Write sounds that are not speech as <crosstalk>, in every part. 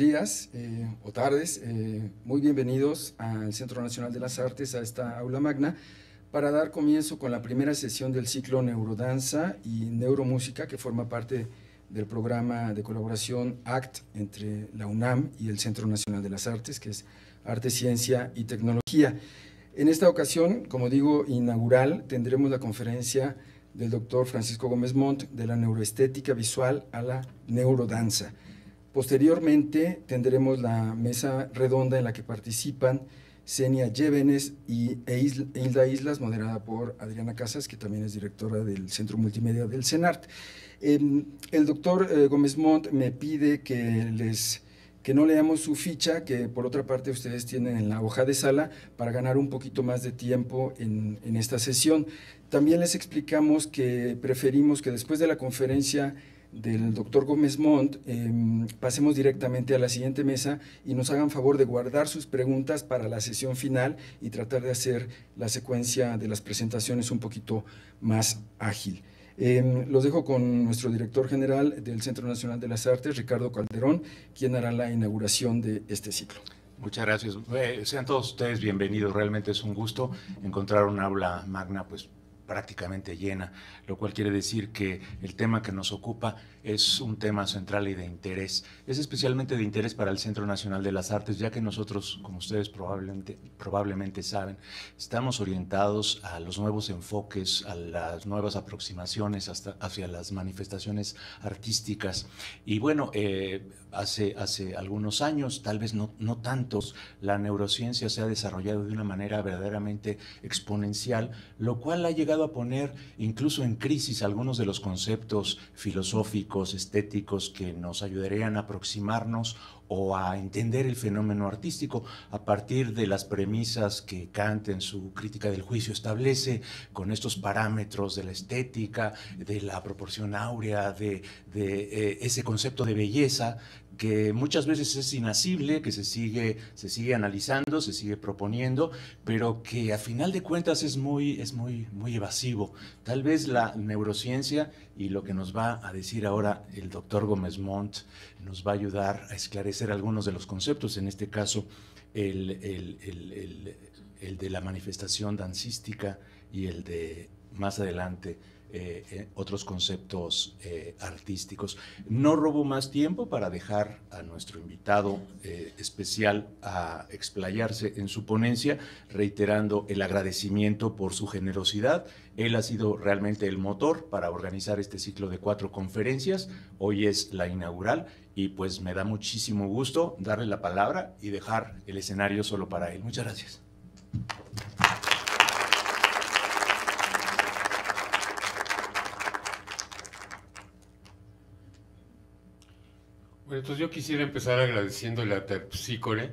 días eh, o tardes. Eh, muy bienvenidos al Centro Nacional de las Artes, a esta aula magna, para dar comienzo con la primera sesión del ciclo Neurodanza y Neuromúsica, que forma parte del programa de colaboración ACT entre la UNAM y el Centro Nacional de las Artes, que es Arte, Ciencia y Tecnología. En esta ocasión, como digo, inaugural, tendremos la conferencia del doctor Francisco Gómez Montt de la neuroestética visual a la neurodanza. Posteriormente tendremos la mesa redonda en la que participan Cenia Llévenes y Isla Islas, moderada por Adriana Casas, que también es directora del Centro Multimedia del CENART. Em, el doctor eh, Gómez Montt me pide que les que no leamos su ficha, que por otra parte ustedes tienen en la hoja de sala, para ganar un poquito más de tiempo en, en esta sesión. También les explicamos que preferimos que después de la conferencia del doctor Gómez Montt, eh, pasemos directamente a la siguiente mesa y nos hagan favor de guardar sus preguntas para la sesión final y tratar de hacer la secuencia de las presentaciones un poquito más ágil. Eh, los dejo con nuestro director general del Centro Nacional de las Artes, Ricardo Calderón, quien hará la inauguración de este ciclo. Muchas gracias. Eh, sean todos ustedes bienvenidos. Realmente es un gusto encontrar un aula magna pues, prácticamente llena, lo cual quiere decir que el tema que nos ocupa es un tema central y de interés. Es especialmente de interés para el Centro Nacional de las Artes, ya que nosotros, como ustedes probablemente, probablemente saben, estamos orientados a los nuevos enfoques, a las nuevas aproximaciones hasta hacia las manifestaciones artísticas. Y bueno, eh, hace, algunos años, tal vez no, tantos, la neurociencia se ha desarrollado de una manera verdaderamente exponencial, lo cual ha llegado a poner incluso en crisis algunos de los conceptos filosóficos, estéticos, que nos ayudarían a aproximarnos o a entender el fenómeno artístico a partir de las premisas que Kant en su crítica del juicio establece con estos parámetros de la estética, de la proporción áurea, de, eh, ese concepto de belleza que muchas veces es inasible, que se sigue, se sigue analizando, se sigue proponiendo, pero que a final de cuentas es muy, es muy, muy evasivo. Tal vez la neurociencia y lo que nos va a decir ahora el doctor Gómez Montt nos va a ayudar a esclarecer algunos de los conceptos, en este caso el, el de la manifestación dancística y el de más adelante eh, eh, otros conceptos eh, artísticos. No robo más tiempo para dejar a nuestro invitado especial a explayarse en su ponencia, reiterando el agradecimiento por su generosidad. Él ha sido realmente el motor para organizar este ciclo de cuatro conferencias. Hoy es la inaugural y pues me da muchísimo gusto darle la palabra y dejar el escenario solo para él. Muchas gracias. Bueno, entonces yo quisiera empezar agradeciéndole a Terpsícore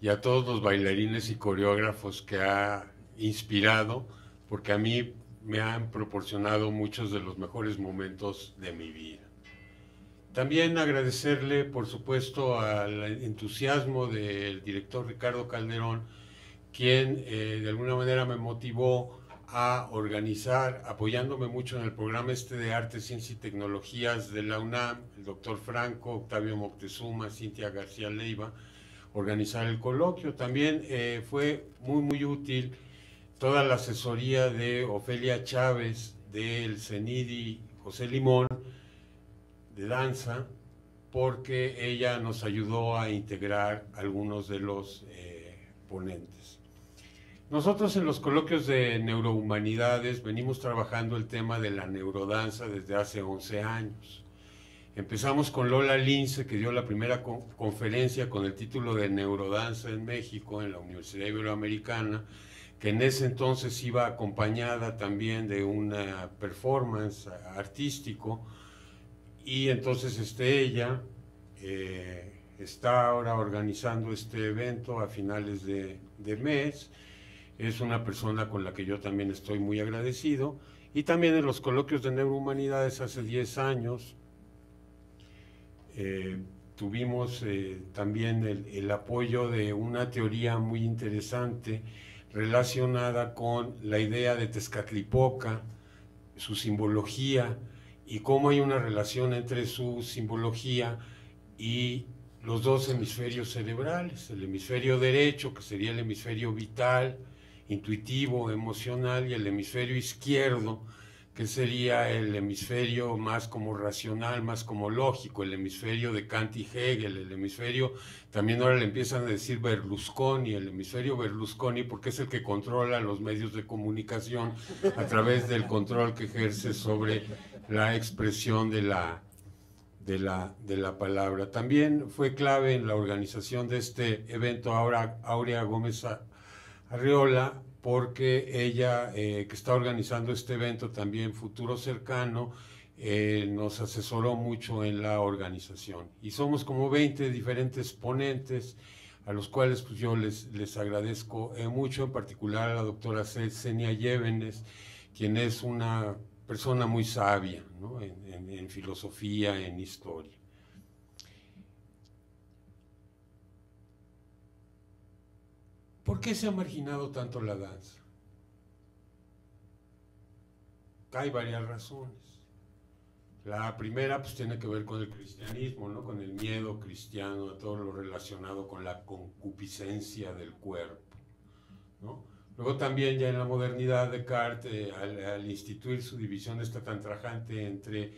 y a todos los bailarines y coreógrafos que ha inspirado, porque a mí me han proporcionado muchos de los mejores momentos de mi vida. También agradecerle, por supuesto, al entusiasmo del director Ricardo Calderón, quien eh, de alguna manera me motivó a organizar, apoyándome mucho en el programa este de Arte, Ciencia y Tecnologías de la UNAM, el doctor Franco, Octavio Moctezuma, Cintia García Leiva, organizar el coloquio. También eh, fue muy, muy útil toda la asesoría de Ofelia Chávez, del CENIDI, José Limón, de danza, porque ella nos ayudó a integrar algunos de los eh, ponentes. Nosotros en los coloquios de neurohumanidades venimos trabajando el tema de la neurodanza desde hace 11 años. Empezamos con Lola Lince, que dio la primera conferencia con el título de Neurodanza en México en la Universidad Iberoamericana, que en ese entonces iba acompañada también de una performance artístico. Y entonces este, ella eh, está ahora organizando este evento a finales de mes es una persona con la que yo también estoy muy agradecido. Y también en los coloquios de neurohumanidades hace 10 años eh, tuvimos eh, también el, el apoyo de una teoría muy interesante relacionada con la idea de Tezcatlipoca, su simbología y cómo hay una relación entre su simbología y los dos hemisferios cerebrales, el hemisferio derecho, que sería el hemisferio vital, intuitivo, emocional, y el hemisferio izquierdo, que sería el hemisferio más como racional, más como lógico, el hemisferio de Kant y Hegel, el hemisferio, también ahora le empiezan a decir Berlusconi, el hemisferio Berlusconi, porque es el que controla los medios de comunicación a través del control que ejerce sobre la expresión de la, de la, de la palabra. También fue clave en la organización de este evento ahora Aurea Gómez Arriola porque ella eh, que está organizando este evento también Futuro Cercano eh, nos asesoró mucho en la organización y somos como 20 diferentes ponentes a los cuales pues, yo les, les agradezco eh, mucho, en particular a la doctora Senia Llévenes, quien es una persona muy sabia en filosofía, en historia. ¿Por qué se ha marginado tanto la danza? Hay varias razones. La primera pues tiene que ver con el cristianismo, ¿no? Con el miedo cristiano a todo lo relacionado con la concupiscencia del cuerpo, Luego también ya en la modernidad Descartes, eh, al, instituir su división esta tan trajante entre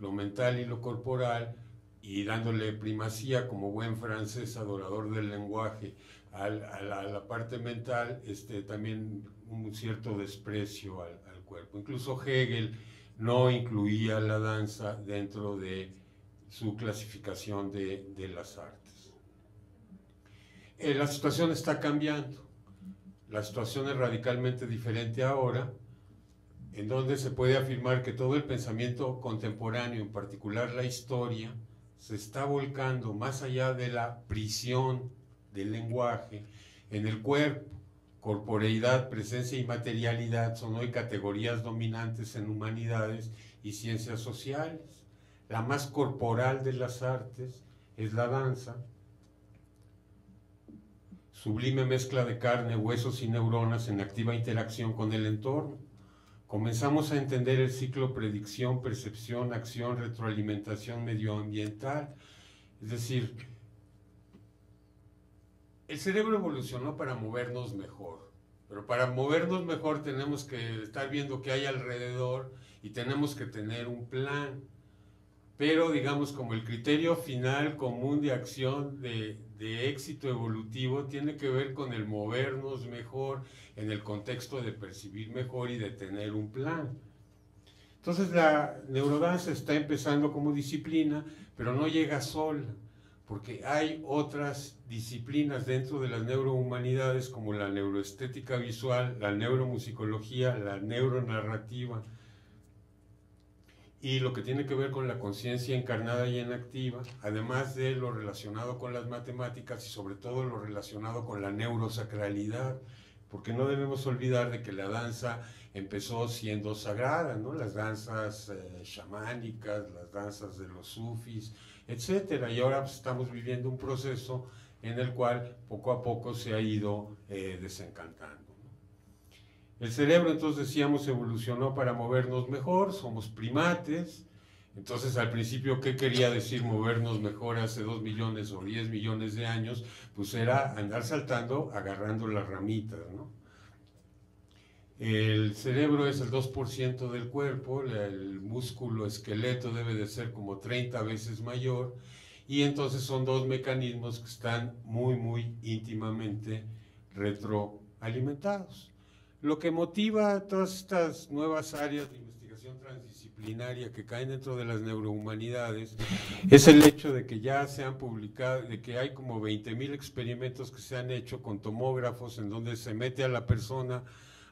lo mental y lo corporal y dándole primacía como buen francés adorador del lenguaje a, la, parte mental este, también un cierto desprecio al, cuerpo. Incluso Hegel no incluía la danza dentro de su clasificación de, las artes. Eh, la situación está cambiando. La situación es radicalmente diferente ahora, en donde se puede afirmar que todo el pensamiento contemporáneo, en particular la historia, se está volcando más allá de la prisión del lenguaje en el cuerpo. Corporeidad, presencia y materialidad son hoy categorías dominantes en humanidades y ciencias sociales. La más corporal de las artes es la danza, sublime mezcla de carne, huesos y neuronas en activa interacción con el entorno. Comenzamos a entender el ciclo predicción, percepción, acción, retroalimentación medioambiental, es decir, el cerebro evolucionó para movernos mejor, pero para movernos mejor tenemos que estar viendo qué hay alrededor y tenemos que tener un plan. Pero digamos como el criterio final común de acción de, éxito evolutivo tiene que ver con el movernos mejor en el contexto de percibir mejor y de tener un plan. Entonces la neurodanza está empezando como disciplina, pero no llega sola porque hay otras disciplinas dentro de las neurohumanidades como la neuroestética visual, la neuromusicología, la neuronarrativa y lo que tiene que ver con la conciencia encarnada y en activa, además de lo relacionado con las matemáticas y sobre todo lo relacionado con la neurosacralidad, porque no debemos olvidar de que la danza empezó siendo sagrada, ¿no? Las danzas eh, chamánicas, las danzas de los sufis, etcétera. Y ahora pues, estamos viviendo un proceso en el cual poco a poco se ha ido eh, desencantando. El cerebro, entonces decíamos, evolucionó para movernos mejor, somos primates. Entonces, al principio, ¿qué quería decir movernos mejor hace dos millones o diez millones de años? Pues era andar saltando, agarrando las ramitas, ¿no? El cerebro es el 2% del cuerpo, el músculo esqueleto debe de ser como 30 veces mayor y entonces son dos mecanismos que están muy, muy íntimamente retroalimentados. Lo que motiva todas estas nuevas áreas de investigación transdisciplinaria que caen dentro de las neurohumanidades es el hecho de que ya se han publicado, de que hay como 20.000 experimentos que se han hecho con tomógrafos en donde se mete a la persona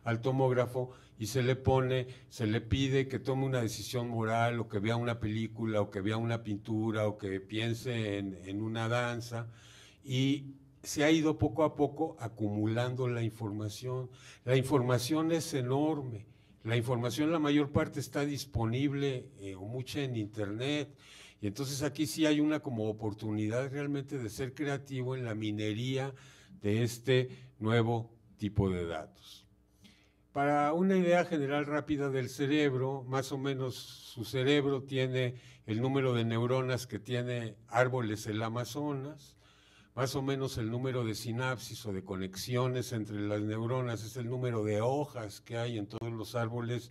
al tomógrafo y se le pone, se le pide que tome una decisión moral o que vea una película o que vea una pintura o que piense en, una danza y se ha ido poco a poco acumulando la información. La información es enorme. La información la mayor parte está disponible eh, o mucha en internet. Y entonces aquí sí hay una como oportunidad realmente de ser creativo en la minería de este nuevo tipo de datos. Para una idea general rápida del cerebro, más o menos su cerebro tiene el número de neuronas que tiene árboles en el Amazonas, más o menos el número de sinapsis o de conexiones entre las neuronas es el número de hojas que hay en todos los árboles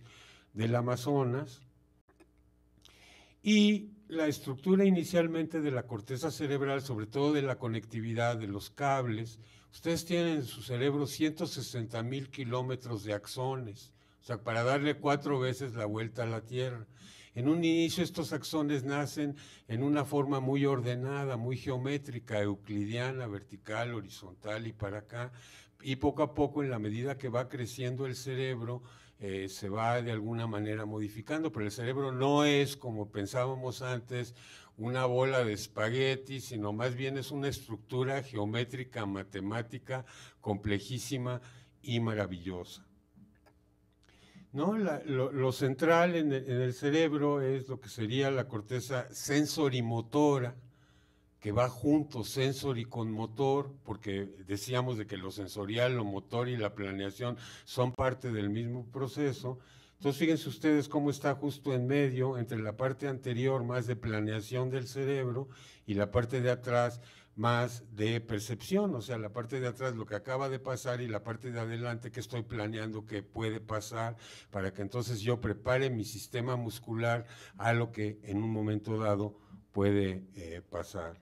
del Amazonas. Y la estructura inicialmente de la corteza cerebral, sobre todo de la conectividad de los cables, Ustedes tienen en su cerebro 160 mil kilómetros de axones, o sea, para darle cuatro veces la vuelta a la Tierra. En un inicio estos axones nacen en una forma muy ordenada, muy geométrica, euclidiana, vertical, horizontal y para acá. Y poco a poco, en la medida que va creciendo el cerebro, eh, se va de alguna manera modificando, pero el cerebro no es, como pensábamos antes, una bola de espagueti, sino más bien es una estructura geométrica, matemática, complejísima y maravillosa. lo, central e, en el, cerebro es lo que sería la corteza sensorimotora, que va junto sensor y con motor, porque decíamos de que lo sensorial, lo motor y la planeación son parte del mismo proceso. Entonces fíjense ustedes cómo está justo en medio entre la parte anterior más de planeación del cerebro y la parte de atrás más de percepción, o sea, la parte de atrás lo que acaba de pasar y la parte de adelante que estoy planeando que puede pasar para que entonces yo prepare mi sistema muscular a lo que en un momento dado puede eh, pasar.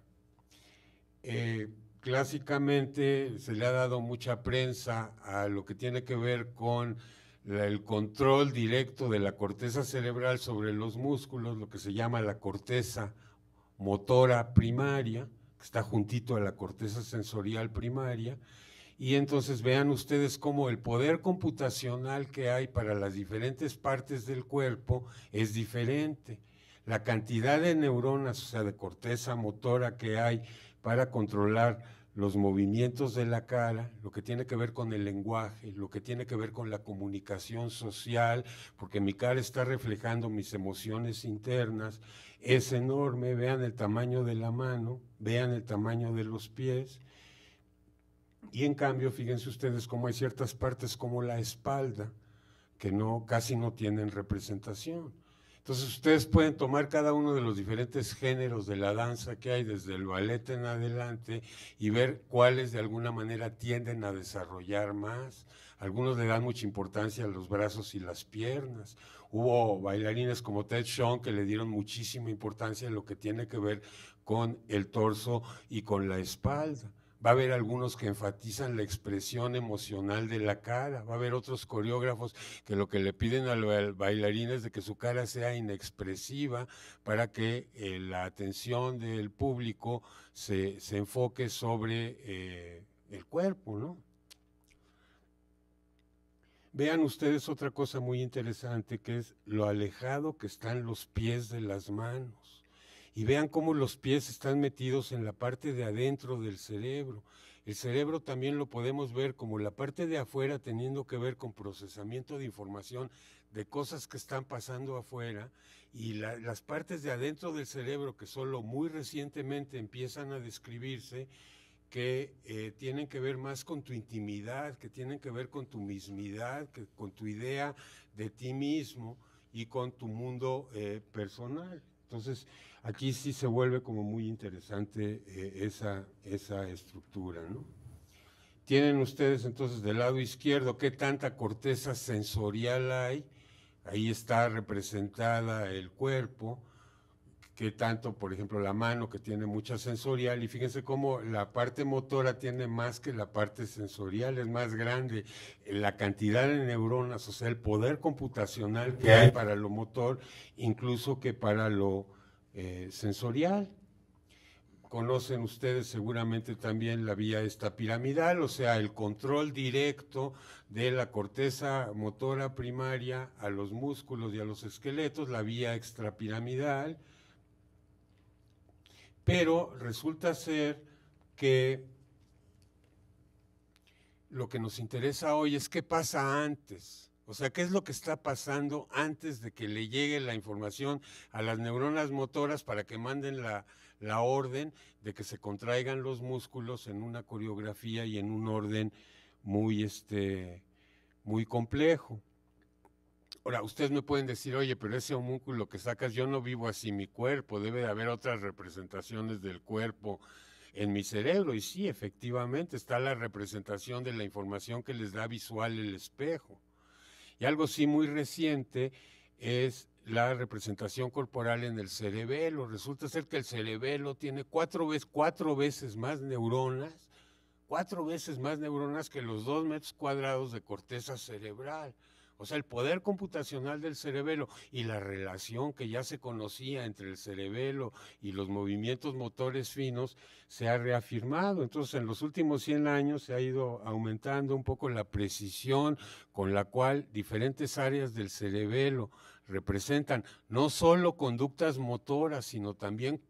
Eh, clásicamente se le ha dado mucha prensa a lo que tiene que ver con el control directo de la corteza cerebral sobre los músculos, lo que se llama la corteza motora primaria, que está juntito a la corteza sensorial primaria. Y entonces vean ustedes cómo el poder computacional que hay para las diferentes partes del cuerpo es diferente. La cantidad de neuronas, o sea, de corteza motora que hay para controlar los movimientos de la cara, lo que tiene que ver con el lenguaje, lo que tiene que ver con la comunicación social, porque mi cara está reflejando mis emociones internas, es enorme, vean el tamaño de la mano, vean el tamaño de los pies, y en cambio, fíjense ustedes cómo hay ciertas partes como la espalda, que no, casi no tienen representación. Entonces ustedes pueden tomar cada uno de los diferentes géneros de la danza que hay, desde el ballet en adelante, y ver cuáles de alguna manera tienden a desarrollar más. Algunos le dan mucha importancia a los brazos y las piernas. Hubo bailarines como Ted Sean que le dieron muchísima importancia a lo que tiene que ver con el torso y con la espalda. Va a haber algunos que enfatizan la expresión emocional de la cara, va a haber otros coreógrafos que lo que le piden al bailarín es de que su cara sea inexpresiva para que eh, la atención del público se, enfoque sobre eh, el cuerpo, Vean ustedes otra cosa muy interesante que es lo alejado que están los pies de las manos y vean cómo los pies están metidos en la parte de adentro del cerebro. El cerebro también lo podemos ver como la parte de afuera teniendo que ver con procesamiento de información de cosas que están pasando afuera y las partes de adentro del cerebro que solo muy recientemente empiezan a describirse, que eh, tienen que ver más con tu intimidad, que tienen que ver con tu mismidad, con tu idea de ti mismo y con tu mundo eh, personal. Entonces, aquí sí se vuelve como muy interesante eh, esa, esa estructura. ¿no? Tienen ustedes entonces del lado izquierdo qué tanta corteza sensorial hay, ahí está representada el cuerpo, qué tanto, por ejemplo, la mano que tiene mucha sensorial, y fíjense cómo la parte motora tiene más que la parte sensorial, es más grande la cantidad de neuronas, o sea, el poder computacional que hay para lo motor, incluso que para lo eh, sensorial. Conocen ustedes seguramente también la vía esta piramidal, o sea, el control directo de la corteza motora primaria a los músculos y a los esqueletos, la vía extrapiramidal. Pero resulta ser que lo que nos interesa hoy es qué pasa antes o sea, ¿qué es lo que está pasando antes de que le llegue la información a las neuronas motoras para que manden la, orden de que se contraigan los músculos en una coreografía y en un orden muy, este, muy complejo? Ahora, ustedes me pueden decir, oye, pero ese homúnculo que sacas, yo no vivo así mi cuerpo, debe de haber otras representaciones del cuerpo en mi cerebro. Y sí, efectivamente, está la representación de la información que les da visual el espejo. Y algo sí muy reciente es la representación corporal en el cerebelo. Resulta ser que el cerebelo tiene cuatro veces, cuatro veces más neuronas, cuatro veces más neuronas que los dos metros cuadrados de corteza cerebral. O sea, el poder computacional del cerebelo y la relación que ya se conocía entre el cerebelo y los movimientos motores finos se ha reafirmado. Entonces, en los últimos 100 años se ha ido aumentando un poco la precisión con la cual diferentes áreas del cerebelo representan no solo conductas motoras, sino también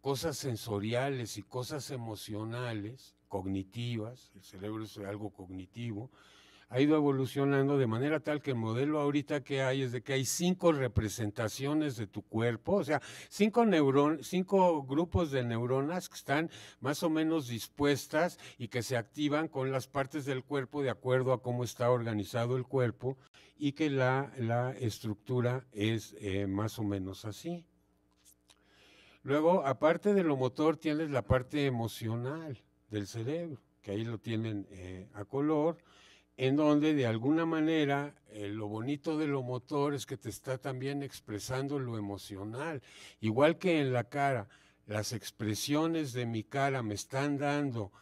cosas sensoriales y cosas emocionales, cognitivas. El cerebro es algo cognitivo ha ido evolucionando de manera tal que el modelo ahorita que hay es de que hay cinco representaciones de tu cuerpo, o sea, cinco, cinco grupos de neuronas que están más o menos dispuestas y que se activan con las partes del cuerpo de acuerdo a cómo está organizado el cuerpo y que la, estructura es eh, más o menos así. Luego, aparte de lo motor, tienes la parte emocional del cerebro, que ahí lo tienen eh, a color en donde de alguna manera eh, lo bonito de lo motor es que te está también expresando lo emocional, igual que en la cara, las expresiones de mi cara me están dando,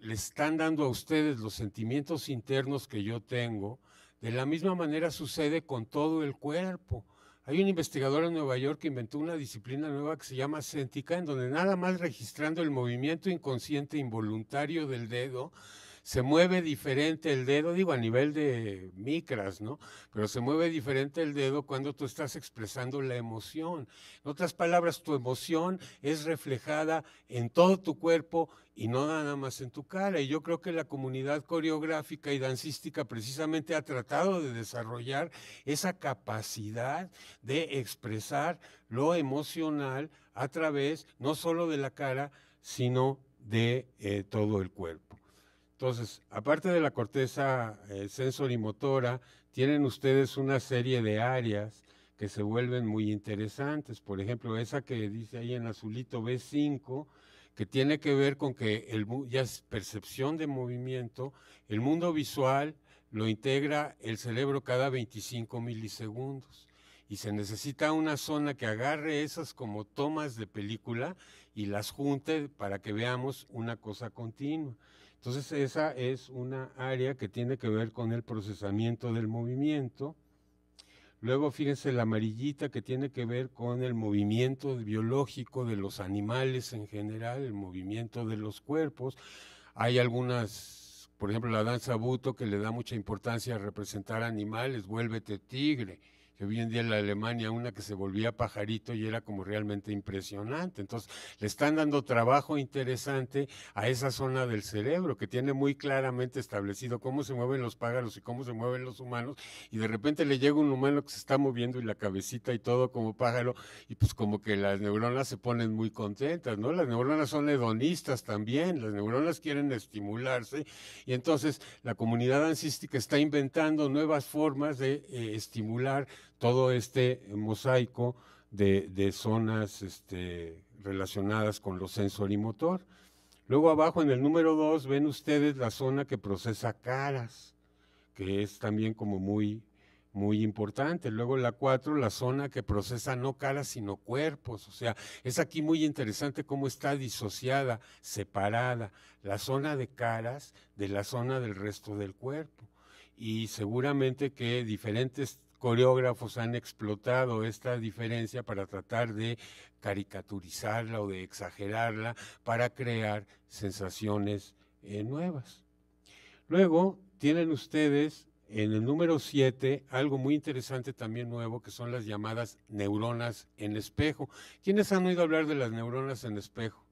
le están dando a ustedes los sentimientos internos que yo tengo, de la misma manera sucede con todo el cuerpo. Hay un investigador en Nueva York que inventó una disciplina nueva que se llama céntica, en donde nada más registrando el movimiento inconsciente involuntario del dedo, se mueve diferente el dedo, digo a nivel de micras, ¿no? Pero se mueve diferente el dedo cuando tú estás expresando la emoción. En otras palabras, tu emoción es reflejada en todo tu cuerpo y no nada más en tu cara. Y yo creo que la comunidad coreográfica y dancística precisamente ha tratado de desarrollar esa capacidad de expresar lo emocional a través no solo de la cara, sino de eh, todo el cuerpo. Entonces, aparte de la corteza eh, sensorimotora, tienen ustedes una serie de áreas que se vuelven muy interesantes. Por ejemplo, esa que dice ahí en azulito B5, que tiene que ver con que ya es percepción de movimiento, el mundo visual lo integra el cerebro cada 25 milisegundos y se necesita una zona que agarre esas como tomas de película y las junte para que veamos una cosa continua. Entonces esa es una área que tiene que ver con el procesamiento del movimiento. Luego fíjense la amarillita que tiene que ver con el movimiento biológico de los animales en general, el movimiento de los cuerpos. Hay algunas, por ejemplo, la danza buto que le da mucha importancia a representar animales, vuélvete tigre que hoy en día en la Alemania, una que se volvía pajarito y era como realmente impresionante. Entonces, le están dando trabajo interesante a esa zona del cerebro que tiene muy claramente establecido cómo se mueven los pájaros y cómo se mueven los humanos, y de repente le llega un humano que se está moviendo y la cabecita y todo como pájaro, y pues como que las neuronas se ponen muy contentas, ¿no? Las neuronas son hedonistas también, las neuronas quieren estimularse, y entonces la comunidad ansística está inventando nuevas formas de eh, estimular todo este mosaico de, zonas este, relacionadas con los lo motor. Luego abajo en el número 2 ven ustedes la zona que procesa caras, que es también como muy, muy importante. Luego la 4, la zona que procesa no caras sino cuerpos. O sea, es aquí muy interesante cómo está disociada, separada la zona de caras de la zona del resto del cuerpo. Y seguramente que diferentes coreógrafos han explotado esta diferencia para tratar de caricaturizarla o de exagerarla para crear sensaciones eh, nuevas. Luego tienen ustedes en el número 7 algo muy interesante también nuevo que son las llamadas neuronas en espejo. ¿Quiénes han oído hablar de las neuronas en espejo?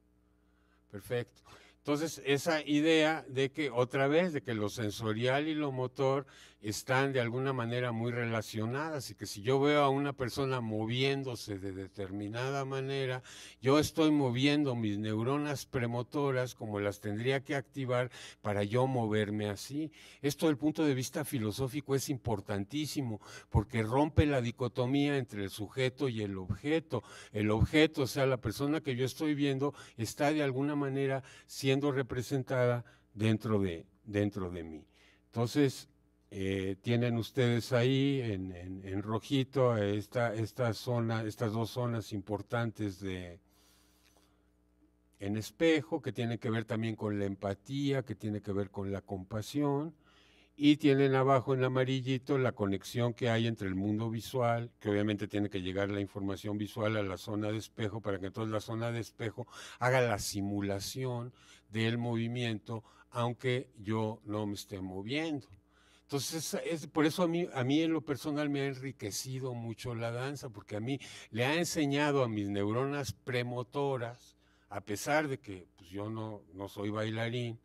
Perfecto. Entonces, esa idea de que otra vez, de que lo sensorial y lo motor están de alguna manera muy relacionadas y que si yo veo a una persona moviéndose de determinada manera, yo estoy moviendo mis neuronas premotoras como las tendría que activar para yo moverme así. Esto del punto de vista filosófico es importantísimo porque rompe la dicotomía entre el sujeto y el objeto. El objeto, o sea, la persona que yo estoy viendo, está de alguna manera siendo representada dentro de, dentro de mí. Entonces, eh, tienen ustedes ahí en, rojito esta, esta, zona, estas dos zonas importantes de en espejo, que tienen que ver también con la empatía, que tiene que ver con la compasión, y tienen abajo en amarillito la conexión que hay entre el mundo visual, que obviamente tiene que llegar la información visual a la zona de espejo para que entonces la zona de espejo haga la simulación del movimiento, aunque yo no me esté moviendo. Entonces, es, por eso a mí, a mí en lo personal me ha enriquecido mucho la danza, porque a mí le ha enseñado a mis neuronas premotoras, a pesar de que pues, yo no, no soy bailarín,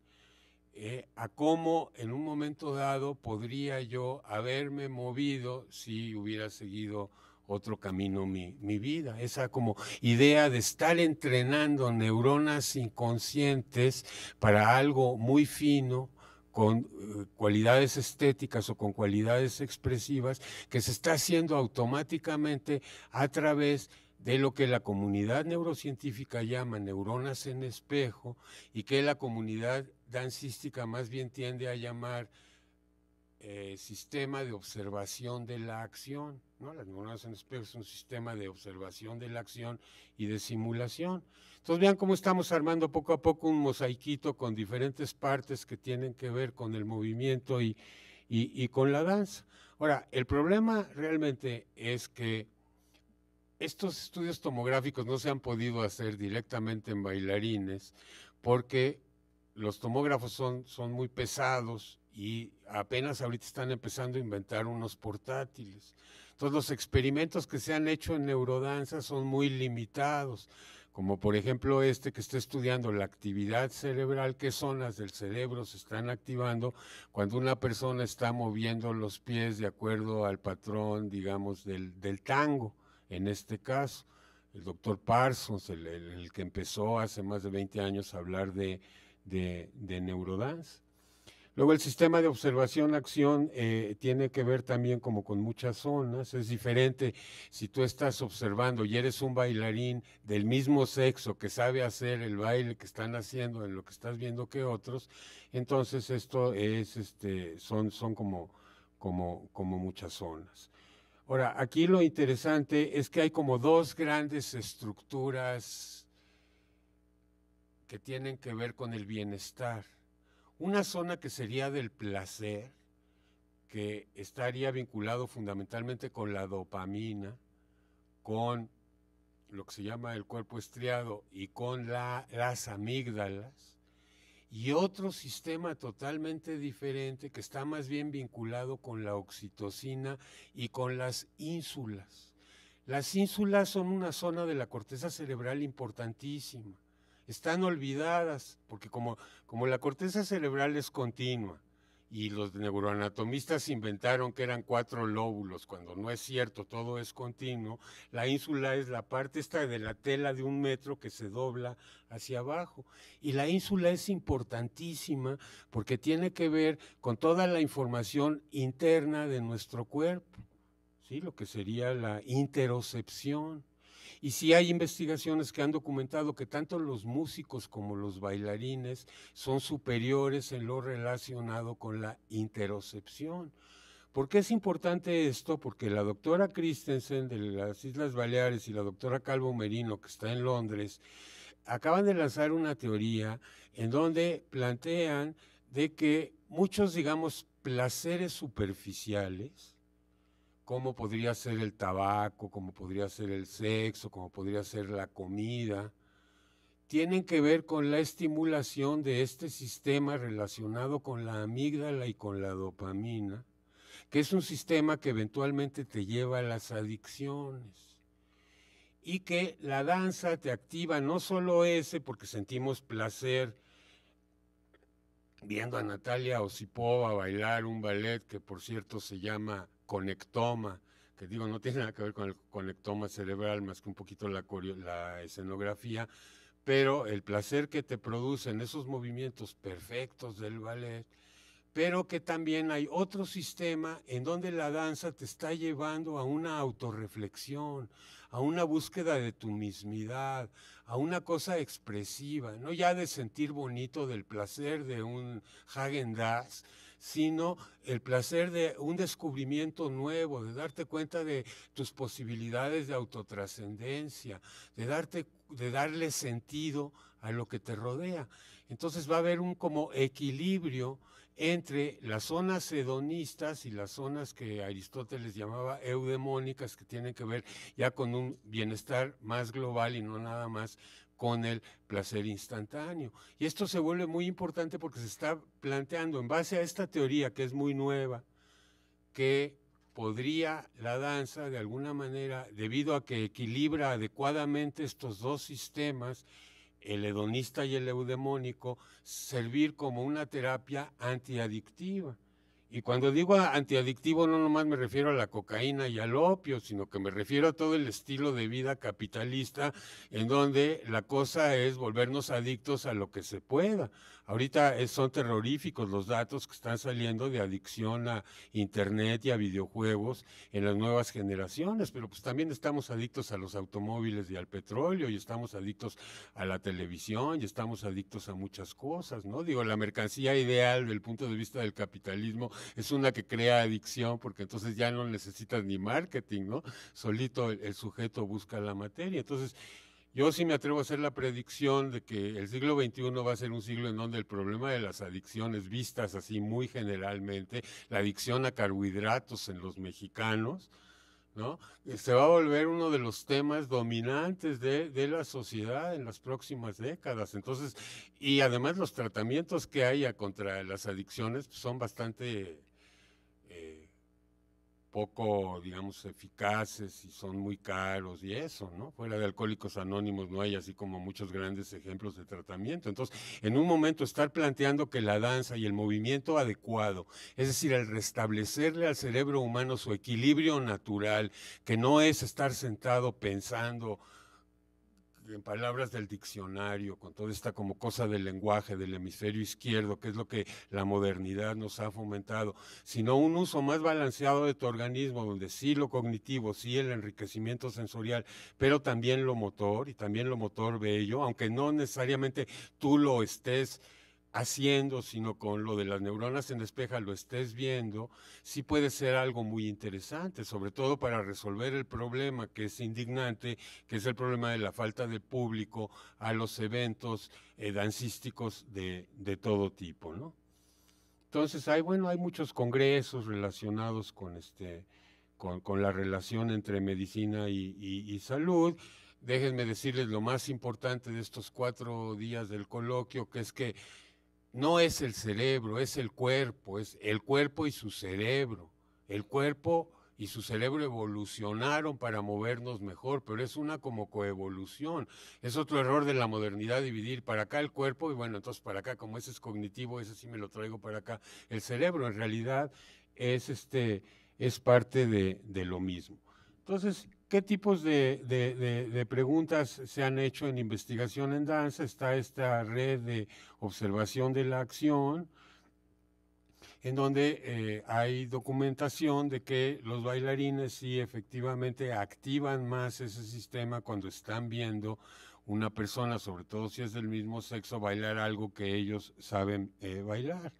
eh, a cómo en un momento dado podría yo haberme movido si hubiera seguido otro camino mi, mi, vida. Esa como idea de estar entrenando neuronas inconscientes para algo muy fino, con eh, cualidades estéticas o con cualidades expresivas, que se está haciendo automáticamente a través de lo que la comunidad neurocientífica llama neuronas en espejo y que la comunidad dancística más bien tiende a llamar eh, sistema de observación de la acción. ¿no? Las neuronas en espejo es un sistema de observación de la acción y de simulación. Entonces vean cómo estamos armando poco a poco un mosaiquito con diferentes partes que tienen que ver con el movimiento y, con la danza. Ahora, el problema realmente es que estos estudios tomográficos no se han podido hacer directamente en bailarines porque los tomógrafos son, son muy pesados y apenas ahorita están empezando a inventar unos portátiles. Todos los experimentos que se han hecho en neurodanza son muy limitados, como por ejemplo este que está estudiando la actividad cerebral, qué zonas del cerebro se están activando cuando una persona está moviendo los pies de acuerdo al patrón, digamos, del, tango, en este caso. El doctor Parsons, el, que empezó hace más de 20 años a hablar de, neurodanza. de neurodance. Luego el sistema de observación-acción eh, tiene que ver también como con muchas zonas, es diferente si tú estás observando y eres un bailarín del mismo sexo que sabe hacer el baile que están haciendo en lo que estás viendo que otros, entonces esto es, este, son, son como, como, como muchas zonas. Ahora, aquí lo interesante es que hay como dos grandes estructuras que tienen que ver con el bienestar una zona que sería del placer, que estaría vinculado fundamentalmente con la dopamina, con lo que se llama el cuerpo estriado y con las amígdalas, y otro sistema totalmente diferente que está más bien vinculado con la oxitocina y con las ínsulas. Las ínsulas son una zona de la corteza cerebral importantísima están olvidadas, porque como, como la corteza cerebral es continua y los neuroanatomistas inventaron que eran cuatro lóbulos, cuando no es cierto, todo es continuo, la ínsula es la parte esta de la tela de un metro que se dobla hacia abajo. Y la ínsula es importantísima porque tiene que ver con toda la información interna de nuestro cuerpo, ¿sí? lo que sería la interocepción. Y sí hay investigaciones que han documentado que tanto los músicos como los bailarines son superiores en lo relacionado con la interocepción. ¿Por qué es importante esto? Porque la doctora Christensen de las Islas Baleares y la doctora Calvo Merino, que está en Londres, acaban de lanzar una teoría en donde plantean de que muchos, digamos, placeres superficiales cómo podría ser el tabaco, cómo podría ser el sexo, cómo podría ser la comida, tienen que ver con la estimulación de este sistema relacionado con la amígdala y con la dopamina, que es un sistema que eventualmente te lleva a las adicciones. Y que la danza te activa no solo ese, porque sentimos placer viendo a Natalia Osipova bailar un ballet que por cierto se llama conectoma, que digo, no tiene nada que ver con el conectoma cerebral más que un poquito la, la escenografía, pero el placer que te producen esos movimientos perfectos del ballet, pero que también hay otro sistema en donde la danza te está llevando a una autorreflexión, a una búsqueda de tu mismidad, a una cosa expresiva, no ya de sentir bonito del placer de un Hagen Dazs, sino el placer de un descubrimiento nuevo, de darte cuenta de tus posibilidades de autotrascendencia, de, darte, de darle sentido a lo que te rodea. Entonces va a haber un como equilibrio entre las zonas hedonistas y las zonas que Aristóteles llamaba eudemónicas, que tienen que ver ya con un bienestar más global y no nada más con el placer instantáneo. Y esto se vuelve muy importante porque se está planteando en base a esta teoría que es muy nueva, que podría la danza de alguna manera, debido a que equilibra adecuadamente estos dos sistemas, el hedonista y el eudemónico, servir como una terapia antiadictiva. Y cuando digo antiadictivo, no nomás me refiero a la cocaína y al opio, sino que me refiero a todo el estilo de vida capitalista en donde la cosa es volvernos adictos a lo que se pueda, Ahorita eh, son terroríficos los datos que están saliendo de adicción a Internet y a videojuegos en las nuevas generaciones, pero pues también estamos adictos a los automóviles y al petróleo y estamos adictos a la televisión y estamos adictos a muchas cosas, ¿no? Digo, la mercancía ideal del punto de vista del capitalismo es una que crea adicción porque entonces ya no necesitas ni marketing, ¿no? Solito el, sujeto busca la materia. Entonces, yo sí me atrevo a hacer la predicción de que el siglo XXI va a ser un siglo en donde el problema de las adicciones vistas así muy generalmente, la adicción a carbohidratos en los mexicanos, ¿no? Eh, se va a volver uno de los temas dominantes de, de la sociedad en las próximas décadas. Entonces, y además los tratamientos que haya contra las adicciones pues, son bastante poco, digamos, eficaces y son muy caros y eso, ¿no? Fuera de Alcohólicos Anónimos no hay así como muchos grandes ejemplos de tratamiento. Entonces, en un momento estar planteando que la danza y el movimiento adecuado, es decir, el restablecerle al cerebro humano su equilibrio natural, que no es estar sentado pensando, en palabras del diccionario, con toda esta como cosa del lenguaje, del hemisferio izquierdo, que es lo que la modernidad nos ha fomentado, sino un uso más balanceado de tu organismo, donde sí lo cognitivo, sí el enriquecimiento sensorial, pero también lo motor y también lo motor bello, aunque no necesariamente tú lo estés haciendo, sino con lo de las neuronas en despeja lo estés viendo, sí puede ser algo muy interesante, sobre todo para resolver el problema que es indignante, que es el problema de la falta de público a los eventos eh, dancísticos de, todo tipo, ¿no? Entonces, hay, bueno, hay muchos congresos relacionados con, este, con, la relación entre medicina y, y salud déjenme decirles lo más importante de estos cuatro días del coloquio, que es que no es el cerebro, es el cuerpo, es el cuerpo y su cerebro. El cuerpo y su cerebro evolucionaron para movernos mejor, pero es una como coevolución. Es otro error de la modernidad dividir para acá el cuerpo y bueno, entonces para acá, como ese es cognitivo, ese sí me lo traigo para acá. El cerebro en realidad es, este, es parte de, de lo mismo. Entonces, ¿Qué tipos de, preguntas se han hecho en investigación en danza? Está esta red de observación de la acción, en donde eh, hay documentación de que los bailarines sí efectivamente activan más ese sistema cuando están viendo una persona, sobre todo si es del mismo sexo, bailar algo que ellos saben eh, bailar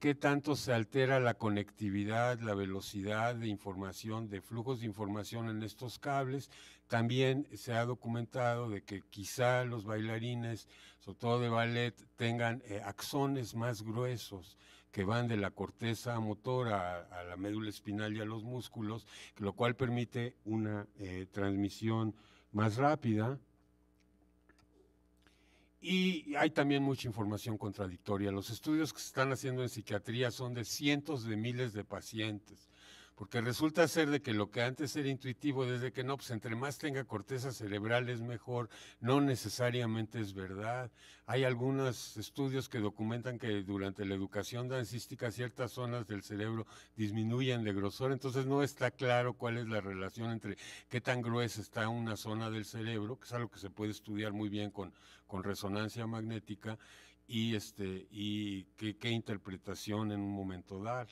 qué tanto se altera la conectividad, la velocidad de información, de flujos de información en estos cables. También se ha documentado de que quizá los bailarines, sobre todo de ballet, tengan eh, axones más gruesos que van de la corteza motora a, la médula espinal y a los músculos, lo cual permite una eh, transmisión más rápida y hay también mucha información contradictoria. Los estudios que se están haciendo en psiquiatría son de cientos de miles de pacientes. Porque resulta ser de que lo que antes era intuitivo, desde que no, pues entre más tenga corteza cerebral es mejor, no necesariamente es verdad. Hay algunos estudios que documentan que durante la educación dancística ciertas zonas del cerebro disminuyen de grosor, entonces no está claro cuál es la relación entre qué tan gruesa está una zona del cerebro, que es algo que se puede estudiar muy bien con, con resonancia magnética, y, este, y qué, qué interpretación en un momento dar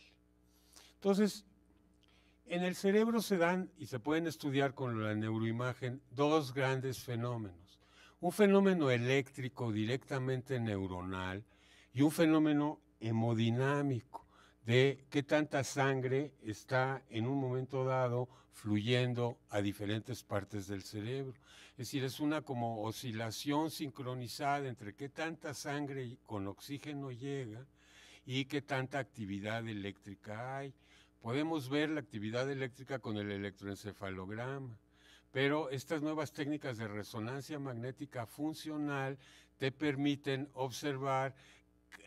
Entonces, en el cerebro se dan, y se pueden estudiar con la neuroimagen, dos grandes fenómenos. Un fenómeno eléctrico directamente neuronal y un fenómeno hemodinámico de qué tanta sangre está en un momento dado fluyendo a diferentes partes del cerebro. Es decir, es una como oscilación sincronizada entre qué tanta sangre con oxígeno llega y qué tanta actividad eléctrica hay. Podemos ver la actividad eléctrica con el electroencefalograma, pero estas nuevas técnicas de resonancia magnética funcional te permiten observar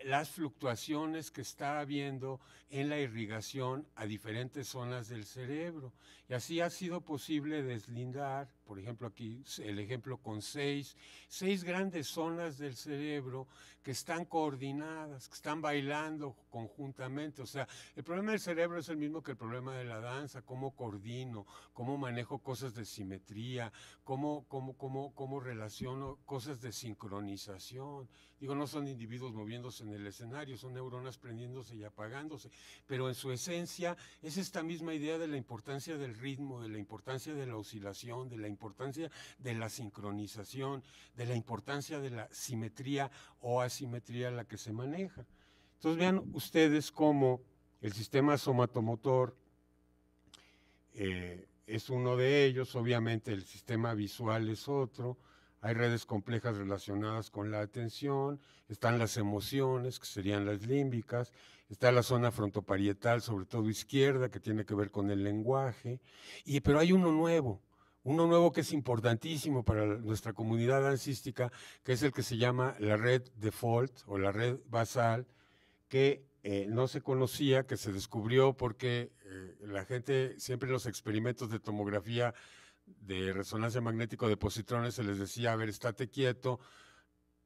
las fluctuaciones que está habiendo en la irrigación a diferentes zonas del cerebro. Y así ha sido posible deslindar por ejemplo aquí el ejemplo con seis, seis grandes zonas del cerebro que están coordinadas, que están bailando conjuntamente. O sea, el problema del cerebro es el mismo que el problema de la danza, cómo coordino, cómo manejo cosas de simetría, cómo, cómo, cómo, cómo relaciono cosas de sincronización. Digo, no son individuos moviéndose en el escenario, son neuronas prendiéndose y apagándose, pero en su esencia es esta misma idea de la importancia del ritmo, de la importancia de la oscilación, de la importancia de la sincronización, de la importancia de la simetría o asimetría a la que se maneja. Entonces vean ustedes cómo el sistema somatomotor eh, es uno de ellos, obviamente el sistema visual es otro, hay redes complejas relacionadas con la atención, están las emociones, que serían las límbicas, está la zona frontoparietal, sobre todo izquierda, que tiene que ver con el lenguaje, y, pero hay uno nuevo, uno nuevo que es importantísimo para nuestra comunidad dancística, que es el que se llama la red default o la red basal, que eh, no se conocía, que se descubrió porque eh, la gente siempre en los experimentos de tomografía de resonancia magnética de positrones se les decía, a ver, estate quieto,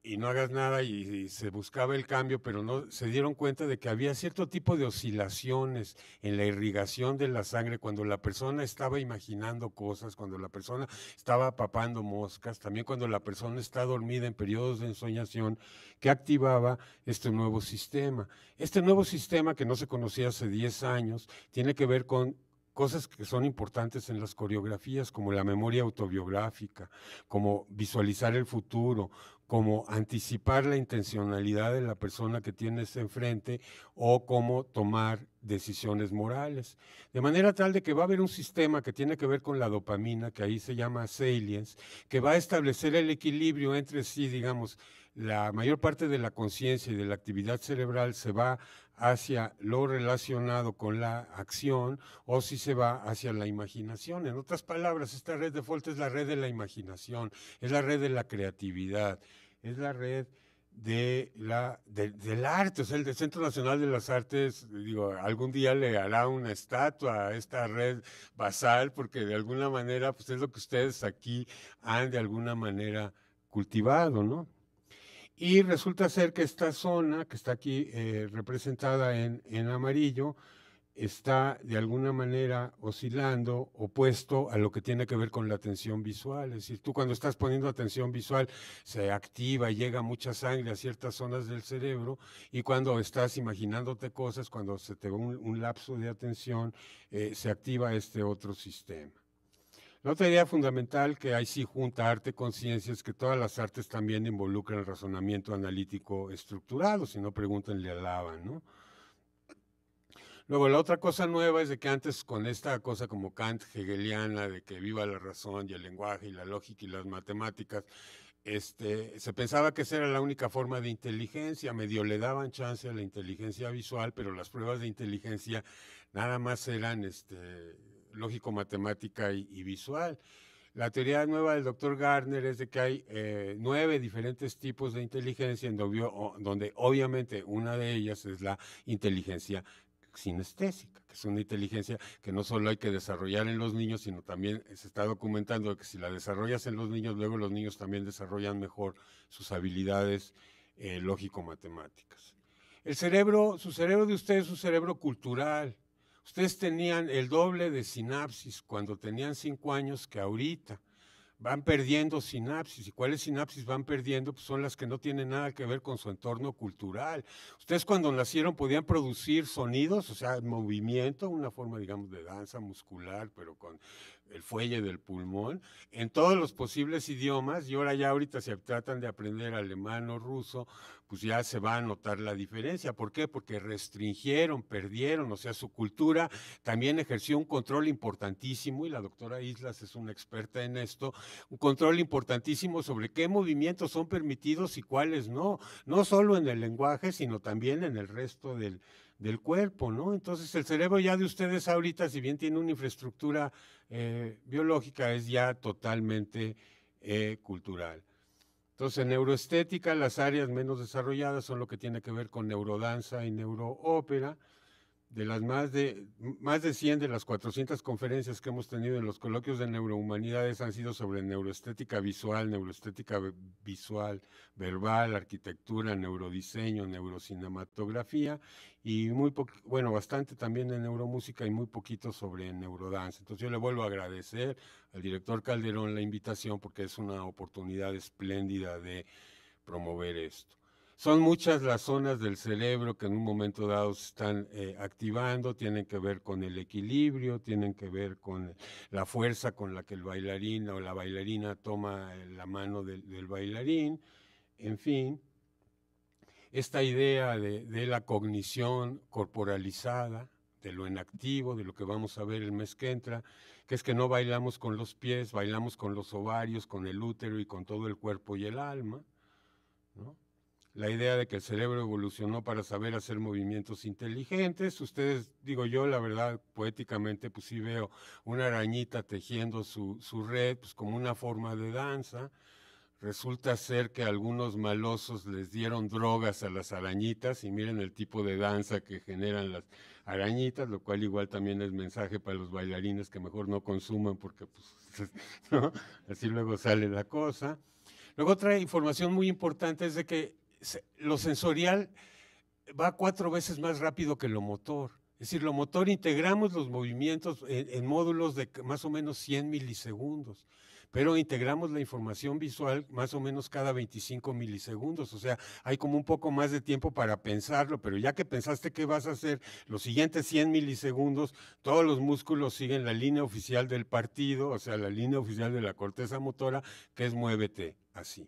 y no hagas nada y, se buscaba el cambio, pero no se dieron cuenta de que había cierto tipo de oscilaciones en la irrigación de la sangre cuando la persona estaba imaginando cosas, cuando la persona estaba papando moscas, también cuando la persona está dormida en periodos de ensoñación que activaba este nuevo sistema. Este nuevo sistema que no se conocía hace 10 años tiene que ver con cosas que son importantes en las coreografías, como la memoria autobiográfica, como visualizar el futuro, como anticipar la intencionalidad de la persona que tienes enfrente o cómo tomar decisiones morales. De manera tal de que va a haber un sistema que tiene que ver con la dopamina, que ahí se llama salience, que va a establecer el equilibrio entre sí, digamos, la mayor parte de la conciencia y de la actividad cerebral se va hacia lo relacionado con la acción o si se va hacia la imaginación. En otras palabras, esta red de Folt es la red de la imaginación, es la red de la creatividad, es la red de la, del arte, o sea, el Centro Nacional de las Artes, digo, algún día le hará una estatua a esta red basal, porque de alguna manera, pues es lo que ustedes aquí han de alguna manera cultivado, ¿no? Y resulta ser que esta zona, que está aquí eh, representada en, amarillo, está de alguna manera oscilando opuesto a lo que tiene que ver con la atención visual. Es decir, tú cuando estás poniendo atención visual se activa, y llega mucha sangre a ciertas zonas del cerebro y cuando estás imaginándote cosas, cuando se te va un, lapso de atención, eh, se activa este otro sistema. La otra idea fundamental que ahí sí junta arte con es que todas las artes también involucran el razonamiento analítico estructurado, si no pregúntenle a alaban. ¿no? Luego, la otra cosa nueva es de que antes con esta cosa como Kant hegeliana, de que viva la razón y el lenguaje y la lógica y las matemáticas, este, se pensaba que esa era la única forma de inteligencia, medio le daban chance a la inteligencia visual, pero las pruebas de inteligencia nada más eran este, lógico-matemática y, visual. La teoría nueva del doctor Gardner es de que hay eh, nueve diferentes tipos de inteligencia, en donde, obviamente una de ellas es la inteligencia sinestésica, que es una inteligencia que no solo hay que desarrollar en los niños, sino también se está documentando que si la desarrollas en los niños, luego los niños también desarrollan mejor sus habilidades eh, lógico-matemáticas. El cerebro, su cerebro de usted es un cerebro cultural, Ustedes tenían el doble de sinapsis cuando tenían cinco años que ahorita. Van perdiendo sinapsis. ¿Y cuáles sinapsis van perdiendo? Pues son las que no tienen nada que ver con su entorno cultural. Ustedes cuando nacieron podían producir sonidos, o sea, movimiento, una forma, digamos, de danza muscular, pero con el fuelle del pulmón, en todos los posibles idiomas, y ahora ya ahorita se tratan de aprender alemán o ruso, pues ya se va a notar la diferencia. ¿Por qué? Porque restringieron, perdieron, o sea, su cultura también ejerció un control importantísimo, y la doctora Islas es una experta en esto, un control importantísimo sobre qué movimientos son permitidos y cuáles no, no solo en el lenguaje, sino también en el resto del, del cuerpo, ¿no? Entonces el cerebro ya de ustedes ahorita, si bien tiene una infraestructura eh, biológica es ya totalmente eh, cultural. Entonces, en neuroestética, las áreas menos desarrolladas son lo que tiene que ver con neurodanza y neuroópera de las más de, más de 100 de las 400 conferencias que hemos tenido en los coloquios de neurohumanidades han sido sobre neuroestética visual, neuroestética visual, verbal, arquitectura, neurodiseño, neurocinematografía y muy bueno, bastante también de neuromúsica y muy poquito sobre neurodance. Entonces yo le vuelvo a agradecer al director Calderón la invitación porque es una oportunidad espléndida de promover esto. Son muchas las zonas del cerebro que en un momento dado se están eh, activando, tienen que ver con el equilibrio, tienen que ver con la fuerza con la que el bailarín o la bailarina toma eh, la mano del, bailarín, en fin. Esta idea de, de la cognición corporalizada, de lo inactivo, de lo que vamos a ver el mes que entra, que es que no bailamos con los pies, bailamos con los ovarios, con el útero y con todo el cuerpo y el alma la idea de que el cerebro evolucionó para saber hacer movimientos inteligentes. Ustedes, digo yo, la verdad, poéticamente, pues sí veo una arañita tejiendo su, su red, pues como una forma de danza. Resulta ser que algunos malosos les dieron drogas a las arañitas y miren el tipo de danza que generan las arañitas, lo cual igual también es mensaje para los bailarines que mejor no consuman porque pues, <laughs> así luego sale la cosa. Luego otra información muy importante es de que lo sensorial va cuatro veces más rápido que lo motor. Es decir, lo motor integramos los movimientos en, módulos de más o menos 100 milisegundos, pero integramos la información visual más o menos cada 25 milisegundos. O sea, hay como un poco más de tiempo para pensarlo, pero ya que pensaste qué vas a hacer, los siguientes 100 milisegundos, todos los músculos siguen la línea oficial del partido, o sea, la línea oficial de la corteza motora, que es muévete así.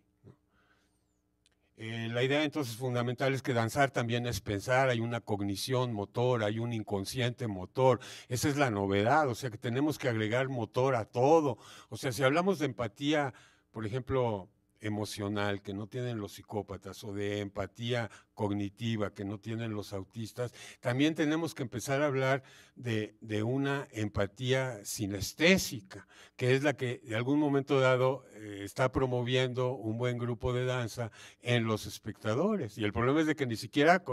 Eh, la idea entonces fundamental es que danzar también es pensar, hay una cognición motor, hay un inconsciente motor, esa es la novedad, o sea que tenemos que agregar motor a todo. O sea, si hablamos de empatía, por ejemplo, emocional que no tienen los psicópatas o de empatía cognitiva que no tienen los autistas, también tenemos que empezar a hablar de, una empatía sinestésica, que es la que de algún momento dado eh, está promoviendo un buen grupo de danza en los espectadores. Y el problema es de que ni siquiera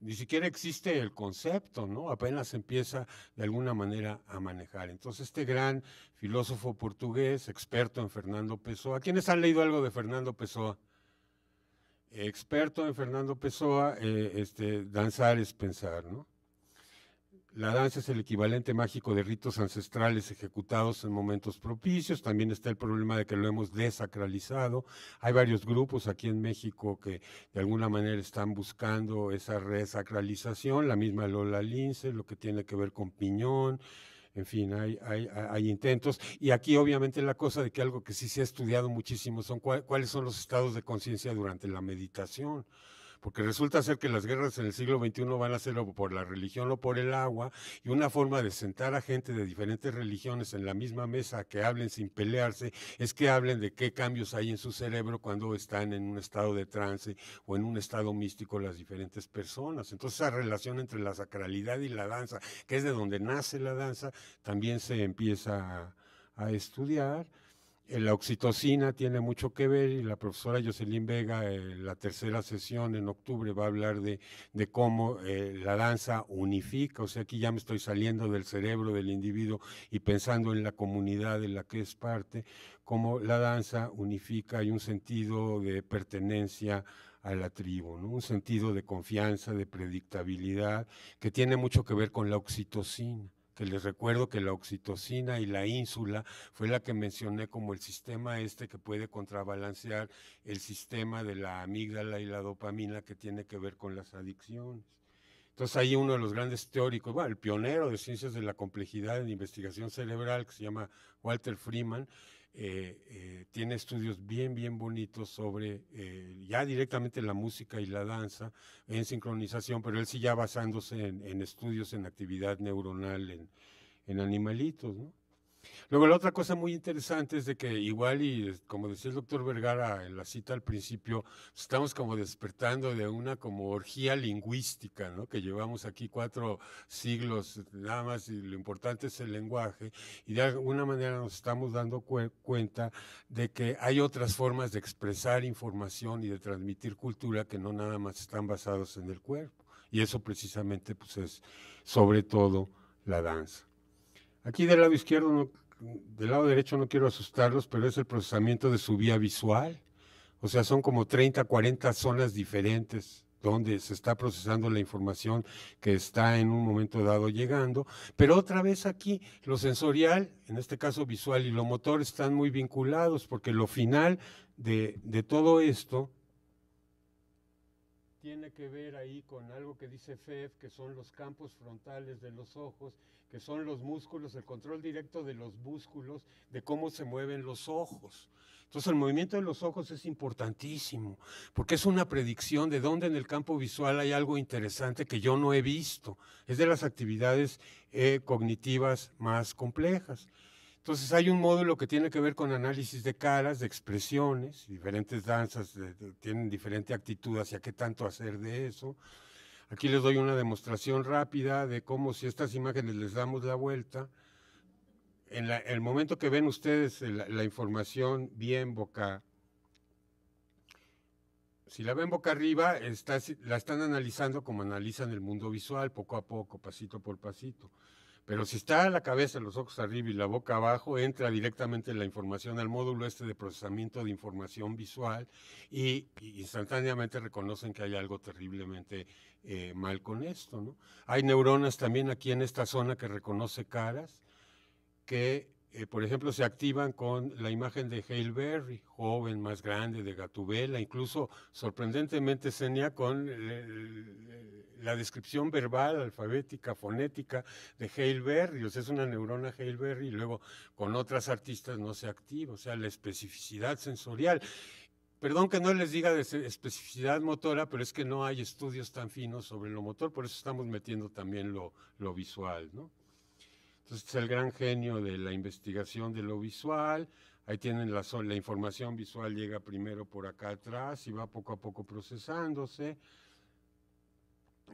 ni siquiera existe el concepto, ¿no? Apenas empieza de alguna manera a manejar. Entonces, este gran filósofo portugués, experto en Fernando Pessoa, ¿quiénes han leído algo de Fernando Pessoa? Experto en Fernando Pessoa, eh, este, danzar es pensar, ¿no? La danza es el equivalente mágico de ritos ancestrales ejecutados en momentos propicios. También está el problema de que lo hemos desacralizado. Hay varios grupos aquí en México que de alguna manera están buscando esa resacralización. La misma Lola Lince, lo que tiene que ver con Piñón. En fin, hay, hay, hay intentos. Y aquí obviamente la cosa de que algo que sí se ha estudiado muchísimo son cuáles son los estados de conciencia durante la meditación porque resulta ser que las guerras en el siglo XXI van a ser o por la religión o por el agua, y una forma de sentar a gente de diferentes religiones en la misma mesa que hablen sin pelearse es que hablen de qué cambios hay en su cerebro cuando están en un estado de trance o en un estado místico las diferentes personas. Entonces esa relación entre la sacralidad y la danza, que es de donde nace la danza, también se empieza a estudiar eh, la oxitocina tiene mucho que ver y la profesora Jocelyn Vega en eh, la tercera sesión en octubre va a hablar de, cómo eh, la danza unifica, o sea, aquí ya me estoy saliendo del cerebro del individuo y pensando en la comunidad de la que es parte, cómo la danza unifica, y un sentido de pertenencia a la tribu, un sentido de confianza, de predictabilidad, que tiene mucho que ver con la oxitocina les recuerdo que la oxitocina y la ínsula fue la que mencioné como el sistema este que puede contrabalancear el sistema de la amígdala y la dopamina que tiene que ver con las adicciones. Entonces ahí uno de los grandes teóricos, bueno, el pionero de ciencias de la complejidad en investigación cerebral, que se llama Walter Freeman, eh, eh, tiene estudios bien, bien bonitos sobre eh, ya directamente la música y la danza en sincronización, pero él sí ya basándose en, estudios en actividad neuronal en, en animalitos, ¿no? Luego la otra cosa muy interesante es de que igual y como decía el doctor Vergara en la cita al principio, pues, estamos como despertando de una como orgía lingüística, ¿no? Que llevamos aquí cuatro siglos eh, nada más y lo importante es el lenguaje y de alguna manera nos estamos dando cuenta de que hay otras formas de expresar información y de transmitir cultura que no nada más están basados en el cuerpo y eso precisamente pues es sobre todo la danza. Aquí del lado izquierdo, no, del lado derecho no quiero asustarlos, pero es el procesamiento de su vía visual. O sea, son como 30, 40 zonas diferentes donde se está procesando la información que está en un momento dado llegando. Pero otra vez aquí, lo sensorial, en este caso visual y lo motor, están muy vinculados porque lo final de todo esto tiene que ver ahí con algo que dice FEF, que son los campos frontales de los ojos, que son los músculos, el control directo de los músculos, de cómo se mueven los ojos. Entonces el movimiento de los ojos es importantísimo, porque es una predicción de dónde en el campo visual hay algo interesante que yo no he visto. Es de las actividades eh, cognitivas más complejas. Entonces hay un módulo que tiene que ver con análisis de caras, de expresiones, diferentes danzas tienen diferente actitud hacia qué tanto hacer de eso. Aquí les doy una demostración rápida de cómo si estas imágenes les damos la vuelta, en el momento que ven ustedes la, la, información bien boca, si la ven boca arriba, está, la están analizando como analizan el mundo visual, poco a poco, pasito por pasito. Pero si está la cabeza, los ojos arriba y la boca abajo, entra directamente la información al módulo este de procesamiento de información visual y, instantáneamente reconocen que hay algo terriblemente eh, mal con esto. Hay neuronas también aquí en esta zona que reconoce caras, que eh, por ejemplo, se activan con la imagen de Hale Berry, joven más grande de Gatubela, incluso sorprendentemente Senia con eh, eh, la descripción verbal, alfabética, fonética de Hale Berry, o sea, es una neurona Hale Berry, y luego con otras artistas no se activa, o sea, la especificidad sensorial. Perdón que no les diga de especificidad motora, pero es que no hay estudios tan finos sobre lo motor, por eso estamos metiendo también lo, lo visual, ¿no? es el gran genio de la investigación de lo visual. Ahí tienen la, la información visual, llega primero por acá atrás y va poco a poco procesándose.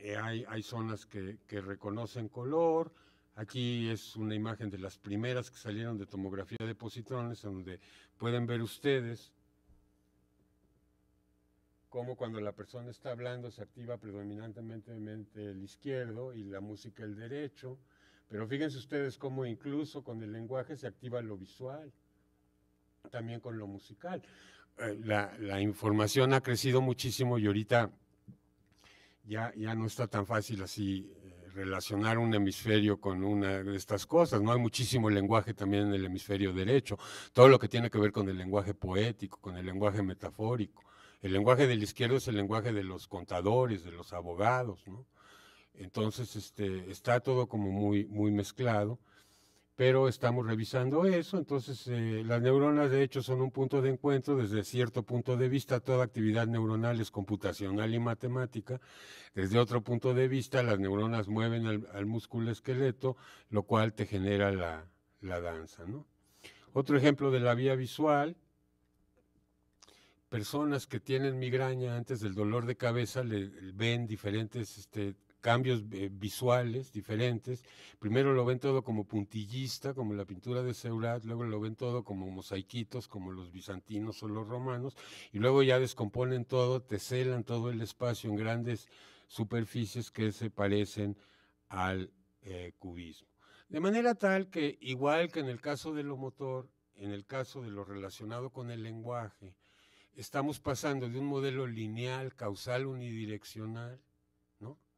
Eh, hay, zonas que, reconocen color. Aquí es una imagen de las primeras que salieron de tomografía de positrones, donde pueden ver ustedes cómo cuando la persona está hablando se activa predominantemente el izquierdo y la música el derecho. Pero fíjense ustedes cómo incluso con el lenguaje se activa lo visual, también con lo musical. Eh, la, información ha crecido muchísimo y ahorita ya, ya no está tan fácil así eh, relacionar un hemisferio con una de estas cosas. No hay muchísimo lenguaje también en el hemisferio derecho, todo lo que tiene que ver con el lenguaje poético, con el lenguaje metafórico. El lenguaje del izquierdo es el lenguaje de los contadores, de los abogados, ¿no? Entonces, este, está todo como muy, muy mezclado, pero estamos revisando eso. Entonces, eh, las neuronas, de hecho, son un punto de encuentro desde cierto punto de vista. Toda actividad neuronal es computacional y matemática. Desde otro punto de vista, las neuronas mueven al, músculo esqueleto, lo cual te genera la, danza. Otro ejemplo de la vía visual, personas que tienen migraña antes del dolor de cabeza ven diferentes este, cambios eh, visuales diferentes. Primero lo ven todo como puntillista, como la pintura de Seurat, luego lo ven todo como mosaiquitos, como los bizantinos o los romanos, y luego ya descomponen todo, teselan todo el espacio en grandes superficies que se parecen al eh, cubismo. De manera tal que, igual que en el caso de lo motor, en el caso de lo relacionado con el lenguaje, estamos pasando de un modelo lineal, causal, unidireccional,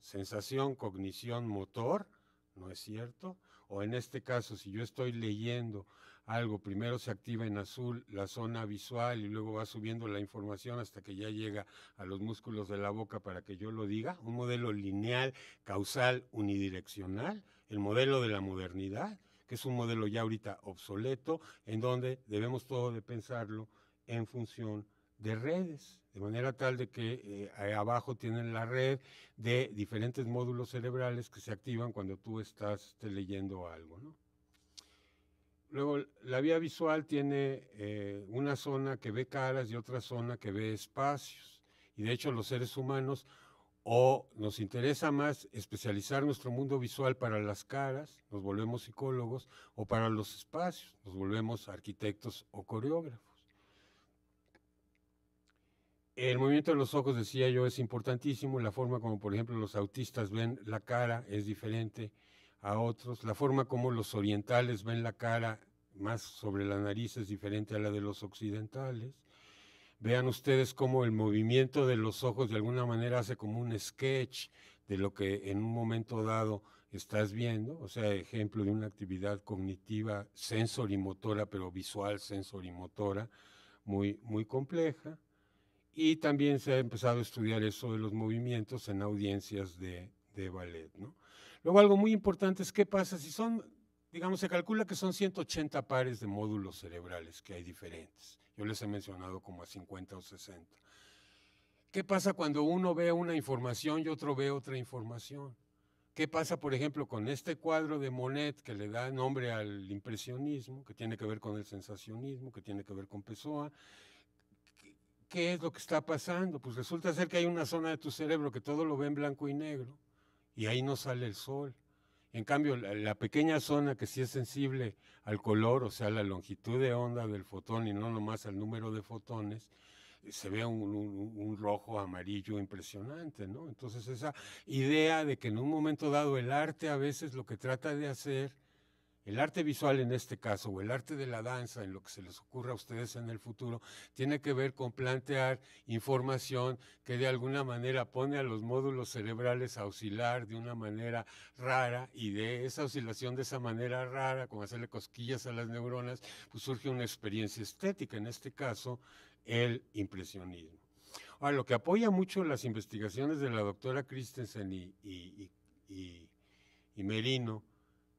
sensación, cognición, motor, ¿no es cierto? O en este caso, si yo estoy leyendo algo, primero se activa en azul la zona visual y luego va subiendo la información hasta que ya llega a los músculos de la boca para que yo lo diga, un modelo lineal, causal, unidireccional, el modelo de la modernidad, que es un modelo ya ahorita obsoleto, en donde debemos todo de pensarlo en función de redes de manera tal de que eh, abajo tienen la red de diferentes módulos cerebrales que se activan cuando tú estás este, leyendo algo. Luego, la vía visual tiene eh, una zona que ve caras y otra zona que ve espacios. Y de hecho los seres humanos o nos interesa más especializar nuestro mundo visual para las caras, nos volvemos psicólogos, o para los espacios, nos volvemos arquitectos o coreógrafos. El movimiento de los ojos, decía yo, es importantísimo. La forma como, por ejemplo, los autistas ven la cara es diferente a otros. La forma como los orientales ven la cara más sobre la nariz es diferente a la de los occidentales. Vean ustedes cómo el movimiento de los ojos de alguna manera hace como un sketch de lo que en un momento dado estás viendo, o sea, ejemplo de una actividad cognitiva sensorimotora, pero visual sensorimotora, muy, muy compleja y también se ha empezado a estudiar eso de los movimientos en audiencias de, ballet. ¿no? Luego algo muy importante es qué pasa si son, digamos, se calcula que son 180 pares de módulos cerebrales que hay diferentes. Yo les he mencionado como a 50 o 60. ¿Qué pasa cuando uno ve una información y otro ve otra información? ¿Qué pasa, por ejemplo, con este cuadro de Monet que le da nombre al impresionismo, que tiene que ver con el sensacionismo, que tiene que ver con Pessoa, ¿qué es lo que está pasando? Pues resulta ser que hay una zona de tu cerebro que todo lo ve en blanco y negro y ahí no sale el sol. En cambio, la, pequeña zona que sí es sensible al color, o sea, la longitud de onda del fotón y no nomás al número de fotones, eh, se ve un, un, rojo amarillo impresionante, ¿no? Entonces esa idea de que en un momento dado el arte a veces lo que trata de hacer el arte visual en este caso, o el arte de la danza, en lo que se les ocurra a ustedes en el futuro, tiene que ver con plantear información que de alguna manera pone a los módulos cerebrales a oscilar de una manera rara y de esa oscilación de esa manera rara, como hacerle cosquillas a las neuronas, pues surge una experiencia estética, en este caso el impresionismo. Ahora, lo que apoya mucho las investigaciones de la doctora Christensen y, y Merino,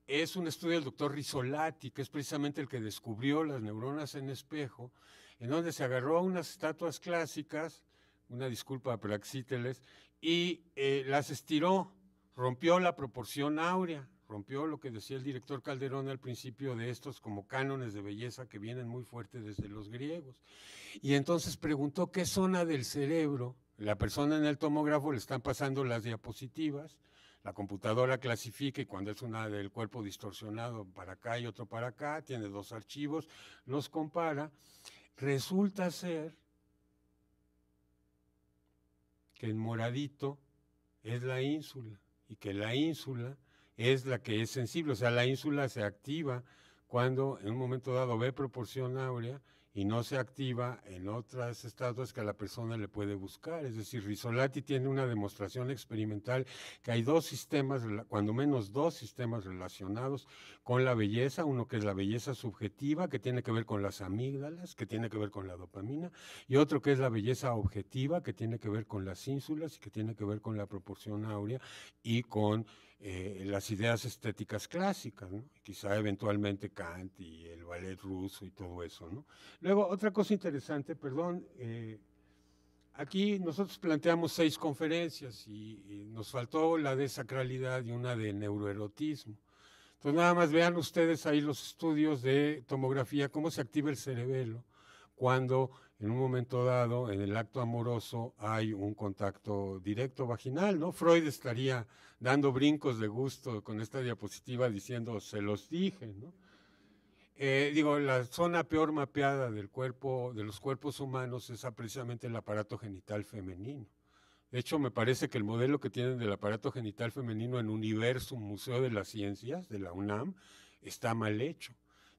es un estudio del doctor Risolati, que es precisamente el que descubrió las neuronas en espejo, en donde se agarró a unas estatuas clásicas, una disculpa a Praxíteles, y eh, las estiró, rompió la proporción áurea, rompió lo que decía el director Calderón al principio de estos como cánones de belleza que vienen muy fuertes desde los griegos. Y entonces preguntó qué zona del cerebro, la persona en el tomógrafo le están pasando las diapositivas, la computadora clasifica y cuando es una del cuerpo distorsionado para acá y otro para acá, tiene dos archivos, los compara, resulta ser que el moradito es la ínsula y que la ínsula es la que es sensible, o sea, la ínsula se activa cuando en un momento dado ve proporción áurea y no se activa en otras estatuas que la persona le puede buscar. Es decir, Risolati tiene una demostración experimental que hay dos sistemas, cuando menos dos sistemas relacionados con la belleza, uno que es la belleza subjetiva, que tiene que ver con las amígdalas, que tiene que ver con la dopamina, y otro que es la belleza objetiva, que tiene que ver con las ínsulas y que tiene que ver con la proporción áurea y con eh, las ideas estéticas clásicas, quizá eventualmente Kant y el ballet ruso y todo eso. ¿no? Luego, otra cosa interesante, perdón, eh, aquí nosotros planteamos seis conferencias y, y, nos faltó la de sacralidad y una de neuroerotismo. Entonces, nada más vean ustedes ahí los estudios de tomografía, cómo se activa el cerebelo cuando en un momento dado, en el acto amoroso, hay un contacto directo vaginal, ¿no? Freud estaría dando brincos de gusto con esta diapositiva diciendo, se los dije, ¿no? Eh, digo, la zona peor mapeada del cuerpo, de los cuerpos humanos, es precisamente el aparato genital femenino. De hecho, me parece que el modelo que tienen del aparato genital femenino en Universo, Museo de las Ciencias, de la UNAM, está mal hecho.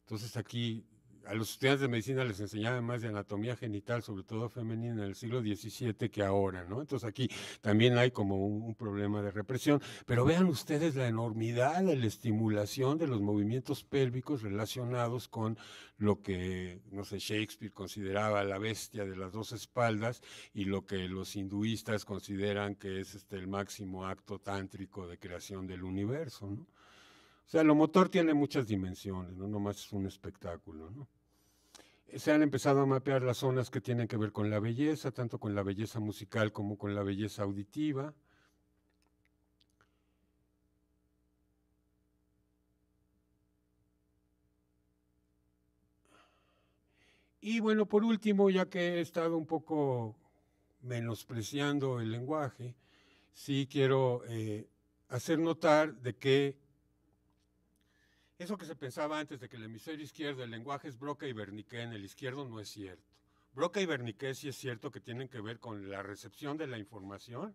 Entonces aquí a los estudiantes de medicina les enseñaban más de anatomía genital, sobre todo femenina, en el siglo XVII que ahora, ¿no? Entonces aquí también hay como un, problema de represión, pero vean ustedes la enormidad de la estimulación de los movimientos pélvicos relacionados con lo que, no sé, Shakespeare consideraba la bestia de las dos espaldas y lo que los hinduistas consideran que es este, el máximo acto tántrico de creación del universo, ¿no? O sea, lo motor tiene muchas dimensiones, no nomás es un espectáculo, ¿no? se han empezado a mapear las zonas que tienen que ver con la belleza, tanto con la belleza musical como con la belleza auditiva. Y bueno, por último, ya que he estado un poco menospreciando el lenguaje, sí quiero eh, hacer notar de que eso que se pensaba antes de que el hemisferio izquierdo, el lenguaje es Broca y Berniqué en el izquierdo, no es cierto. Broca y Berniqué sí es cierto que tienen que ver con la recepción de la información,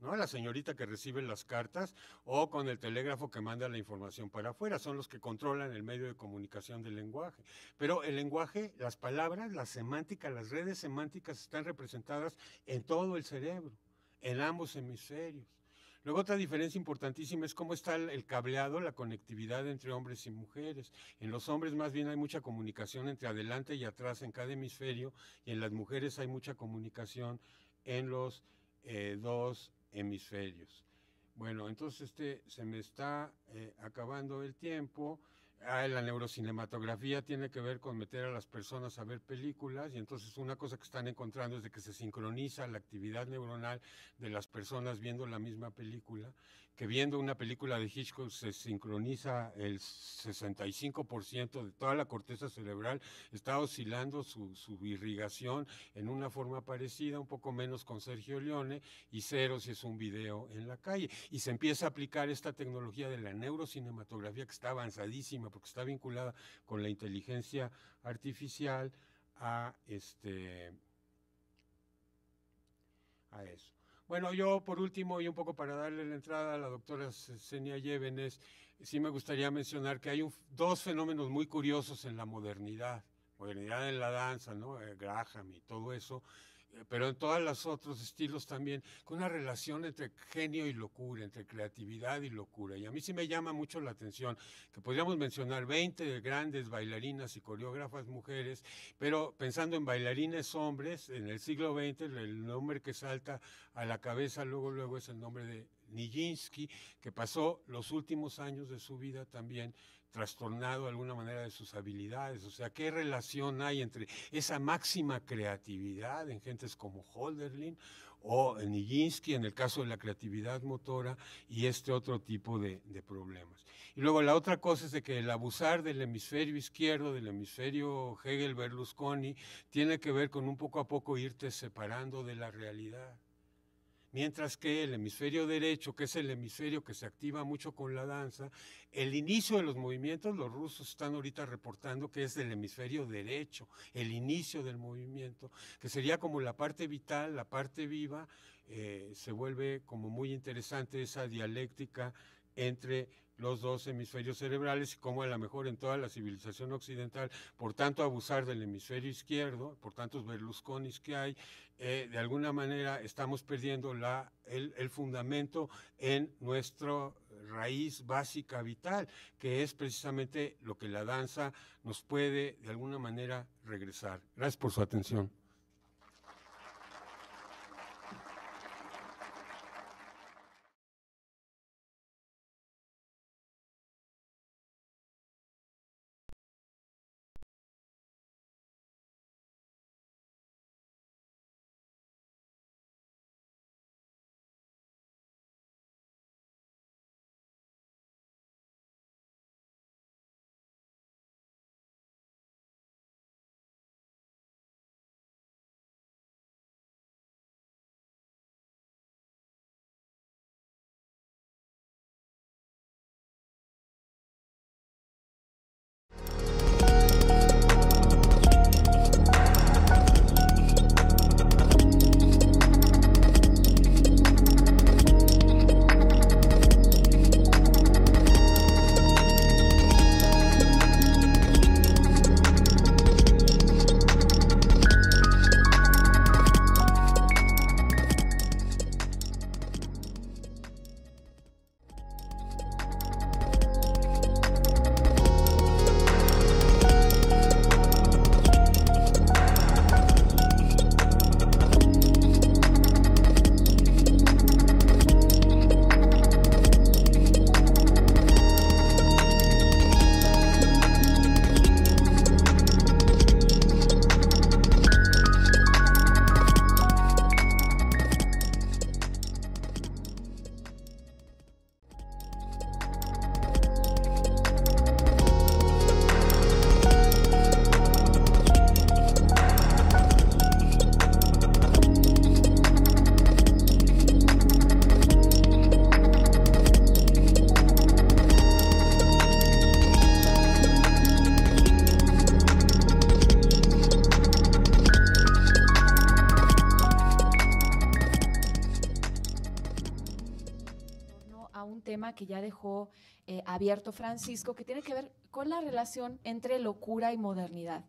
¿no? La señorita que recibe las cartas o con el telégrafo que manda la información para afuera, son los que controlan el medio de comunicación del lenguaje. Pero el lenguaje, las palabras, la semántica, las redes semánticas están representadas en todo el cerebro, en ambos hemisferios. Luego otra diferencia importantísima es cómo está el cableado, la conectividad entre hombres y mujeres. En los hombres más bien hay mucha comunicación entre adelante y atrás en cada hemisferio y en las mujeres hay mucha comunicación en los eh, dos hemisferios. Bueno, entonces este, se me está eh, acabando el tiempo. Ah, la neurocinematografía tiene que ver con meter a las personas a ver películas y entonces una cosa que están encontrando es de que se sincroniza la actividad neuronal de las personas viendo la misma película que viendo una película de Hitchcock se sincroniza el 65% de toda la corteza cerebral, está oscilando su, su, irrigación en una forma parecida, un poco menos con Sergio Leone, y cero si es un video en la calle. Y se empieza a aplicar esta tecnología de la neurocinematografía que está avanzadísima porque está vinculada con la inteligencia artificial a este a eso. Bueno, yo por último y un poco para darle la entrada a la doctora Senia Llévenes, sí me gustaría mencionar que hay dos fenómenos muy curiosos en la modernidad modernidad en la danza, ¿no? Eh, Graham y todo eso, eh, pero en todos los otros estilos también, con una relación entre genio y locura, entre creatividad y locura. Y a mí sí me llama mucho la atención que podríamos mencionar 20 grandes bailarinas y coreógrafas mujeres, pero pensando en bailarines hombres, en el siglo XX el nombre que salta a la cabeza luego, luego es el nombre de Nijinsky, que pasó los últimos años de su vida también trastornado de alguna manera de sus habilidades. O sea, ¿qué relación hay entre esa máxima creatividad en gentes como Holderlin o Nijinsky, en el caso de la creatividad motora, y este otro tipo de, problemas? Y luego la otra cosa es de que el abusar del hemisferio izquierdo, del hemisferio Hegel-Berlusconi, tiene que ver con un poco a poco irte separando de la realidad mientras que el hemisferio derecho, que es el hemisferio que se activa mucho con la danza, el inicio de los movimientos, los rusos están ahorita reportando que es del hemisferio derecho, el inicio del movimiento, que sería como la parte vital, la parte viva, eh, se vuelve como muy interesante esa dialéctica entre los dos hemisferios cerebrales, y como a lo mejor en toda la civilización occidental, por tanto abusar del hemisferio izquierdo, por tantos berlusconis que hay, eh, de alguna manera estamos perdiendo el, fundamento en nuestra raíz básica vital, que es precisamente lo que la danza nos puede de alguna manera regresar. Gracias por su atención. que ya dejó eh, abierto Francisco, que tiene que ver con la relación entre locura y modernidad.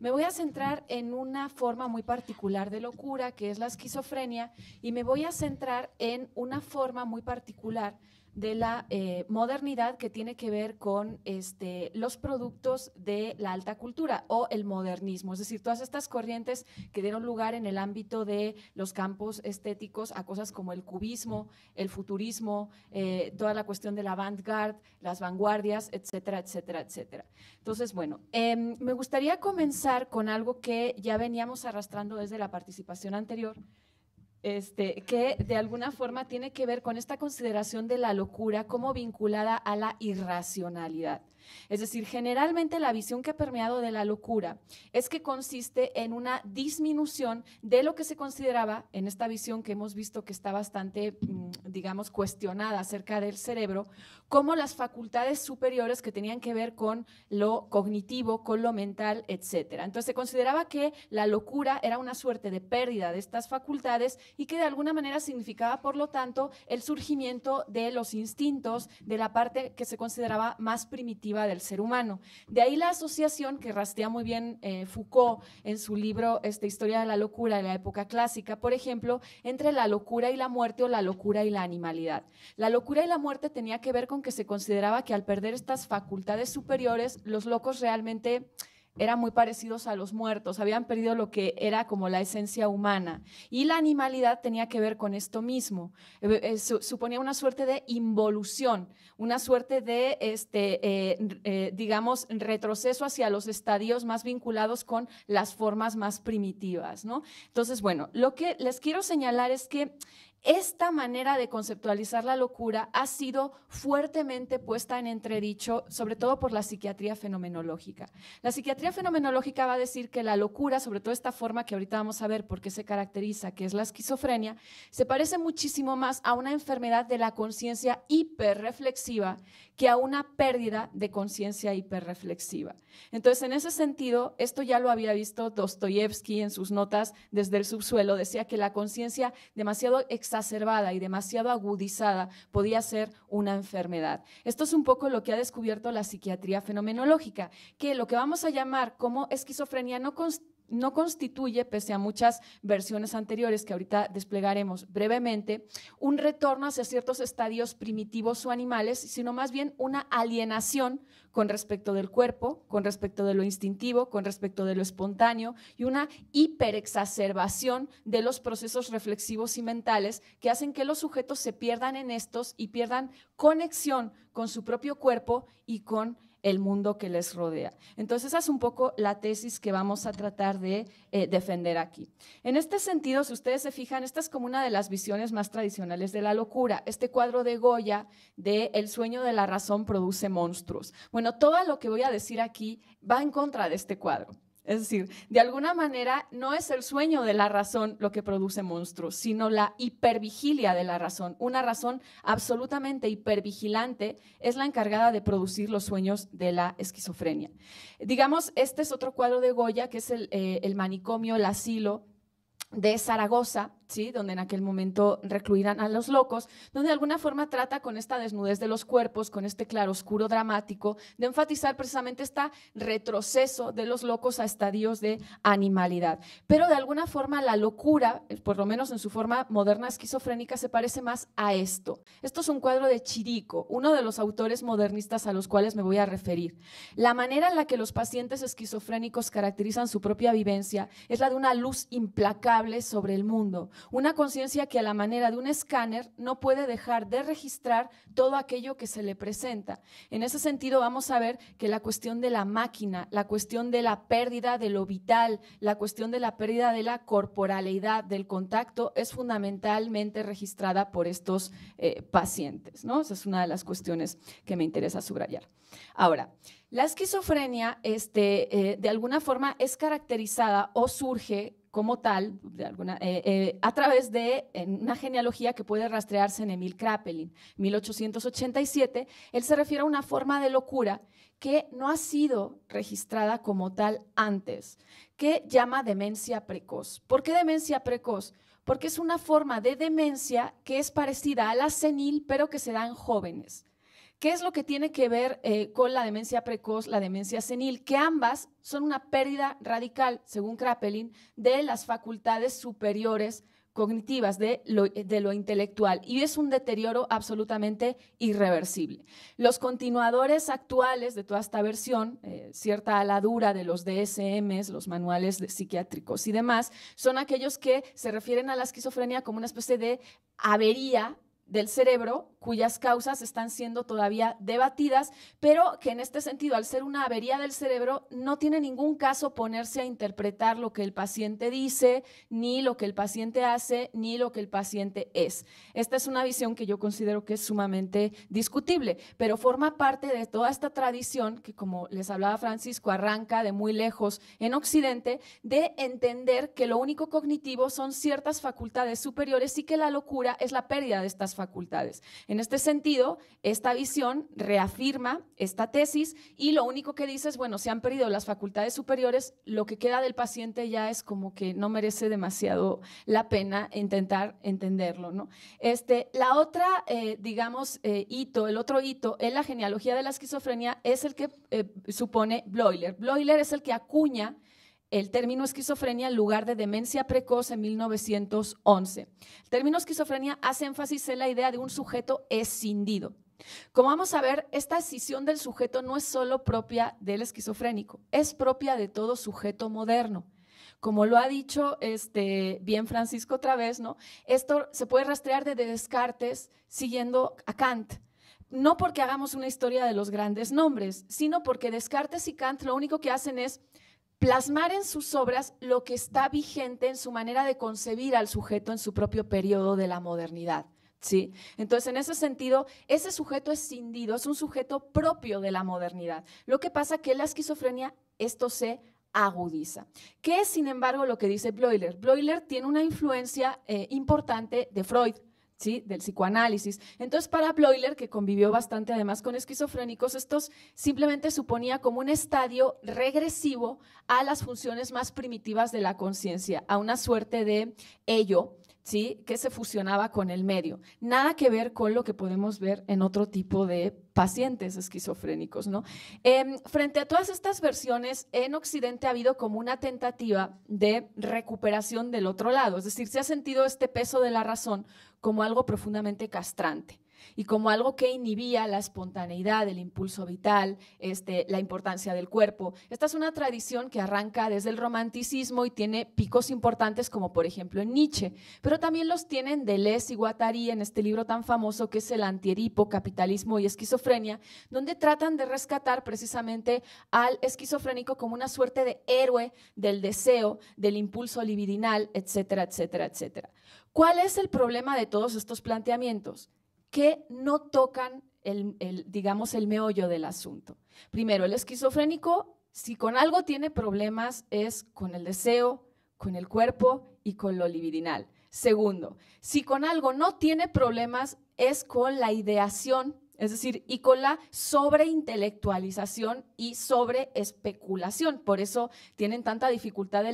Me voy a centrar en una forma muy particular de locura, que es la esquizofrenia, y me voy a centrar en una forma muy particular de la eh, modernidad que tiene que ver con este, los productos de la alta cultura o el modernismo, es decir, todas estas corrientes que dieron lugar en el ámbito de los campos estéticos a cosas como el cubismo, el futurismo, eh, toda la cuestión de la avant las vanguardias, etcétera, etcétera, etcétera. Entonces, bueno, em, me gustaría comenzar con algo que ya veníamos arrastrando desde la participación anterior, este, que de alguna forma tiene que ver con esta consideración de la locura como vinculada a la irracionalidad. Es decir, generalmente la visión que ha permeado de la locura es que consiste en una disminución de lo que se consideraba en esta visión que hemos visto que está bastante, mm, digamos, cuestionada acerca del cerebro, como las facultades superiores que tenían que ver con lo cognitivo, con lo mental, etc. Entonces se consideraba que la locura era una suerte de pérdida de estas facultades y que de alguna manera significaba, por lo tanto, el surgimiento de los instintos, de la parte que se consideraba más primitiva del ser humano. De ahí la asociación que rastea muy bien eh, Foucault en su libro este, Historia de la Locura de la época clásica, por ejemplo, entre la locura y la muerte o la locura y la animalidad. La locura y la muerte tenía que ver con que se consideraba que al perder estas facultades superiores, los locos realmente eran muy parecidos a los muertos, habían perdido lo que era como la esencia humana. Y la animalidad tenía que ver con esto mismo. Eh, eh, suponía una suerte de involución, una suerte de, este, eh, digamos, retroceso hacia los estadios más vinculados con las formas más primitivas. ¿no? Entonces, bueno, lo que les quiero señalar es que esta manera de conceptualizar la locura ha sido fuertemente puesta en entredicho, sobre todo por la psiquiatría fenomenológica. La psiquiatría fenomenológica va a decir que la locura, sobre todo esta forma que ahorita vamos a ver por qué se caracteriza, que es la esquizofrenia, se parece muchísimo más a una enfermedad de la conciencia hiperreflexiva que a una pérdida de conciencia hiperreflexiva. Entonces, en ese sentido, esto ya lo había visto Dostoyevsky en sus notas desde el subsuelo, decía que la conciencia demasiado exagerada exacerbada y demasiado agudizada podía ser una enfermedad. Esto es un poco lo que ha descubierto la psiquiatría fenomenológica, que lo que vamos a llamar como esquizofrenia no no constituye, pese a muchas versiones anteriores que ahorita desplegaremos brevemente, un retorno hacia ciertos estadios primitivos o animales, sino más bien una alienación con respecto del cuerpo, con respecto de lo instintivo, con respecto de lo espontáneo y una hiperexacerbación de los procesos reflexivos y mentales que hacen que los sujetos se pierdan en estos y pierdan conexión con su propio cuerpo y con el mundo que les rodea. Entonces, esa es un poco la tesis que vamos a tratar de eh, defender aquí. En este sentido, si ustedes se fijan, esta es como una de las visiones más tradicionales de la locura. Este cuadro de Goya de El sueño de la razón produce monstruos. Bueno, todo lo que voy a decir aquí va en contra de este cuadro. Es decir, de alguna manera no es el sueño de la razón lo que produce monstruos, sino la hipervigilia de la razón. Una razón absolutamente hipervigilante es la encargada de producir los sueños de la esquizofrenia. Digamos, este es otro cuadro de Goya, que es el, eh, el manicomio, el asilo de Zaragoza, donde en aquel momento recluirán a los locos, donde de alguna forma trata con esta desnudez de los cuerpos, con este claroscuro dramático, de enfatizar precisamente este retroceso de los locos a estadios de animalidad. Pero de alguna forma la locura, por lo menos en su forma moderna esquizofrénica, se parece más a esto. Esto es un cuadro de Chirico, uno de los autores modernistas a los cuales me voy a referir. La manera en la que los pacientes esquizofrénicos caracterizan su propia vivencia es la de una luz implacable sobre el mundo, una conciencia que a la manera de un escáner no puede dejar de registrar todo aquello que se le presenta. En ese sentido vamos a ver que la cuestión de la máquina, la cuestión de la pérdida de lo vital, la cuestión de la pérdida de la corporalidad, del contacto, es fundamentalmente registrada por estos eh, pacientes. ¿no? Esa es una de las cuestiones que me interesa subrayar. Ahora, la esquizofrenia este, eh, de alguna forma es caracterizada o surge como tal, eh, eh, a través de una genealogía que puede rastrearse en Emil Krapelin, 1887, él se refiere a una forma de locura que no ha sido registrada como tal antes, que llama demencia precoz. ¿Por qué demencia precoz? Porque es una forma de demencia que es parecida a la senil, pero que se da en jóvenes. ¿Qué es lo que tiene que ver eh, con la demencia precoz, la demencia senil? Que ambas son una pérdida radical, según Kraepelin, de las facultades superiores cognitivas, eh, de lo, intelectual, y es un deterioro absolutamente irreversible. Los continuadores actuales de toda esta versión, eh, cierta aladura de los DSMs, los manuales psiquiátricos y demás, son aquellos que se refieren a la esquizofrenia como una especie de avería del cerebro cuyas causas están siendo todavía debatidas, pero que en este sentido, al ser una avería del cerebro, no tiene ningún caso ponerse a interpretar lo que el paciente dice, ni lo que el paciente hace, ni lo que el paciente es. Esta es una visión que yo considero que es sumamente discutible, pero forma parte de toda esta tradición que, como les hablaba Francisco, arranca de muy lejos en Occidente, de entender que lo único cognitivo son ciertas facultades superiores y que la locura es la pérdida de estas facultades. En este sentido, esta visión reafirma esta tesis y lo único que dice es, bueno, se han perdido las facultades superiores, lo que queda del paciente ya es como que no merece demasiado la pena intentar entenderlo. ¿no? Este, la otra, eh, digamos, eh, hito, el otro hito en la genealogía de la esquizofrenia es el que eh, supone Bloiler. Bloiler es el que acuña el término esquizofrenia en lugar de demencia precoz en 1911. El término esquizofrenia hace énfasis en la idea de un sujeto escindido. Como vamos a ver, esta escisión del sujeto no es solo propia del esquizofrénico, es propia de todo sujeto moderno. Como lo ha dicho este, bien Francisco otra vez, esto se puede rastrear desde Descartes siguiendo a Kant. No porque hagamos una historia de los grandes nombres, sino porque Descartes y Kant lo único que hacen es plasmar en sus obras lo que está vigente en su manera de concebir al sujeto en su propio periodo de la modernidad. ¿Sí? Entonces, en ese sentido, ese sujeto cindido, es un sujeto propio de la modernidad. Lo que pasa que la esquizofrenia esto se agudiza. ¿Qué es, sin embargo, lo que dice Bloiler? Bloiler tiene una influencia eh, importante de Freud. ¿sí? del psicoanálisis. Entonces, para Bloiler, que convivió bastante además con esquizofrénicos, estos simplemente suponía como un estadio regresivo a las funciones más primitivas de la conciencia, a una suerte de ello ¿sí? que se fusionaba con el medio. Nada que ver con lo que podemos ver en otro tipo de pacientes esquizofrénicos. ¿no? Em, frente a todas estas versiones, en Occidente ha habido como una tentativa de recuperación del otro lado, es decir, se ha sentido este peso de la razón como algo profundamente castrante y como algo que inhibía la espontaneidad, el impulso vital, este, la importancia del cuerpo. Esta es una tradición que arranca desde el romanticismo y tiene picos importantes como por ejemplo en Nietzsche, pero también los tienen Deleuze y Guattari en este libro tan famoso que es El antieripo, capitalismo y esquizofrenia, donde tratan de rescatar precisamente al esquizofrénico como una suerte de héroe del deseo, del impulso libidinal, etcétera, etcétera, etcétera. ¿Cuál es el problema de todos estos planteamientos? que no tocan el, digamos, el meollo del asunto. Primero, el esquizofrénico, si con algo tiene problemas, es con el deseo, con el cuerpo y con lo libidinal. Segundo, si con algo no tiene problemas, es con la ideación, es decir, y con la sobreintelectualización y sobre especulación, Por eso tienen tanta dificultad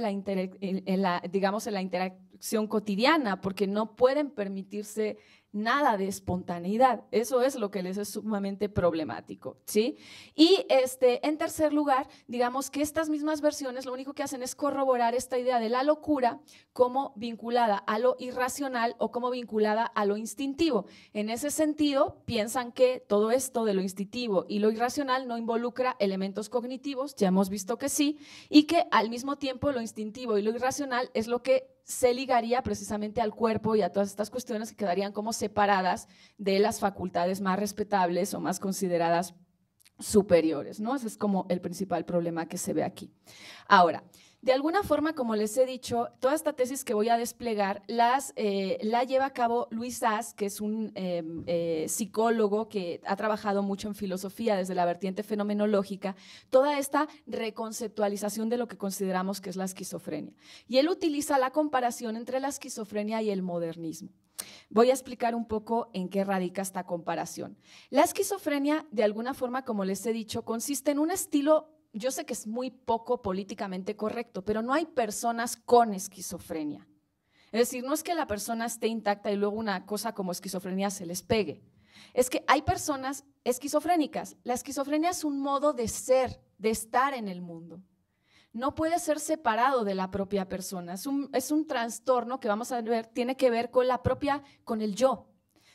digamos, en la interacción cotidiana, porque no pueden permitirse nada de espontaneidad. Eso es lo que les es sumamente problemático, ¿sí? Y este, en tercer lugar, digamos que estas mismas versiones lo único que hacen es corroborar esta idea de la locura como vinculada a lo irracional o como vinculada a lo instintivo. En ese sentido, piensan que todo esto de lo instintivo y lo irracional no involucra elementos cognitivos, ya hemos visto que sí, y que al mismo tiempo lo instintivo y lo irracional es lo que se ligaría precisamente al cuerpo y a todas estas cuestiones que quedarían como separadas de las facultades más respetables o más consideradas superiores, ¿no? Ese es como el principal problema que se ve aquí. Ahora, de alguna forma, como les he dicho, toda esta tesis que voy a desplegar las, eh, la lleva a cabo Luis As, que es un em, eh, psicólogo que ha trabajado mucho en filosofía desde la vertiente fenomenológica, toda esta reconceptualización de lo que consideramos que es la esquizofrenia. Y él utiliza la comparación entre la esquizofrenia y el modernismo. Voy a explicar un poco en qué radica esta comparación. La esquizofrenia, de alguna forma, como les he dicho, consiste en un estilo yo sé que es muy poco políticamente correcto, pero no hay personas con esquizofrenia. Es decir, no es que la persona esté intacta y luego una cosa como esquizofrenia se les pegue. Es que hay personas esquizofrénicas. La esquizofrenia es un modo de ser, de estar en el mundo. No puede ser separado de la propia persona. Es un, es trastorno que vamos a ver, tiene que ver con la propia, con el yo.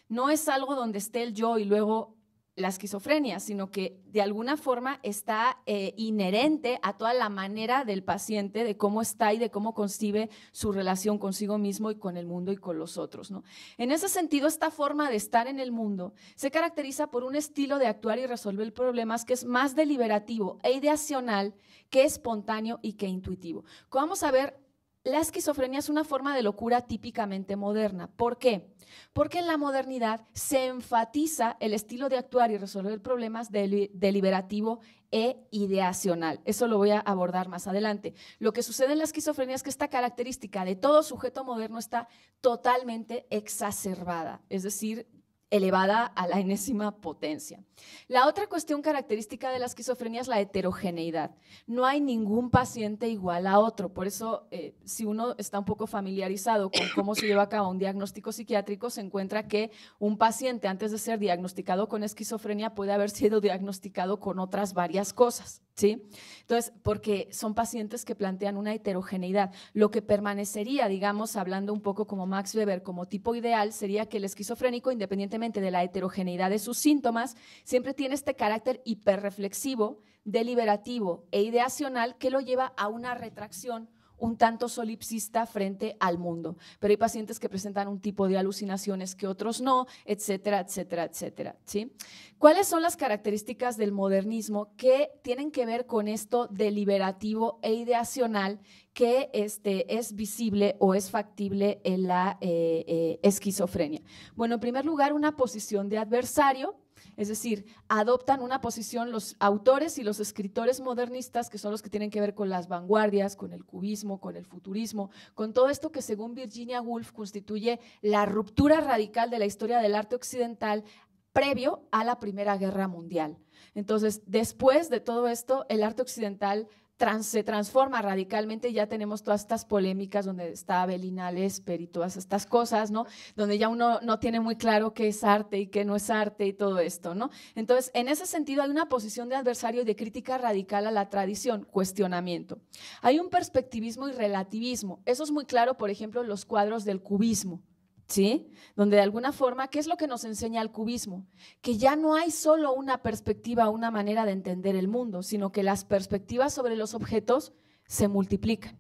No es algo donde esté el yo y luego la esquizofrenia, sino que de alguna forma está eh, inherente a toda la manera del paciente de cómo está y de cómo concibe su relación consigo mismo y con el mundo y con los otros. ¿no? En ese sentido, esta forma de estar en el mundo se caracteriza por un estilo de actuar y resolver problemas que es más deliberativo e ideacional que espontáneo y que intuitivo. Como vamos a ver, la esquizofrenia es una forma de locura típicamente moderna. ¿Por qué? Porque en la modernidad se enfatiza el estilo de actuar y resolver problemas deliberativo e ideacional. Eso lo voy a abordar más adelante. Lo que sucede en la esquizofrenia es que esta característica de todo sujeto moderno está totalmente exacerbada, es decir, elevada a la enésima potencia. La otra cuestión característica de la esquizofrenia es la heterogeneidad. No hay ningún paciente igual a otro. Por eso, eh, si uno está un poco familiarizado con cómo se lleva a cabo un diagnóstico psiquiátrico, se encuentra que un paciente antes de ser diagnosticado con esquizofrenia puede haber sido diagnosticado con otras varias cosas. ¿Sí? Entonces, porque son pacientes que plantean una heterogeneidad. Lo que permanecería, digamos, hablando un poco como Max Weber, como tipo ideal, sería que el esquizofrénico, independientemente de la heterogeneidad de sus síntomas, siempre tiene este carácter hiperreflexivo, deliberativo e ideacional que lo lleva a una retracción un tanto solipsista frente al mundo. Pero hay pacientes que presentan un tipo de alucinaciones que otros no, etcétera, etcétera, etcétera. ¿sí? ¿Cuáles son las características del modernismo que tienen que ver con esto deliberativo e ideacional que este, es visible o es factible en la eh, eh, esquizofrenia? Bueno, en primer lugar, una posición de adversario es decir, adoptan una posición los autores y los escritores modernistas, que son los que tienen que ver con las vanguardias, con el cubismo, con el futurismo, con todo esto que según Virginia Woolf constituye la ruptura radical de la historia del arte occidental previo a la Primera Guerra Mundial. Entonces, después de todo esto, el arte occidental se transforma radicalmente, ya tenemos todas estas polémicas donde está Belina Lesper y todas estas cosas, ¿no? Donde ya uno no tiene muy claro qué es arte y qué no es arte y todo esto, ¿no? Entonces, en ese sentido hay una posición de adversario y de crítica radical a la tradición, cuestionamiento. Hay un perspectivismo y relativismo. Eso es muy claro, por ejemplo, en los cuadros del cubismo, ¿sí? Donde de alguna forma, ¿qué es lo que nos enseña el cubismo? Que ya no hay solo una perspectiva, una manera de entender el mundo, sino que las perspectivas sobre los objetos se multiplican.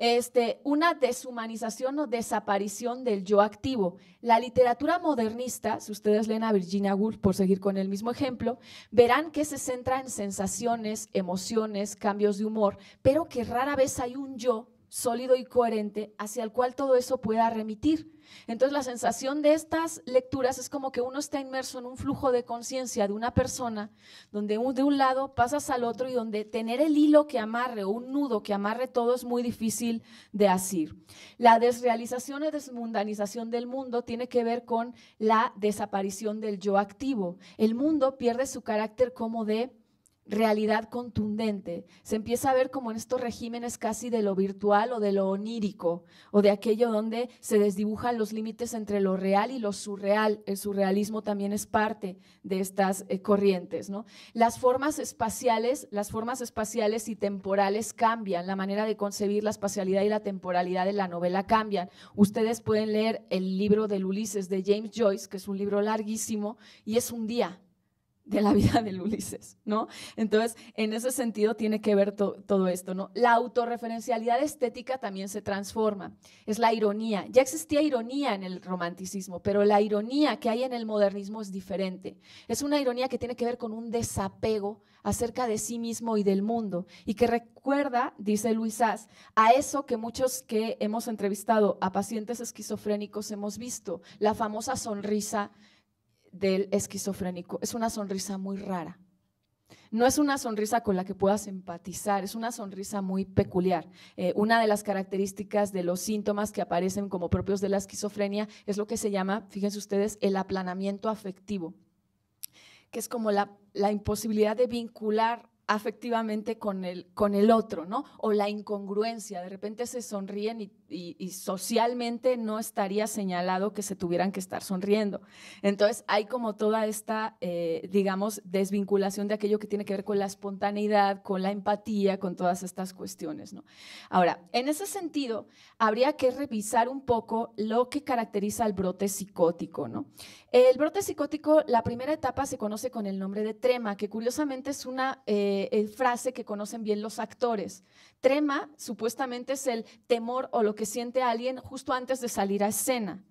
Este, una deshumanización o desaparición del yo activo. La literatura modernista, si ustedes leen a Virginia Woolf, por seguir con el mismo ejemplo, verán que se centra en sensaciones, emociones, cambios de humor, pero que rara vez hay un yo sólido y coherente hacia el cual todo eso pueda remitir. Entonces la sensación de estas lecturas es como que uno está inmerso en un flujo de conciencia de una persona, donde de un lado pasas al otro y donde tener el hilo que amarre o un nudo que amarre todo es muy difícil de hacer. La desrealización y desmundanización del mundo tiene que ver con la desaparición del yo activo. El mundo pierde su carácter como de realidad contundente. Se empieza a ver como en estos regímenes casi de lo virtual o de lo onírico, o de aquello donde se desdibujan los límites entre lo real y lo surreal. El surrealismo también es parte de estas eh, corrientes. ¿no? Las formas espaciales, las formas espaciales y temporales cambian. La manera de concebir la espacialidad y la temporalidad de la novela cambian. Ustedes pueden leer el libro del Ulises de James Joyce, que es un libro larguísimo, y es un día de la vida de Ulises, ¿no? Entonces, en ese sentido tiene que ver todo esto, ¿no? La autorreferencialidad estética también se transforma, es la ironía. Ya existía ironía en el romanticismo, pero la ironía que hay en el modernismo es diferente. Es una ironía que tiene que ver con un desapego acerca de sí mismo y del mundo y que recuerda, dice Luis Sass, a eso que muchos que hemos entrevistado a pacientes esquizofrénicos hemos visto, la famosa sonrisa del esquizofrénico. Es una sonrisa muy rara. No es una sonrisa con la que puedas empatizar, es una sonrisa muy peculiar. Eh, una de las características de los síntomas que aparecen como propios de la esquizofrenia es lo que se llama, fíjense ustedes, el aplanamiento afectivo, que es como la, la imposibilidad de vincular afectivamente con el, con el otro, ¿no? O la incongruencia, de repente se sonríen y, socialmente no estaría señalado que se tuvieran que estar sonriendo. Entonces hay como toda esta, eh, digamos, desvinculación de aquello que tiene que ver con la espontaneidad, con la empatía, con todas estas cuestiones, ¿no? Ahora, en ese sentido, habría que revisar un poco lo que caracteriza al brote psicótico, ¿no? El brote psicótico, la primera etapa se conoce con el nombre de trema, que curiosamente es una eh, eh, frase que conocen bien los actores. Trema supuestamente es el temor o lo que siente alguien justo antes de salir a escena.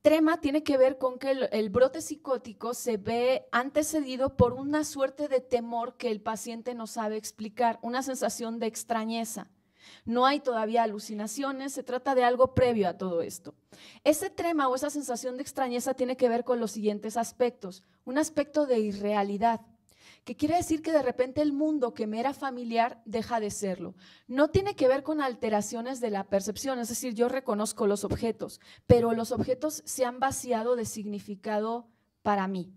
Trema tiene que ver con que el brote psicótico se ve antecedido por una suerte de temor que el paciente no sabe explicar, una sensación de extrañeza. No hay todavía alucinaciones, se trata de algo previo a todo esto. Ese trema o esa sensación de extrañeza tiene que ver con los siguientes aspectos. Un aspecto de irrealidad, que quiere decir que de repente el mundo que me era familiar deja de serlo. No tiene que ver con alteraciones de la percepción, es decir, yo reconozco los objetos, pero los objetos se han vaciado de significado para mí.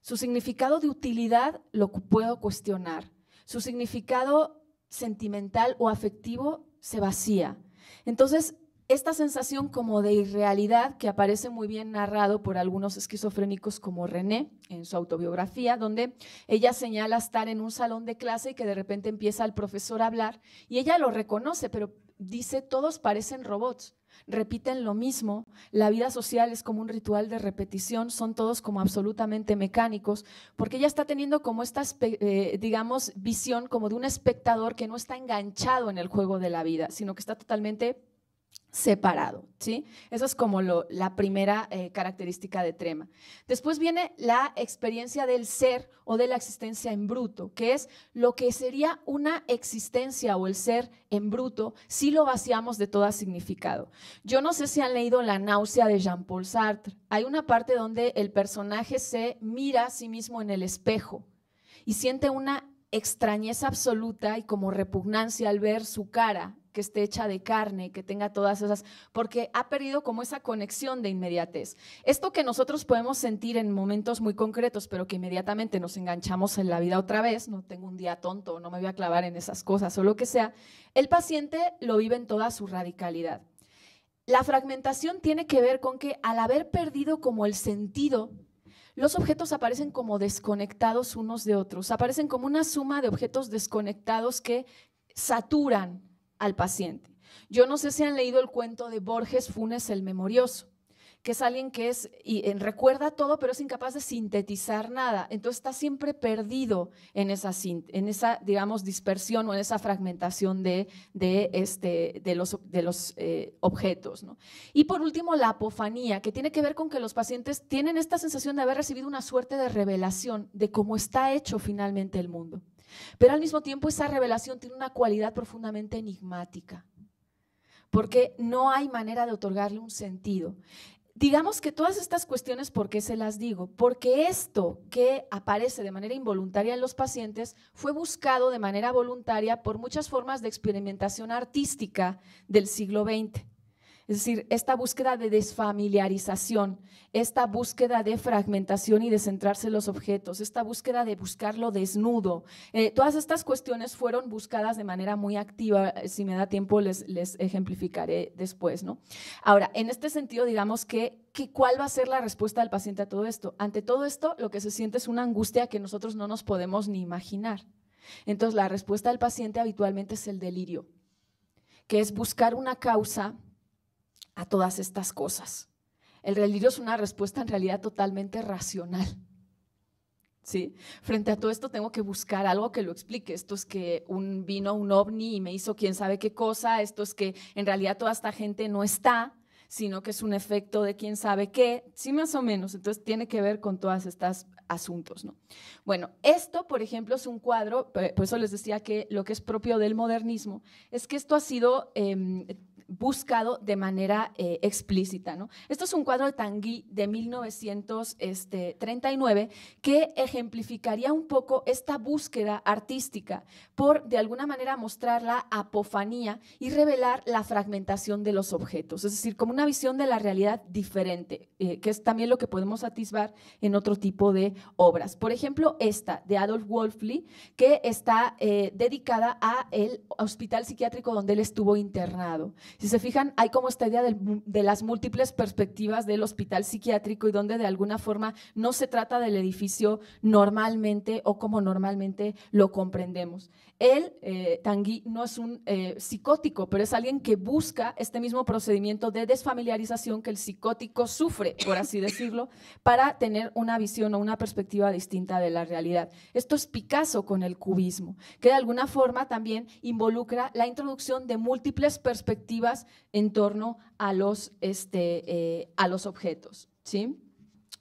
Su significado de utilidad lo puedo cuestionar. Su significado sentimental o afectivo se vacía. Entonces, esta sensación como de irrealidad que aparece muy bien narrado por algunos esquizofrénicos como René en su autobiografía, donde ella señala estar en un salón de clase y que de repente empieza el profesor a hablar y ella lo reconoce, pero dice, todos parecen robots repiten lo mismo, la vida social es como un ritual de repetición, son todos como absolutamente mecánicos, porque ella está teniendo como esta, eh, digamos, visión como de un espectador que no está enganchado en el juego de la vida, sino que está totalmente separado, ¿sí? Eso es como la primera eh, característica de Trema. Después viene la experiencia del ser o de la existencia en bruto, que es lo que sería una existencia o el ser en bruto si lo vaciamos de todo significado. Yo no sé si han leído La náusea de Jean-Paul Sartre. Hay una parte donde el personaje se mira a sí mismo en el espejo y siente una extrañeza absoluta y como repugnancia al ver su cara que esté hecha de carne, que tenga todas esas, porque ha perdido como esa conexión de inmediatez. Esto que nosotros podemos sentir en momentos muy concretos, pero que inmediatamente nos enganchamos en la vida otra vez, no tengo un día tonto, no me voy a clavar en esas cosas o lo que sea, el paciente lo vive en toda su radicalidad. La fragmentación tiene que ver con que al haber perdido como el sentido los objetos aparecen como desconectados unos de otros, aparecen como una suma de objetos desconectados que saturan al paciente. Yo no sé si han leído el cuento de Borges Funes el Memorioso, que es alguien que es y eh, recuerda todo, pero es incapaz de sintetizar nada. Entonces está siempre perdido en esa, digamos, dispersión o en esa fragmentación de, este, los, eh, objetos. Y por último, la apofanía, que tiene que ver con que los pacientes tienen esta sensación de haber recibido una suerte de revelación de cómo está hecho finalmente el mundo. Pero al mismo tiempo esa revelación tiene una cualidad profundamente enigmática, porque no hay manera de otorgarle un sentido. Digamos que todas estas cuestiones, ¿por qué se las digo? Porque esto que aparece de manera involuntaria en los pacientes fue buscado de manera voluntaria por muchas formas de experimentación artística del siglo XX. Es decir, esta búsqueda de desfamiliarización, esta búsqueda de fragmentación y de centrarse en los objetos, esta búsqueda de buscarlo desnudo. Eh, todas estas cuestiones fueron buscadas de manera muy activa. Si me da tiempo, les, les ejemplificaré después. ¿no? Ahora, en este sentido, digamos que cuál va a ser la respuesta del paciente a todo esto. Ante todo esto, lo que se siente es una angustia que nosotros no nos podemos ni imaginar. Entonces, la respuesta del paciente habitualmente es el delirio, que es buscar una causa todas estas cosas. El relirio es una respuesta en realidad totalmente racional. ¿Sí? Frente a todo esto tengo que buscar algo que lo explique. Esto es que un vino un ovni y me hizo quién sabe qué cosa. Esto es que en realidad toda esta gente no está, sino que es un efecto de quién sabe qué. Sí, más o menos. Entonces tiene que ver con todas estas asuntos, ¿no? Bueno, esto, por ejemplo, es un cuadro. Por eso les decía que lo que es propio del modernismo es que esto ha sido em, buscado de manera eh, explícita. ¿no? Esto es un cuadro de Tanguy de 1939 este, que ejemplificaría un poco esta búsqueda artística por, de alguna manera, mostrar la apofanía y revelar la fragmentación de los objetos, es decir, como una visión de la realidad diferente, eh, que es también lo que podemos atisbar en otro tipo de obras. Por ejemplo, esta de Adolf Wolfley, que está eh, dedicada al hospital psiquiátrico donde él estuvo internado. Si se fijan, hay como esta idea de, las múltiples perspectivas del hospital psiquiátrico y donde de alguna forma no se trata del edificio normalmente o como normalmente lo comprendemos. Él, eh, Tanguy, no es un eh, psicótico, pero es alguien que busca este mismo procedimiento de desfamiliarización que el psicótico sufre, por así <coughs> decirlo, para tener una visión o una perspectiva distinta de la realidad. Esto es Picasso con el cubismo, que de alguna forma también involucra la introducción de múltiples perspectivas en torno a los, este, eh, objetos. ¿sí?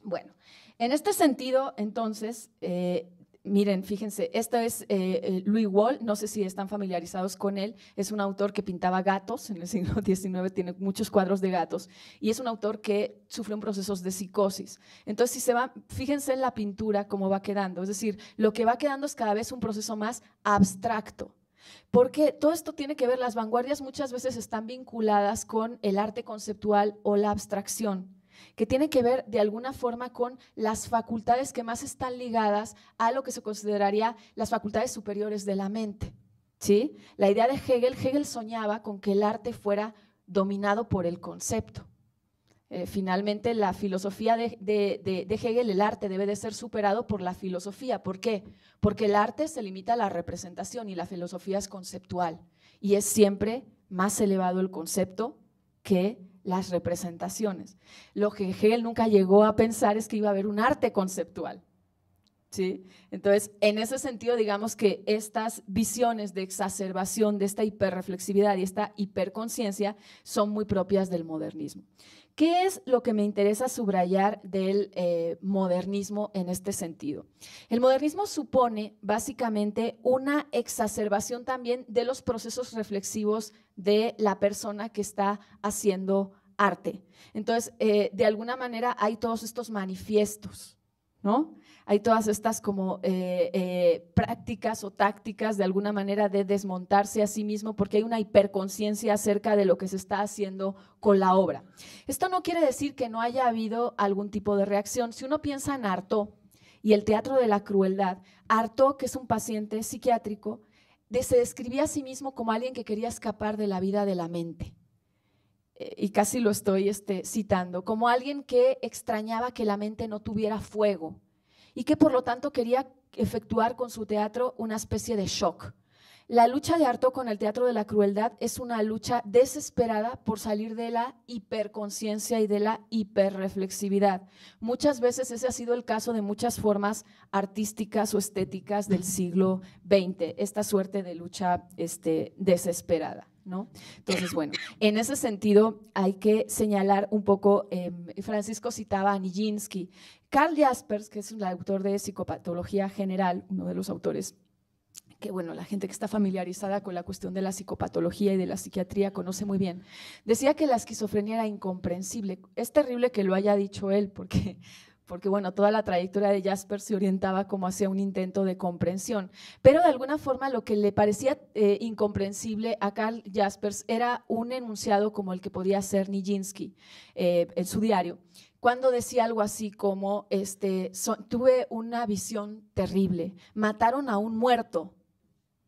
Bueno, en este sentido, entonces, Miren, fíjense, esta es eh, eh, Louis Wall, no sé si están familiarizados con él, es un autor que pintaba gatos en el siglo XIX, <laughs> tiene muchos cuadros de gatos, y es un autor que sufre un proceso de psicosis. Entonces, si se va, fíjense en la pintura cómo va quedando, es decir, lo que va quedando es cada vez un proceso más abstracto. Porque todo esto tiene que ver, las vanguardias muchas veces están vinculadas con el arte conceptual o la abstracción que tiene que ver de alguna forma con las facultades que más están ligadas a lo que se consideraría las facultades superiores de la mente. ¿sí? La idea de Hegel, Hegel soñaba con que el arte fuera dominado por el concepto. Eh, finalmente, la filosofía de, Hegel, el arte debe de ser superado por la filosofía. ¿Por qué? Porque el arte se limita a la representación y la filosofía es conceptual. Y es siempre más elevado el concepto que las representaciones. Lo que Hegel nunca llegó a pensar es que iba a haber un arte conceptual. ¿Sí? Entonces, en ese sentido, digamos que estas visiones de exacerbación de esta hiperreflexividad y esta hiperconciencia son muy propias del modernismo. ¿Qué es lo que me interesa subrayar del eh, modernismo en este sentido? El modernismo supone básicamente una exacerbación también de los procesos reflexivos de la persona que está haciendo arte. Entonces, eh, de alguna manera hay todos estos manifiestos, ¿no? Hay todas estas como eh, eh, prácticas o tácticas de alguna manera de desmontarse a sí mismo porque hay una hiperconciencia acerca de lo que se está haciendo con la obra. Esto no quiere decir que no haya habido algún tipo de reacción. Si uno piensa en Artaud y el teatro de la crueldad, Artaud, que es un paciente psiquiátrico, se describía a sí mismo como alguien que quería escapar de la vida de la mente. Eh, y casi lo estoy este, citando, como alguien que extrañaba que la mente no tuviera fuego y que por lo tanto quería efectuar con su teatro una especie de shock. La lucha de harto con el teatro de la crueldad es una lucha desesperada por salir de la hiperconciencia y de la hiperreflexividad. Muchas veces ese ha sido el caso de muchas formas artísticas o estéticas del siglo XX, esta suerte de lucha este, desesperada. Entonces, bueno, en ese sentido hay que señalar un poco, em, Francisco citaba a Nijinsky, Carl Jaspers, que es un autor de Psicopatología General, uno de los autores que bueno, la gente que está familiarizada con la cuestión de la psicopatología y de la psiquiatría conoce muy bien, decía que la esquizofrenia era incomprensible. Es terrible que lo haya dicho él, porque porque bueno, toda la trayectoria de Jasper se orientaba como hacia un intento de comprensión. Pero de alguna forma lo que le parecía eh, incomprensible a Carl Jaspers era un enunciado como el que podía hacer Nijinsky eh, en su diario, cuando decía algo así como, este, tuve una visión terrible, mataron a un muerto,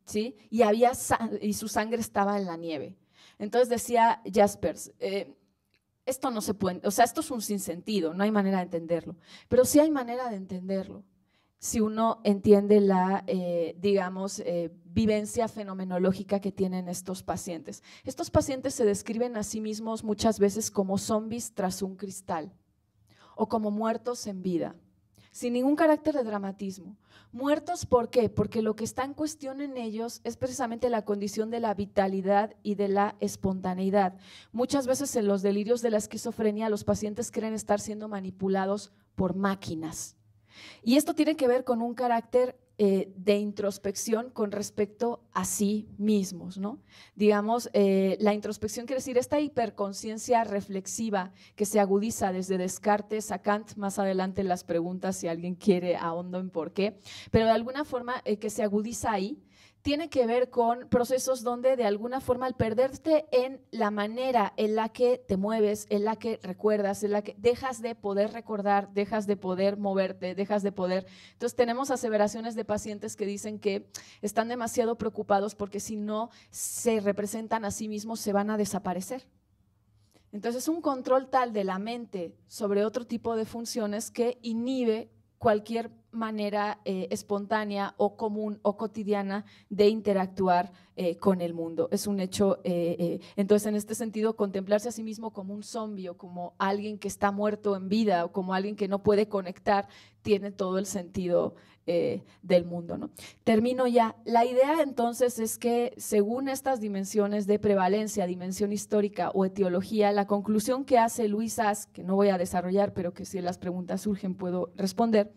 ¿sí? Y, su sangre estaba en la nieve. Entonces decía Jaspers, eh, esto no se puede, o sea, esto es un sinsentido, no hay manera de entenderlo, pero sí hay manera de entenderlo si uno entiende la, eh, digamos, eh, vivencia fenomenológica que tienen estos pacientes. Estos pacientes se describen a sí mismos muchas veces como zombies tras un cristal o como muertos en vida sin ningún carácter de dramatismo. Muertos, ¿por qué? Porque lo que está en cuestión en ellos es precisamente la condición de la vitalidad y de la espontaneidad. Muchas veces en los delirios de la esquizofrenia los pacientes creen estar siendo manipulados por máquinas. Y esto tiene que ver con un carácter eh, de introspección con respecto a sí mismos, ¿no? Digamos, eh, la introspección quiere decir esta hiperconciencia reflexiva que se agudiza desde Descartes a Kant, más adelante las preguntas si alguien quiere ahondo en por qué, pero de alguna forma eh, que se agudiza ahí, tiene que ver con procesos donde de alguna forma al perderte en la manera en la que te mueves, en la que recuerdas, en la que dejas de poder recordar, dejas de poder moverte, dejas de poder. Entonces tenemos aseveraciones de pacientes que dicen que están demasiado preocupados porque si no se representan a sí mismos se van a desaparecer. Entonces un control tal de la mente sobre otro tipo de funciones que inhibe cualquier manera eh, espontánea o común o cotidiana de interactuar eh, con el mundo. Es un hecho, eh, entonces en este sentido, contemplarse a sí mismo como un zombi o como alguien que está muerto en vida o como alguien que no puede conectar, tiene todo el sentido eh, del mundo. ¿no? Termino ya. La idea entonces es que según estas dimensiones de prevalencia, dimensión histórica o etiología, la conclusión que hace Luis As, que no voy a desarrollar, pero que si las preguntas surgen puedo responder,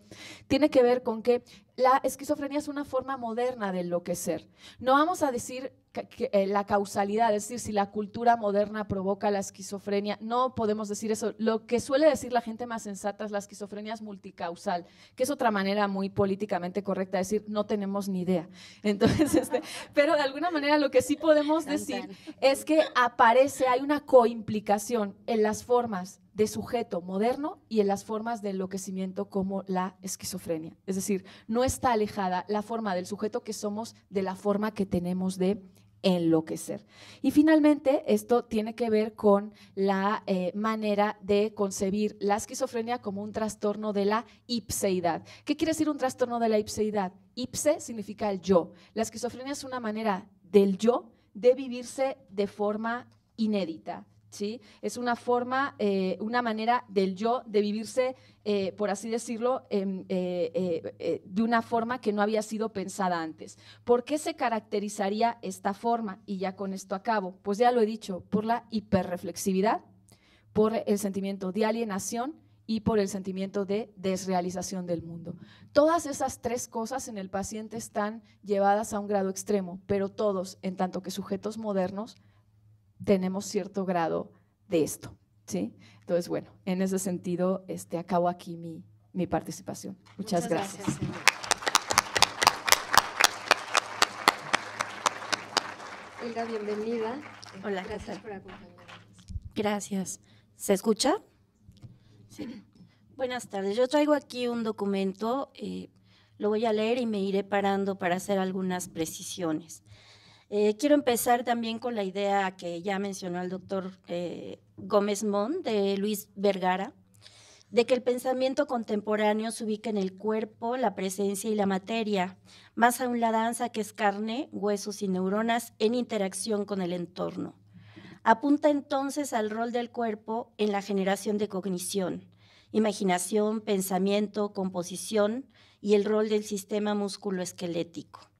tiene que ver con que la esquizofrenia es una forma moderna de enloquecer. No vamos a decir eh, la causalidad, es decir, si la cultura moderna provoca la esquizofrenia, no podemos decir eso. Lo que suele decir la gente más sensata es la esquizofrenia es multicausal, que es otra manera muy políticamente correcta de decir no tenemos ni idea. <laughs> Entonces, este, pero de alguna manera lo que sí podemos decir es que aparece, hay una coimplicación en las formas de sujeto moderno y en las formas de enloquecimiento como la esquizofrenia. Es decir, no está alejada la forma del sujeto que somos de la forma que tenemos de enloquecer. Y finalmente, esto tiene que ver con la eh, manera de concebir la esquizofrenia como un trastorno de la ipseidad. ¿Qué quiere decir un trastorno de la ipseidad? Ipse significa el yo. La esquizofrenia es una manera del yo de vivirse de forma inédita, es una forma, eh, una manera del yo de vivirse, eh, por así decirlo, em, eh, de una forma que no había sido pensada antes. ¿Por qué se caracterizaría esta forma? Y ya con esto acabo. Pues ya lo he dicho, por la hiperreflexividad, por el sentimiento de alienación y por el sentimiento de desrealización del mundo. Todas esas tres cosas en el paciente están llevadas a un grado extremo, pero todos, en tanto que sujetos modernos, tenemos cierto grado de esto. ¿sí? Entonces, bueno, en ese sentido, este, acabo aquí mi, participación. Muchas, gracias. gracias bienvenida. Hola, gracias por acompañarnos. Gracias. ¿Se escucha? Sí. Buenas tardes. Yo traigo aquí un documento, eh, lo voy a leer y me iré parando para hacer algunas precisiones. Eh, quiero empezar también con la idea que ya mencionó el doctor eh, Gómez mont de Luis Vergara, de que el pensamiento contemporáneo se ubica en el cuerpo, la presencia y la materia, más aún la danza que es carne, huesos y neuronas en interacción con el entorno. Apunta entonces al rol del cuerpo en la generación de cognición, imaginación, pensamiento, composición y el rol del sistema músculo-esquelético.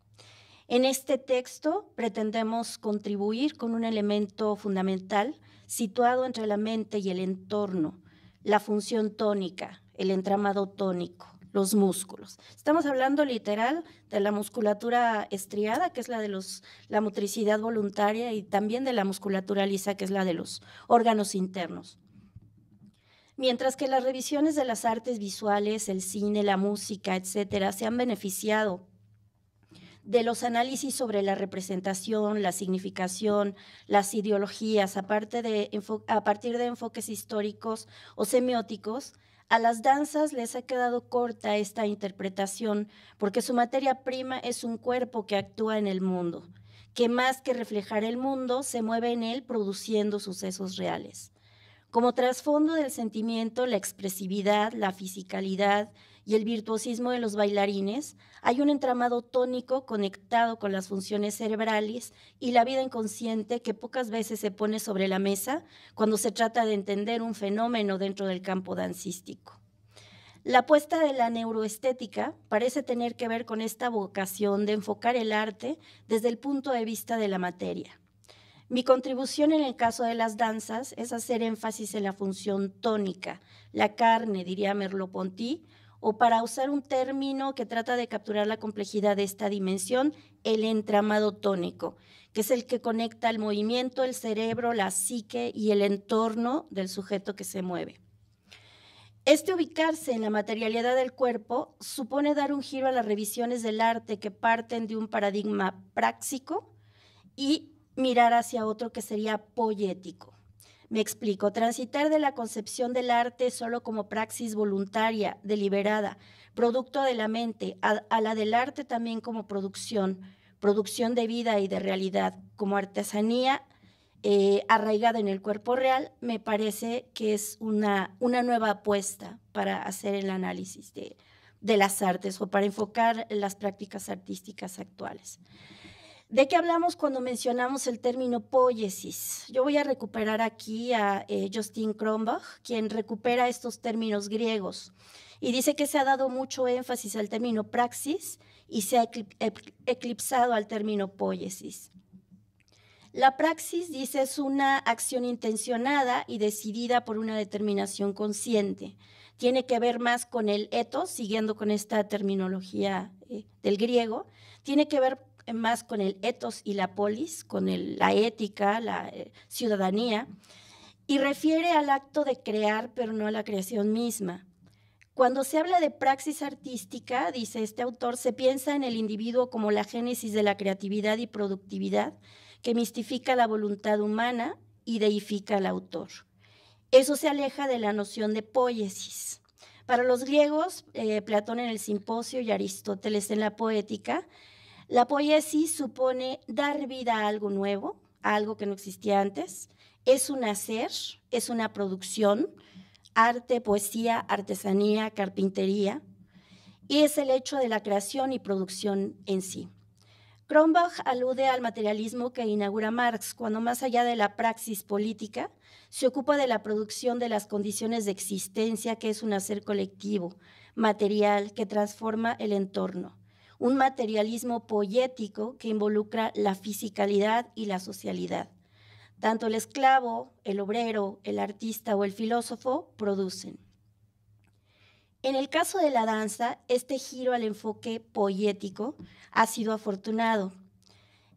En este texto pretendemos contribuir con un elemento fundamental situado entre la mente y el entorno, la función tónica, el entramado tónico, los músculos. Estamos hablando literal de la musculatura estriada, que es la de los, la motricidad voluntaria, y también de la musculatura lisa, que es la de los órganos internos. Mientras que las revisiones de las artes visuales, el cine, la música, etcétera, se han beneficiado de los análisis sobre la representación, la significación, las ideologías, a partir de enfoques históricos o semióticos, a las danzas les ha quedado corta esta interpretación porque su materia prima es un cuerpo que actúa en el mundo, que más que reflejar el mundo, se mueve en él produciendo sucesos reales. Como trasfondo del sentimiento, la expresividad, la fisicalidad, y el virtuosismo de los bailarines, hay un entramado tónico conectado con las funciones cerebrales y la vida inconsciente que pocas veces se pone sobre la mesa cuando se trata de entender un fenómeno dentro del campo dancístico. La apuesta de la neuroestética parece tener que ver con esta vocación de enfocar el arte desde el punto de vista de la materia. Mi contribución en el caso de las danzas es hacer énfasis en la función tónica, la carne, diría Merleau-Ponty, o para usar un término que trata de capturar la complejidad de esta dimensión, el entramado tónico, que es el que conecta el movimiento, el cerebro, la psique y el entorno del sujeto que se mueve. Este ubicarse en la materialidad del cuerpo supone dar un giro a las revisiones del arte que parten de un paradigma práctico y mirar hacia otro que sería poético. Me explico, transitar de la concepción del arte solo como praxis voluntaria, deliberada, producto de la mente, a, la del arte también como producción, producción de vida y de realidad, como artesanía eh, arraigada en el cuerpo real, me parece que es una, nueva apuesta para hacer el análisis de las artes o para enfocar las prácticas artísticas actuales. ¿De qué hablamos cuando mencionamos el término poiesis? Yo voy a recuperar aquí a eh, Justin Kronbach, quien recupera estos términos griegos y dice que se ha dado mucho énfasis al término praxis y se ha eclipsado al término poiesis. La praxis, dice, es una acción intencionada y decidida por una determinación consciente. Tiene que ver más con el ethos, siguiendo con esta terminología eh, del griego, tiene que ver más con el ethos y la polis, con la ética, la eh, ciudadanía, y refiere al acto de crear, pero no a la creación misma. Cuando se habla de praxis artística, dice este autor, se piensa en el individuo como la génesis de la creatividad y productividad que mistifica la voluntad humana y deifica al autor. Eso se aleja de la noción de poiesis. Para los griegos, eh, Platón en el Simposio y Aristóteles en la Poética, la poesía supone dar vida a algo nuevo, a algo que no existía antes. Es un hacer, es una producción, arte, poesía, artesanía, carpintería, y es el hecho de la creación y producción en sí. Kronbach alude al materialismo que inaugura Marx cuando más allá de la praxis política se ocupa de la producción de las condiciones de existencia que es un hacer colectivo, material, que transforma el entorno un materialismo poético que involucra la fisicalidad y la socialidad. Tanto el esclavo, el obrero, el artista o el filósofo producen. En el caso de la danza, este giro al enfoque poético ha sido afortunado.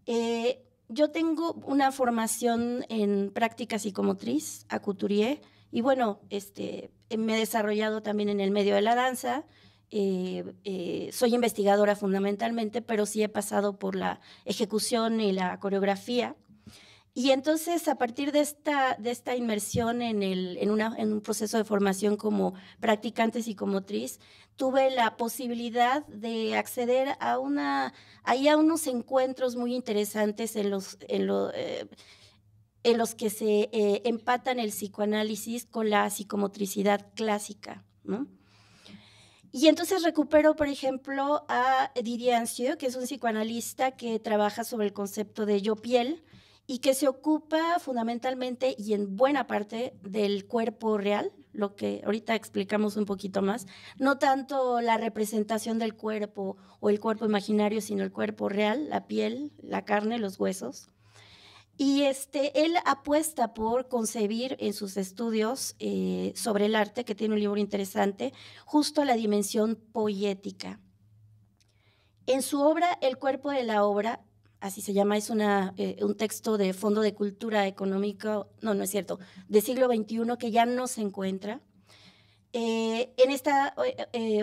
Eh, yo tengo una formación en práctica psicomotriz a Couturier y bueno, este, me he desarrollado también en el medio de la danza eh, eh, soy investigadora fundamentalmente, pero sí he pasado por la ejecución y la coreografía. Y entonces, a partir de esta, de esta inmersión en, el, en, una, en un proceso de formación como practicante psicomotriz, tuve la posibilidad de acceder a, una, ahí a unos encuentros muy interesantes en los, en eh, en los que se empatan el psicoanálisis con la psicomotricidad clásica. ¿no? Y entonces recupero, por ejemplo, a Didier Anzieu que es un psicoanalista que trabaja sobre el concepto de yo-piel y que se ocupa fundamentalmente y en buena parte del cuerpo real, lo que ahorita explicamos un poquito más, no tanto la representación del cuerpo o el cuerpo imaginario, sino el cuerpo real, la piel, la carne, los huesos. Y este, él apuesta por concebir en sus estudios eh, sobre el arte, que tiene un libro interesante, justo la dimensión poética. En su obra, El cuerpo de la obra, así se llama, es una, eh, un texto de Fondo de Cultura Económica, no, no es cierto, de siglo XXI que ya no se encuentra. Eh, en esta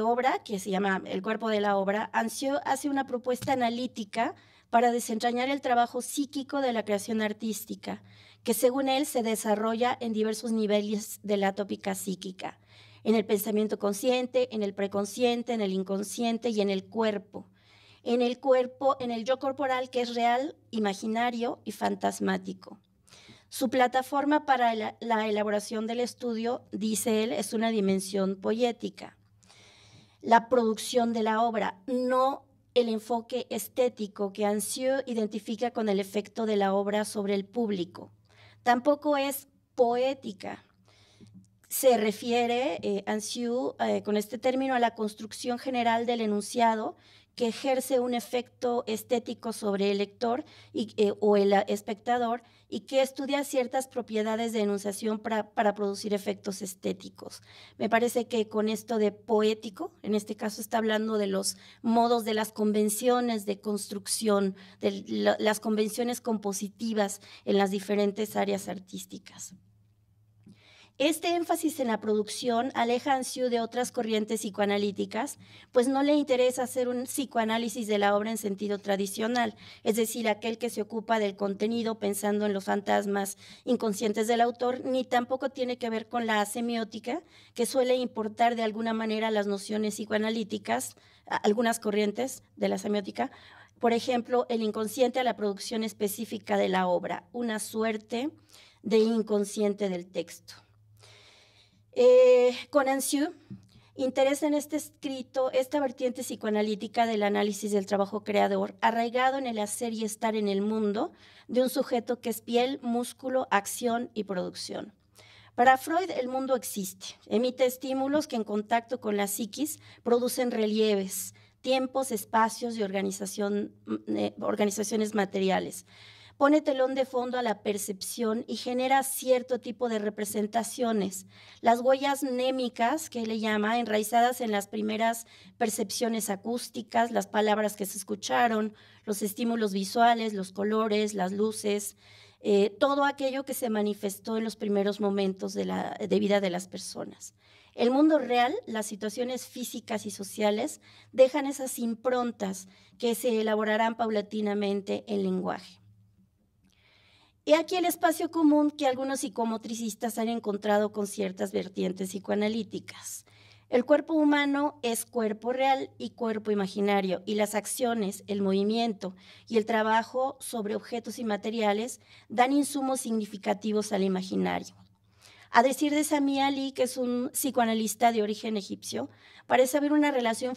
obra, que se llama El cuerpo de la obra, Anzio hace una propuesta analítica para desentrañar el trabajo psíquico de la creación artística, que según él se desarrolla en diversos niveles de la tópica psíquica, en el pensamiento consciente, en el preconsciente, en el inconsciente y en el cuerpo, en el cuerpo, en el yo corporal que es real, imaginario y fantasmático. Su plataforma para la elaboración del estudio, dice él, es una dimensión poética. La producción de la obra no el enfoque estético que Ansio identifica con el efecto de la obra sobre el público. Tampoco es poética. Se refiere eh, eh con este término a la construcción general del enunciado que ejerce un efecto estético sobre el lector eh, o el eh, espectador y que estudia ciertas propiedades de enunciación para, producir efectos estéticos. Me parece que con esto de poético, en este caso está hablando de los modos de las convenciones de construcción, de las convenciones compositivas en las diferentes áreas artísticas. Este énfasis en la producción aleja a de otras corrientes psicoanalíticas, pues no le interesa hacer un psicoanálisis de la obra en sentido tradicional, es decir, aquel que se ocupa del contenido pensando en los fantasmas inconscientes del autor, ni tampoco tiene que ver con la semiótica, que suele importar de alguna manera las nociones psicoanalíticas, algunas corrientes de la semiótica, por ejemplo, el inconsciente a la producción específica de la obra, una suerte de inconsciente del texto. Eh, con Anciu, interesa en este escrito, esta vertiente psicoanalítica del análisis del trabajo creador, arraigado en el hacer y estar en el mundo de un sujeto que es piel, músculo, acción y producción. Para Freud, el mundo existe, emite estímulos que en contacto con la psiquis producen relieves, tiempos, espacios y mm, eh, organizaciones materiales pone telón de fondo a la percepción y genera cierto tipo de representaciones. Las huellas némicas, que le llama, enraizadas en las primeras percepciones acústicas, las palabras que se escucharon, los estímulos visuales, los colores, las luces, eh, todo aquello que se manifestó en los primeros momentos de, de vida de las personas. El mundo real, las situaciones físicas y sociales dejan esas improntas que se elaborarán paulatinamente en lenguaje. Y aquí el espacio común que algunos psicomotricistas han encontrado con ciertas vertientes psicoanalíticas. El cuerpo humano es cuerpo real y cuerpo imaginario, y las acciones, el movimiento y el trabajo sobre objetos y materiales dan insumos significativos al imaginario. A decir de Sami Ali, que es un psicoanalista de origen egipcio, parece haber una relación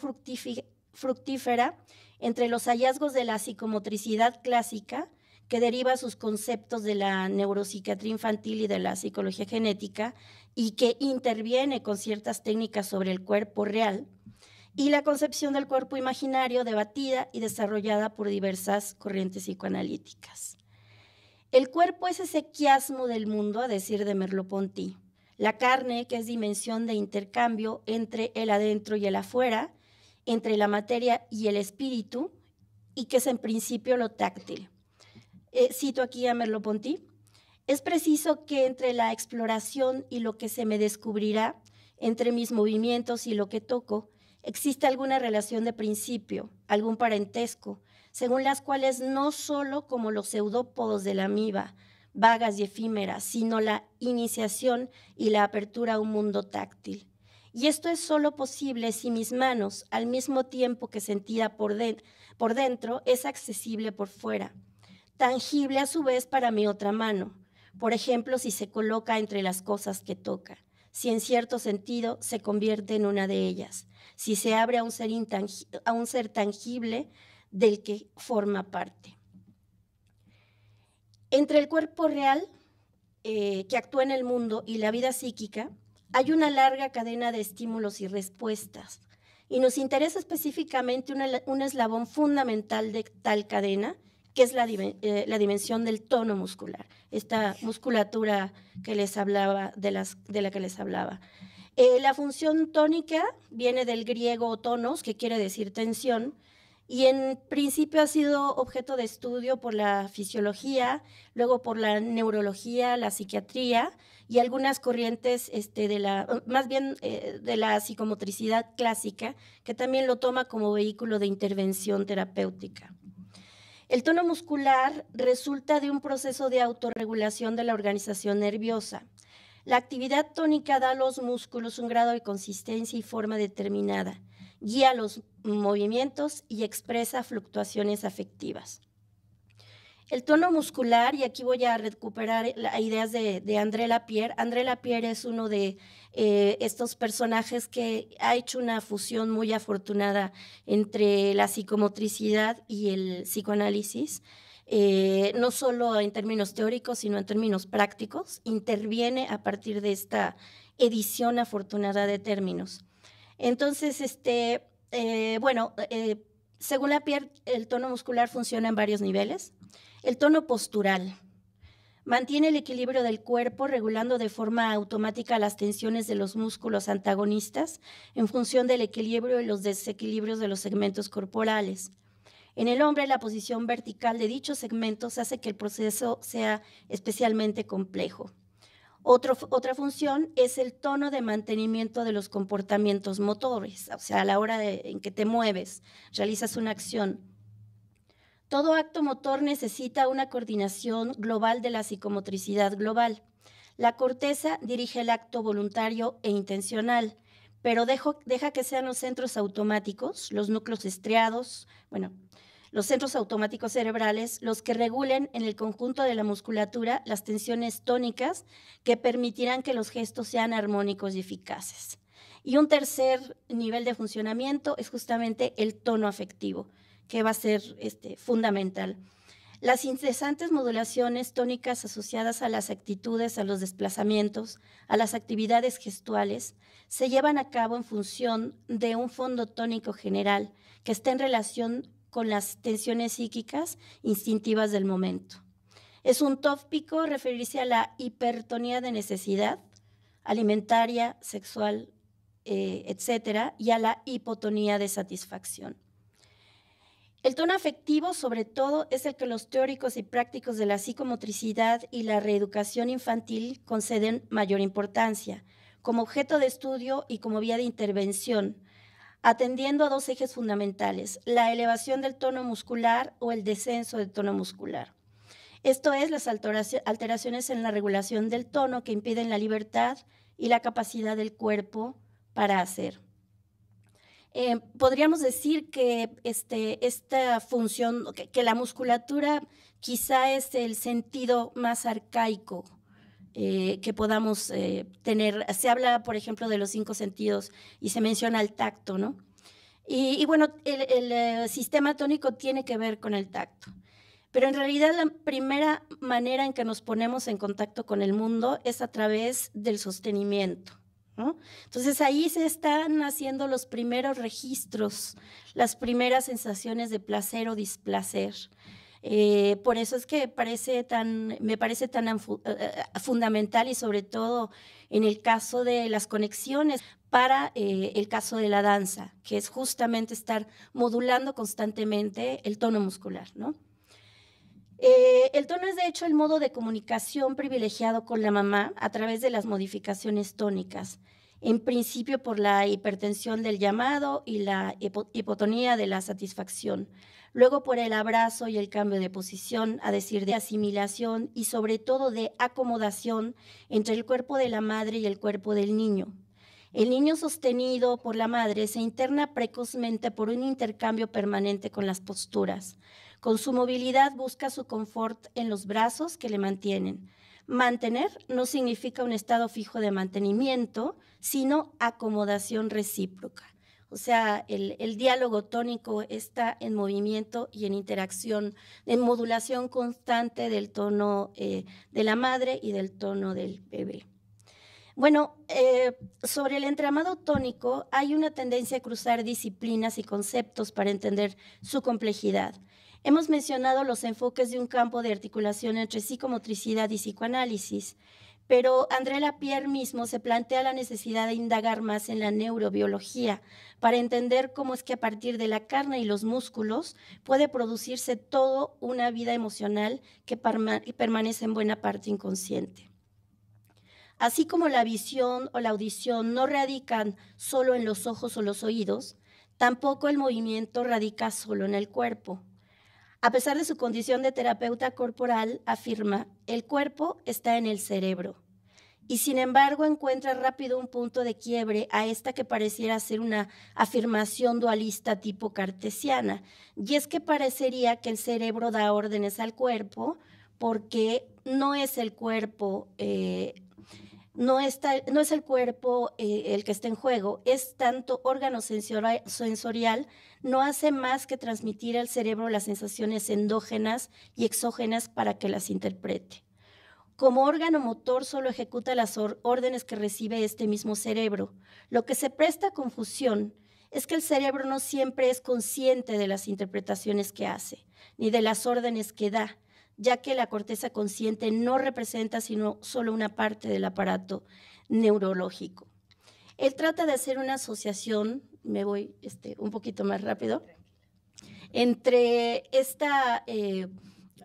fructífera entre los hallazgos de la psicomotricidad clásica que deriva sus conceptos de la neuropsiquiatría infantil y de la psicología genética y que interviene con ciertas técnicas sobre el cuerpo real, y la concepción del cuerpo imaginario debatida y desarrollada por diversas corrientes psicoanalíticas. El cuerpo es ese quiasmo del mundo, a decir de Merleau-Ponty. La carne, que es dimensión de intercambio entre el adentro y el afuera, entre la materia y el espíritu, y que es en principio lo táctil. Eh, cito aquí a Merleau-Ponty, es preciso que entre la exploración y lo que se me descubrirá, entre mis movimientos y lo que toco, existe alguna relación de principio, algún parentesco, según las cuales no solo como los pseudópodos de la amiba, vagas y efímeras, sino la iniciación y la apertura a un mundo táctil. Y esto es solo posible si mis manos, al mismo tiempo que sentida por dentro, es accesible por fuera tangible a su vez para mi otra mano. Por ejemplo, si se coloca entre las cosas que toca, si en cierto sentido se convierte en una de ellas, si se abre a un ser, tangible del que forma parte. Entre el cuerpo real eh, que actúa en el mundo y la vida psíquica, hay una larga cadena de estímulos y respuestas. Y nos interesa específicamente un eslabón fundamental de tal cadena, que es eh, la, dimensión del tono muscular, esta musculatura que les hablaba, de, la que les hablaba. Eh, la función tónica viene del griego tonos, que quiere decir tensión, y en principio ha sido objeto de estudio por la fisiología, luego por la neurología, la psiquiatría y algunas corrientes este, de más bien eh, de la psicomotricidad clásica, que también lo toma como vehículo de intervención terapéutica. El tono muscular resulta de un proceso de autorregulación de la organización nerviosa. La actividad tónica da a los músculos un grado de consistencia y forma determinada, guía los movimientos y expresa fluctuaciones afectivas. El tono muscular, y aquí voy a recuperar ideas de, André Lapierre. André Lapierre es uno de eh, estos personajes que ha hecho una fusión muy afortunada entre la psicomotricidad y el psicoanálisis. Eh, no solo en términos teóricos, sino en términos prácticos, interviene a partir de esta edición afortunada de términos. Entonces, este, eh, bueno, según la piel, el tono muscular funciona en varios niveles. El tono postural mantiene el equilibrio del cuerpo regulando de forma automática las tensiones de los músculos antagonistas en función del equilibrio y los desequilibrios de los segmentos corporales. En el hombre, la posición vertical de dichos segmentos hace que el proceso sea especialmente complejo otra función es el tono de mantenimiento de los comportamientos motores, o sea, a la hora en que te mueves, realizas una acción. Todo acto motor necesita una coordinación global de la psicomotricidad global. La corteza dirige el acto voluntario e intencional, pero deja que sean los centros automáticos, los núcleos estriados, bueno, los centros automáticos cerebrales, los que regulen en el conjunto de la musculatura las tensiones tónicas que permitirán que los gestos sean armónicos y eficaces. Y un tercer nivel de funcionamiento es justamente el tono afectivo, que va a ser este, fundamental. Las interesantes modulaciones tónicas asociadas a las actitudes, a los desplazamientos, a las actividades gestuales, se llevan a cabo en función de un fondo tónico general que está en relación con las tensiones psíquicas instintivas del momento. Es un tópico referirse a la hipertonía de necesidad alimentaria, sexual, etc., eh, etcétera, y a la hipotonía de satisfacción. El tono afectivo, sobre todo, es el que los teóricos y prácticos de la psicomotricidad y la reeducación infantil conceden mayor importancia, como objeto de estudio y como vía de intervención, atendiendo a dos ejes fundamentales, la elevación del tono muscular o el descenso del tono muscular. Esto es las alteraciones en la regulación del tono que impiden la libertad y la capacidad del cuerpo para hacer. Eh, podríamos decir que este, esta función, que la musculatura quizá es el sentido más arcaico eh, que podamos eh, tener. Se habla, por ejemplo, de los cinco sentidos y se menciona el tacto, ¿no? Y, bueno, el, eh, sistema tónico tiene que ver con el tacto. Pero en realidad la primera manera en que nos ponemos en contacto con el mundo es a través del sostenimiento. ¿no? Entonces ahí se están haciendo los primeros registros, las primeras sensaciones de placer o displacer. Eh, por eso es que me parece tan eh, eh, fundamental y sobre todo en el caso de las conexiones para el caso de la danza, que es justamente estar modulando constantemente el tono muscular, el tono es de hecho el modo de comunicación privilegiado con la mamá a través de las modificaciones tónicas, en principio por la hipertensión del llamado y la hipotonía de la satisfacción luego por el abrazo y el cambio de posición, a decir de asimilación y sobre todo de acomodación entre el cuerpo de la madre y el cuerpo del niño. El niño sostenido por la madre se interna precozmente por un intercambio permanente con las posturas. Con su movilidad busca su confort en los brazos que le mantienen. Mantener no significa un estado fijo de mantenimiento, sino acomodación recíproca. O sea, el, diálogo tónico está en movimiento y en interacción, en modulación constante del tono eh, de la madre y del tono del bebé. Bueno, eh, sobre el entramado tónico hay una tendencia a cruzar disciplinas y conceptos para entender su complejidad. Hemos mencionado los enfoques de un campo de articulación entre psicomotricidad y psicoanálisis pero André Lapierre mismo se plantea la necesidad de indagar más en la neurobiología para entender cómo es que a partir de la carne y los músculos puede producirse toda una vida emocional que permanece en buena parte inconsciente. Así como la visión o la audición no radican solo en los ojos o los oídos, tampoco el movimiento radica solo en el cuerpo. A pesar de su condición de terapeuta corporal, afirma, el cuerpo está en el cerebro. Y sin embargo encuentra rápido un punto de quiebre a esta que pareciera ser una afirmación dualista tipo cartesiana. Y es que parecería que el cerebro da órdenes al cuerpo porque no es el cuerpo eh, no, es el cuerpo eh, el que está en juego, es tanto órgano sensorial, no hace más que transmitir al cerebro las sensaciones endógenas y exógenas para que las interprete. Como órgano motor solo ejecuta las órdenes que recibe este mismo cerebro. Lo que se presta a confusión es que el cerebro no siempre es consciente de las interpretaciones que hace, ni de las órdenes que da, ya que la corteza consciente no representa sino solo una parte del aparato neurológico. Él trata de hacer una asociación, me voy este, un poquito más rápido, entre esta eh,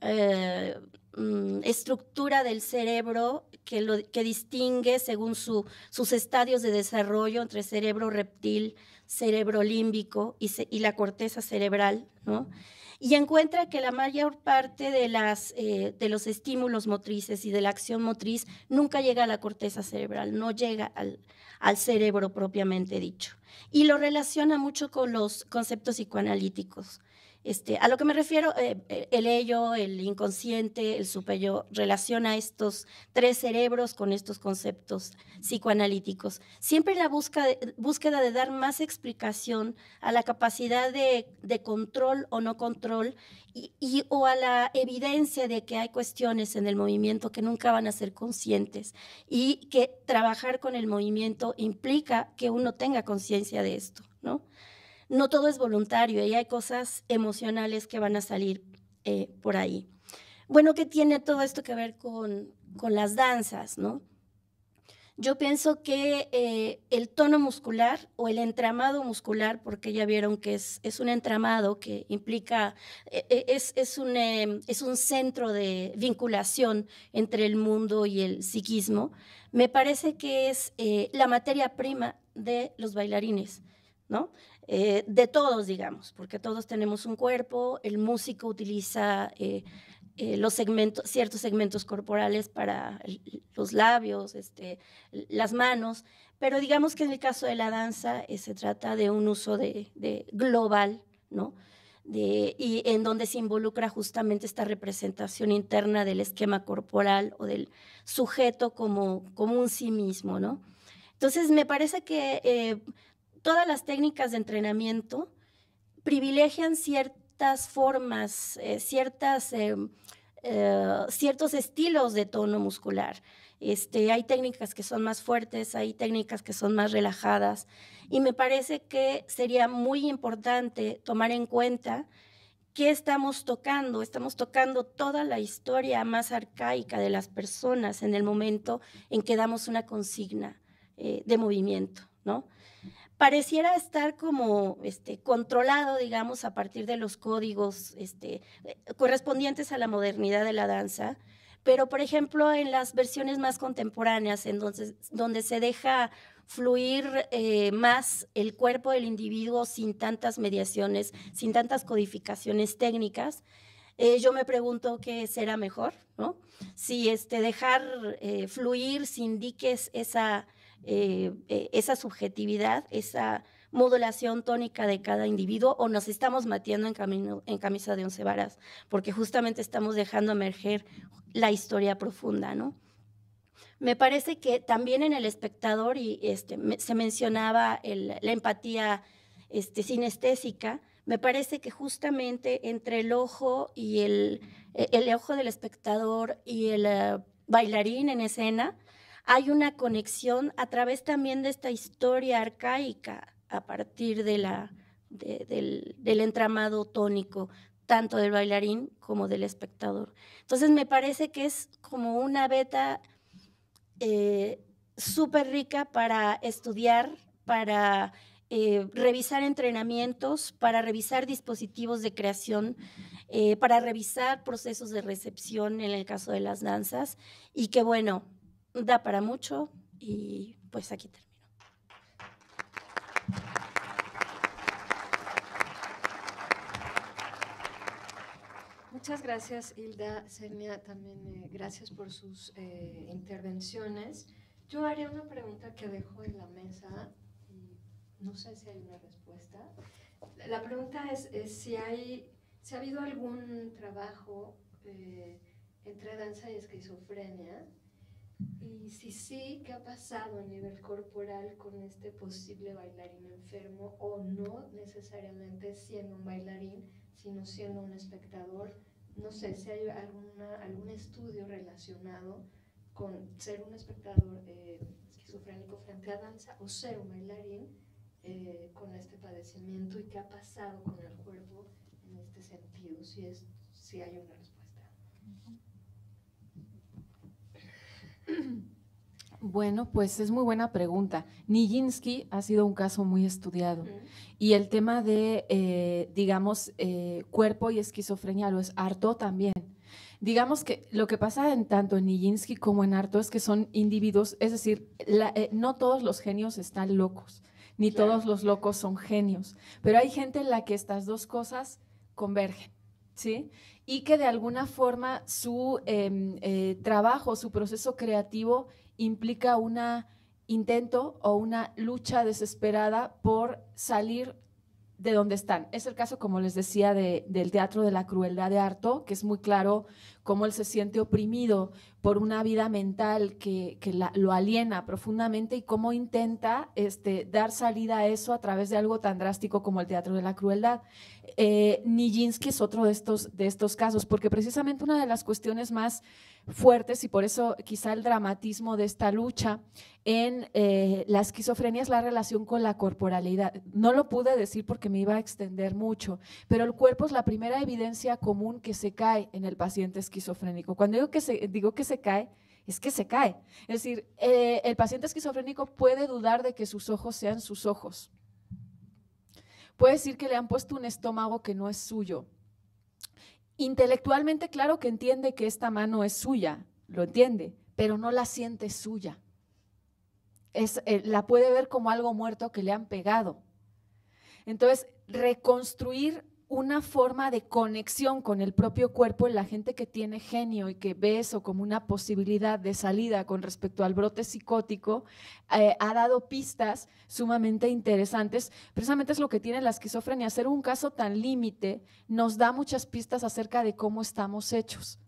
eh, mm, estructura del cerebro que, distingue según sus estadios de desarrollo entre cerebro reptil, cerebro límbico y, y la corteza cerebral, ¿no? y encuentra que la mayor parte eh, de, los estímulos motrices y de la acción motriz nunca llega a la corteza cerebral, no llega al, al cerebro propiamente dicho. Y lo relaciona mucho con los conceptos psicoanalíticos, este, a lo que me refiero, eh, eh, el ello, el inconsciente, el superyo, relaciona estos tres cerebros con estos conceptos psicoanalíticos. Siempre la eh, búsqueda de dar más explicación a la capacidad de, control o no control y, o a la evidencia de que hay cuestiones en el movimiento que nunca van a ser conscientes y que trabajar con el movimiento implica que uno tenga conciencia de esto, ¿no? no todo es voluntario y hay cosas emocionales que van a salir eh, por ahí. Bueno, ¿qué tiene todo esto que ver con, las danzas, no? Yo pienso que eh, el tono muscular o el entramado muscular, porque ya vieron que es, es un entramado que implica, eh, es, es, un, es un centro de vinculación entre el mundo y el psiquismo, me parece que es la materia prima de los bailarines. ¿no? Eh, de todos, digamos, porque todos tenemos un cuerpo, el músico utiliza eh, eh, los segmentos, ciertos segmentos corporales para los labios, este, las manos, pero digamos que en el caso de la danza se trata de un uso de, global, ¿no? De, y en donde se involucra justamente esta representación interna del esquema corporal o del sujeto como, como un sí mismo, ¿no? Entonces, me parece que todas las técnicas de entrenamiento privilegian ciertas formas, eh, em, eh, ciertos estilos de tono muscular. Este, hay técnicas que son más fuertes, hay técnicas que son más relajadas y me parece que sería muy importante tomar en cuenta que estamos tocando. Estamos tocando toda la historia más arcaica de las personas en el momento en que damos una consigna eh, de movimiento, ¿no? pareciera estar como este, controlado, digamos, a partir de los códigos este, eh, correspondientes a la modernidad de la danza. Pero, por ejemplo, en las versiones más contemporáneas, entonces donde, se deja fluir eh, más el cuerpo del individuo sin tantas mediaciones, sin tantas codificaciones técnicas, eh, yo me pregunto qué será mejor, ¿no? Si este, dejar fluir sin diques esa eh, eh, esa subjetividad, esa modulación tónica de cada individuo o nos estamos metiendo en, camisa de once varas, porque justamente estamos dejando emerger la historia profunda, ¿no? Me parece que también en el espectador, y este, se mencionaba la empatía este, sinestésica, me parece que justamente entre el ojo y el, e, ojo del espectador y el eh, bailarín en escena, hay una conexión a través también de esta historia arcaica a partir del, entramado tónico, tanto del bailarín como del espectador. Entonces me parece que es como una beta eh, súper rica para estudiar, para eh, revisar entrenamientos, para revisar dispositivos de creación, eh, para revisar procesos de recepción en el caso de las danzas y que bueno, da para mucho y pues aquí termino. Muchas gracias, Hilda. Senia, también eh, gracias por sus eh, intervenciones. Yo haría una pregunta que dejo en la mesa y no sé si hay una respuesta. La pregunta es, si, hay, si ha habido algún trabajo eh, entre danza y esquizofrenia y si sí, ¿qué ha pasado a nivel corporal con este posible bailarín enfermo o no necesariamente siendo un bailarín, sino siendo un espectador? No sé si hay alguna, algún estudio relacionado con ser un espectador eh, esquizofrénico frente a danza o ser un bailarín eh, con este padecimiento y qué ha pasado con el cuerpo en este sentido, si, es, si hay una respuesta. Bueno, pues es muy buena pregunta. Nijinsky ha sido un caso muy estudiado. Y el tema de, eh, digamos, eh, cuerpo y esquizofrenia lo es harto también. Digamos que lo que pasa en tanto en Nijinsky como en Harto es que son individuos, es decir, eh, no todos los genios están locos, ni todos los locos son genios, pero hay gente en la que estas dos cosas convergen. ¿sí? Y que de alguna forma su em, eh, trabajo, su proceso creativo implica un intento o una lucha desesperada por salir de dónde están. Es el caso, como les decía, del teatro de la crueldad de Arto, que es muy claro cómo él se siente oprimido por una vida mental que, lo aliena profundamente y cómo intenta este, dar salida a eso a través de algo tan drástico como el teatro de la crueldad. Eh, Nijinsky es otro de estos, de estos casos, porque precisamente una de las cuestiones más fuertes y por eso quizá el dramatismo de esta lucha en eh, la esquizofrenia es la relación con la corporalidad. No lo pude decir porque me iba a extender mucho, pero el cuerpo es la primera evidencia común que se cae en el paciente esquizofrénico. Cuando digo que se, digo que se cae, es que se cae. Es decir, eh, el paciente esquizofrénico puede dudar de que sus ojos sean sus ojos. Puede decir que le han puesto un estómago que no es suyo intelectualmente claro que entiende que esta mano es suya, lo entiende, pero no la siente suya. Es, eh, la puede ver como algo muerto que le han pegado. Entonces, reconstruir una forma de conexión con el propio cuerpo la gente que tiene genio y que ve eso como una posibilidad de salida con respecto al brote psicótico, eh, ha dado pistas sumamente interesantes. Precisamente es lo que tiene la esquizofrenia. hacer un caso tan límite nos da muchas pistas acerca de cómo estamos hechos.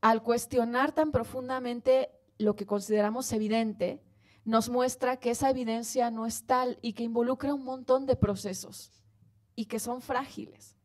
Al cuestionar tan profundamente lo que consideramos evidente, nos muestra que esa evidencia no es tal y que involucra un montón de procesos y que son frágiles.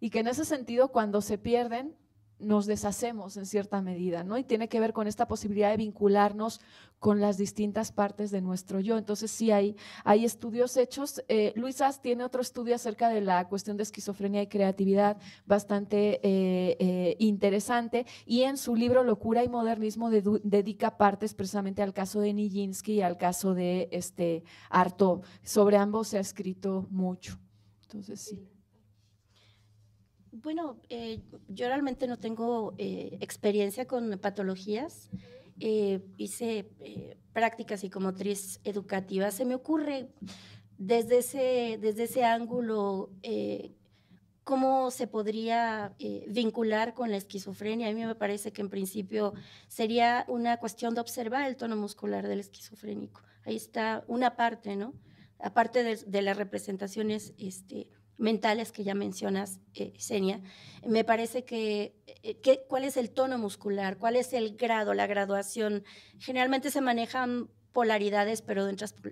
Y que en ese sentido, cuando se pierden, nos deshacemos en cierta medida, ¿no? Y tiene que ver con esta posibilidad de vincularnos con las distintas partes de nuestro yo. Entonces sí hay, hay estudios hechos. Eh, Luisas tiene otro estudio acerca de la cuestión de esquizofrenia y creatividad bastante eh, eh, interesante y en su libro Locura y Modernismo dedica partes precisamente al caso de Nijinsky y al caso de este, Artaud. Sobre ambos se ha escrito mucho. Entonces, sí. Bueno, eh, yo realmente no tengo eh, experiencia con patologías. Eh, hice eh, prácticas psicomotriz educativas. Se me ocurre desde ese, desde ese ángulo cómo se podría vincular con la esquizofrenia. A mí me parece que en principio sería una cuestión de observar el tono muscular del esquizofrénico. Ahí está una parte, ¿no? aparte de, las representaciones este, mentales que ya mencionas, eh, Senia, me parece eh, que, cuál es el tono muscular, cuál es el grado, la graduación. Generalmente se manejan polaridades, pero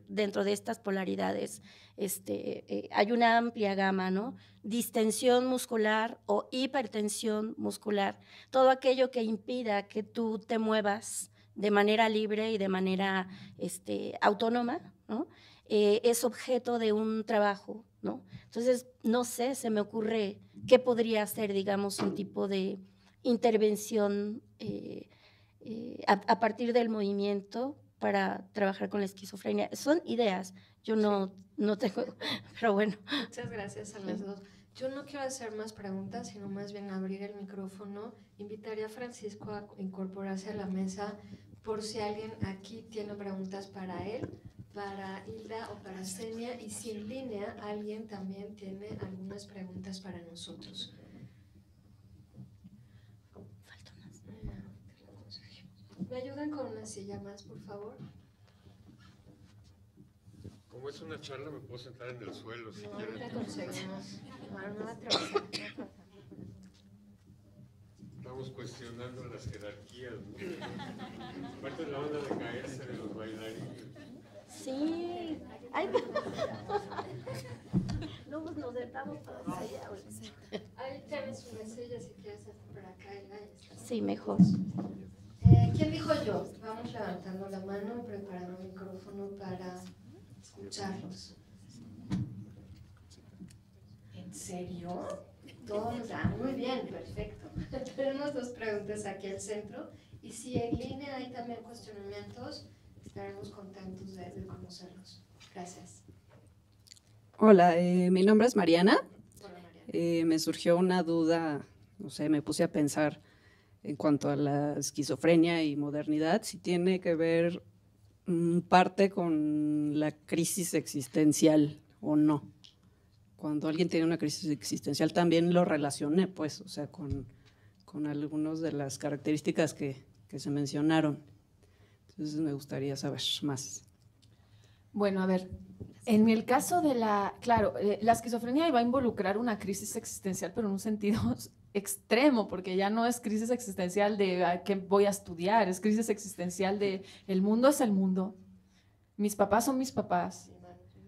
dentro, de estas polaridades este, eh, hay una amplia gama, ¿no? Distensión muscular o hipertensión muscular, todo aquello que impida que tú te muevas de manera libre y de manera este, autónoma, ¿no? Eh, es objeto de un trabajo, ¿no? Entonces, no sé, se me ocurre qué podría ser, digamos, un tipo de intervención eh, eh, a, partir del movimiento para trabajar con la esquizofrenia. Son ideas, yo no, no tengo, <laughs> pero bueno. Muchas gracias a las dos. Yo no quiero hacer más preguntas, sino más bien abrir el micrófono, invitaría a Francisco a incorporarse a la mesa por si alguien aquí tiene preguntas para él, para Hilda o para Senia, y si en línea alguien también tiene algunas preguntas para nosotros. ¿Me ayudan con una silla más, por favor? Como es una charla, me puedo sentar en el suelo si no, quieren. No, no, no, estamos cuestionando las jerarquías. ¿no? de la onda de caerse de los bailarines. Sí. Ay, Luego pues nos detamos para allá. Ahí tienes una silla si quieres hacer para acá. Sí, mejor. Eh, ¿Quién dijo yo? Vamos levantando la mano, preparando el micrófono para escucharlos. ¿En serio? muy bien, perfecto. <laughs> Tenemos dos preguntas aquí al centro. Y si en línea hay también cuestionamientos, estaremos contentos de, conocerlos. Gracias. Hola, eh, mi nombre es Mariana. Eh, me surgió una duda, no sé, me puse a pensar en cuanto a la esquizofrenia y modernidad, si tiene que ver mm, parte con la crisis existencial o no cuando alguien tiene una crisis existencial, también lo relacioné, pues, o sea, con, algunas de las características que, que se mencionaron. Entonces me gustaría saber más. Bueno, a ver, en el caso de la, claro, eh, la esquizofrenia va a involucrar una crisis existencial, pero en un sentido <laughs> extremo, porque ya no es crisis existencial de ah, qué voy a estudiar, es crisis existencial de el mundo es el mundo, mis papás son mis papás,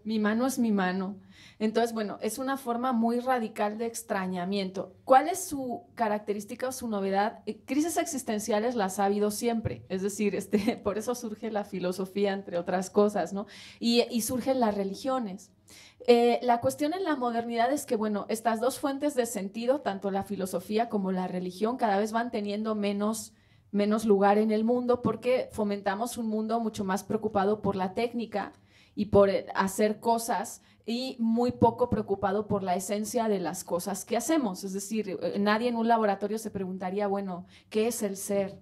mi mano es mi mano, entonces, bueno, es una forma muy radical de extrañamiento. ¿Cuál es su característica o su novedad? Eh, crisis existenciales las ha habido siempre, es decir, este, <laughs> por eso surge la filosofía, entre otras cosas, ¿no? Y, surgen las religiones. Eh, la cuestión en la modernidad es que, bueno, estas dos fuentes de sentido, tanto la filosofía como la religión, cada vez van teniendo menos menos lugar en el mundo porque fomentamos un mundo mucho más preocupado por la técnica y por eh, hacer cosas y muy poco preocupado por la esencia de las cosas que hacemos. Es decir, eh, nadie en un laboratorio se preguntaría, bueno, ¿qué es el ser?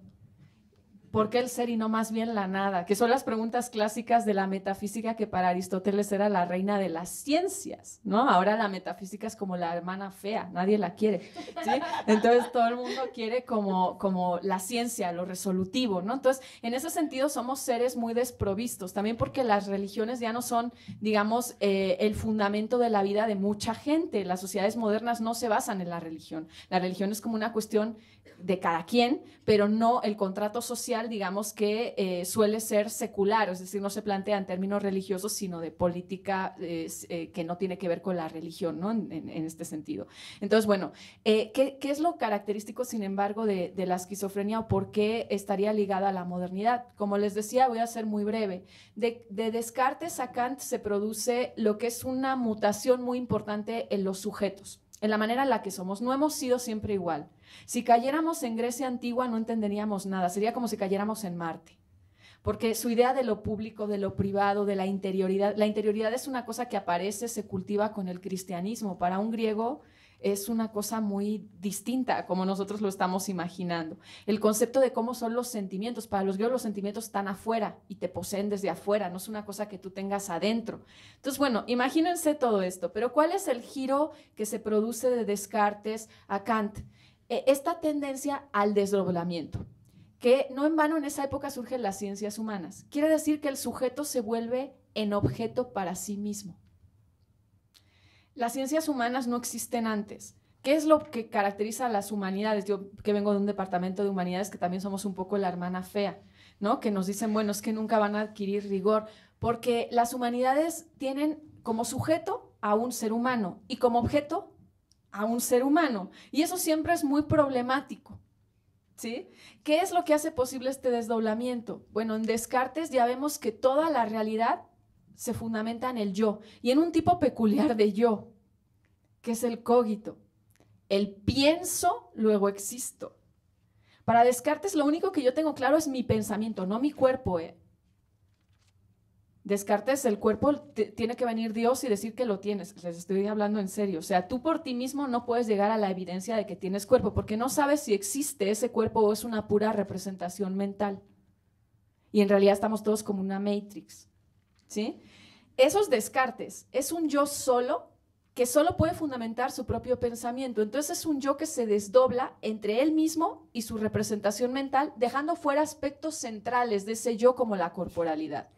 ¿Por qué el ser y no más bien la nada? Que son las preguntas clásicas de la metafísica que para Aristóteles era la reina de las ciencias, ¿no? Ahora la metafísica es como la hermana fea, nadie la quiere, ¿sí? Entonces todo el mundo quiere como, como la ciencia, lo resolutivo, ¿no? Entonces, en ese sentido somos seres muy desprovistos, también porque las religiones ya no son, digamos, eh, el fundamento de la vida de mucha gente. Las sociedades modernas no se basan en la religión. La religión es como una cuestión de cada quien, pero no el contrato social, digamos que eh, suele ser secular, es decir, no se plantea en términos religiosos, sino de política eh, que no tiene que ver con la religión, ¿no? En, este sentido. Entonces, bueno, eh, ¿qué, es lo característico, sin embargo, de, la esquizofrenia o por qué estaría ligada a la modernidad? Como les decía, voy a ser muy breve. de Descartes a Kant se produce lo que es una mutación muy importante en los sujetos en la manera en la que somos. No hemos sido siempre igual. Si cayéramos en Grecia antigua no entenderíamos nada, sería como si cayéramos en Marte. Porque su idea de lo público, de lo privado, de la interioridad, la interioridad es una cosa que aparece, se cultiva con el cristianismo. Para un griego, es una cosa muy distinta a como nosotros lo estamos imaginando. El concepto de cómo son los sentimientos, para los griegos los sentimientos están afuera y te poseen desde afuera, no es una cosa que tú tengas adentro. Entonces, bueno, imagínense todo esto, pero ¿cuál es el giro que se produce de Descartes a Kant? E, esta tendencia al desdoblamiento que no en vano en esa época surgen las ciencias humanas. Quiere decir que el sujeto se vuelve en objeto para sí mismo las ciencias humanas no existen antes. ¿Qué es lo que caracteriza a las humanidades? Yo que vengo de un departamento de humanidades que también somos un poco la hermana fea, ¿no? Que nos dicen, bueno, es que nunca van a adquirir rigor, porque las humanidades tienen como sujeto a un ser humano y como objeto a un ser humano. Y eso siempre es muy problemático. ¿Sí? ¿Qué es lo que hace posible este desdoblamiento? Bueno, en Descartes ya vemos que toda la realidad se fundamenta en el yo y en un tipo peculiar de yo, que es el cogito. El pienso, luego existo. Para Descartes lo único que yo tengo claro es mi pensamiento, no mi cuerpo. ¿eh? Descartes, el cuerpo tiene que venir Dios y decir que lo tienes. Les estoy hablando en serio. O sea, tú por ti mismo no puedes llegar a la evidencia de que tienes cuerpo, porque no sabes si existe ese cuerpo o es una pura representación mental. Y en realidad estamos todos como una matrix. ¿sí? Esos descartes es un yo solo que solo puede fundamentar su propio pensamiento. Entonces es un yo que se desdobla entre él mismo y su representación mental, dejando fuera aspectos centrales de ese yo como la corporalidad.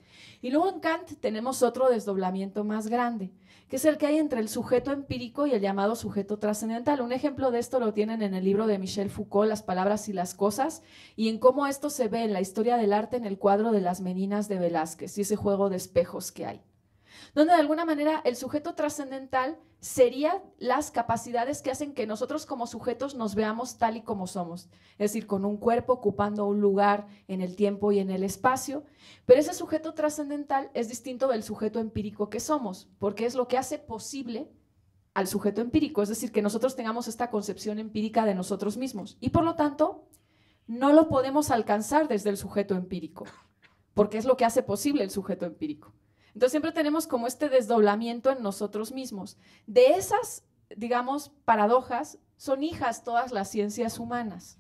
Y luego en Kant tenemos otro desdoblamiento más grande, que es el que hay entre el sujeto empírico y el llamado sujeto trascendental. Un ejemplo de esto lo tienen en el libro de Michel Foucault, Las palabras y las cosas, y en cómo esto se ve en la historia del arte en el cuadro de las Meninas de Velázquez y ese juego de espejos que hay donde de alguna manera el sujeto trascendental sería las capacidades que hacen que nosotros como sujetos nos veamos tal y como somos, es decir, con un cuerpo ocupando un lugar en el tiempo y en el espacio, pero ese sujeto trascendental es distinto del sujeto empírico que somos, porque es lo que hace posible al sujeto empírico, es decir, que nosotros tengamos esta concepción empírica de nosotros mismos y por lo tanto no lo podemos alcanzar desde el sujeto empírico, porque es lo que hace posible el sujeto empírico. Entonces siempre tenemos como este desdoblamiento en nosotros mismos. De esas, digamos, paradojas son hijas todas las ciencias humanas.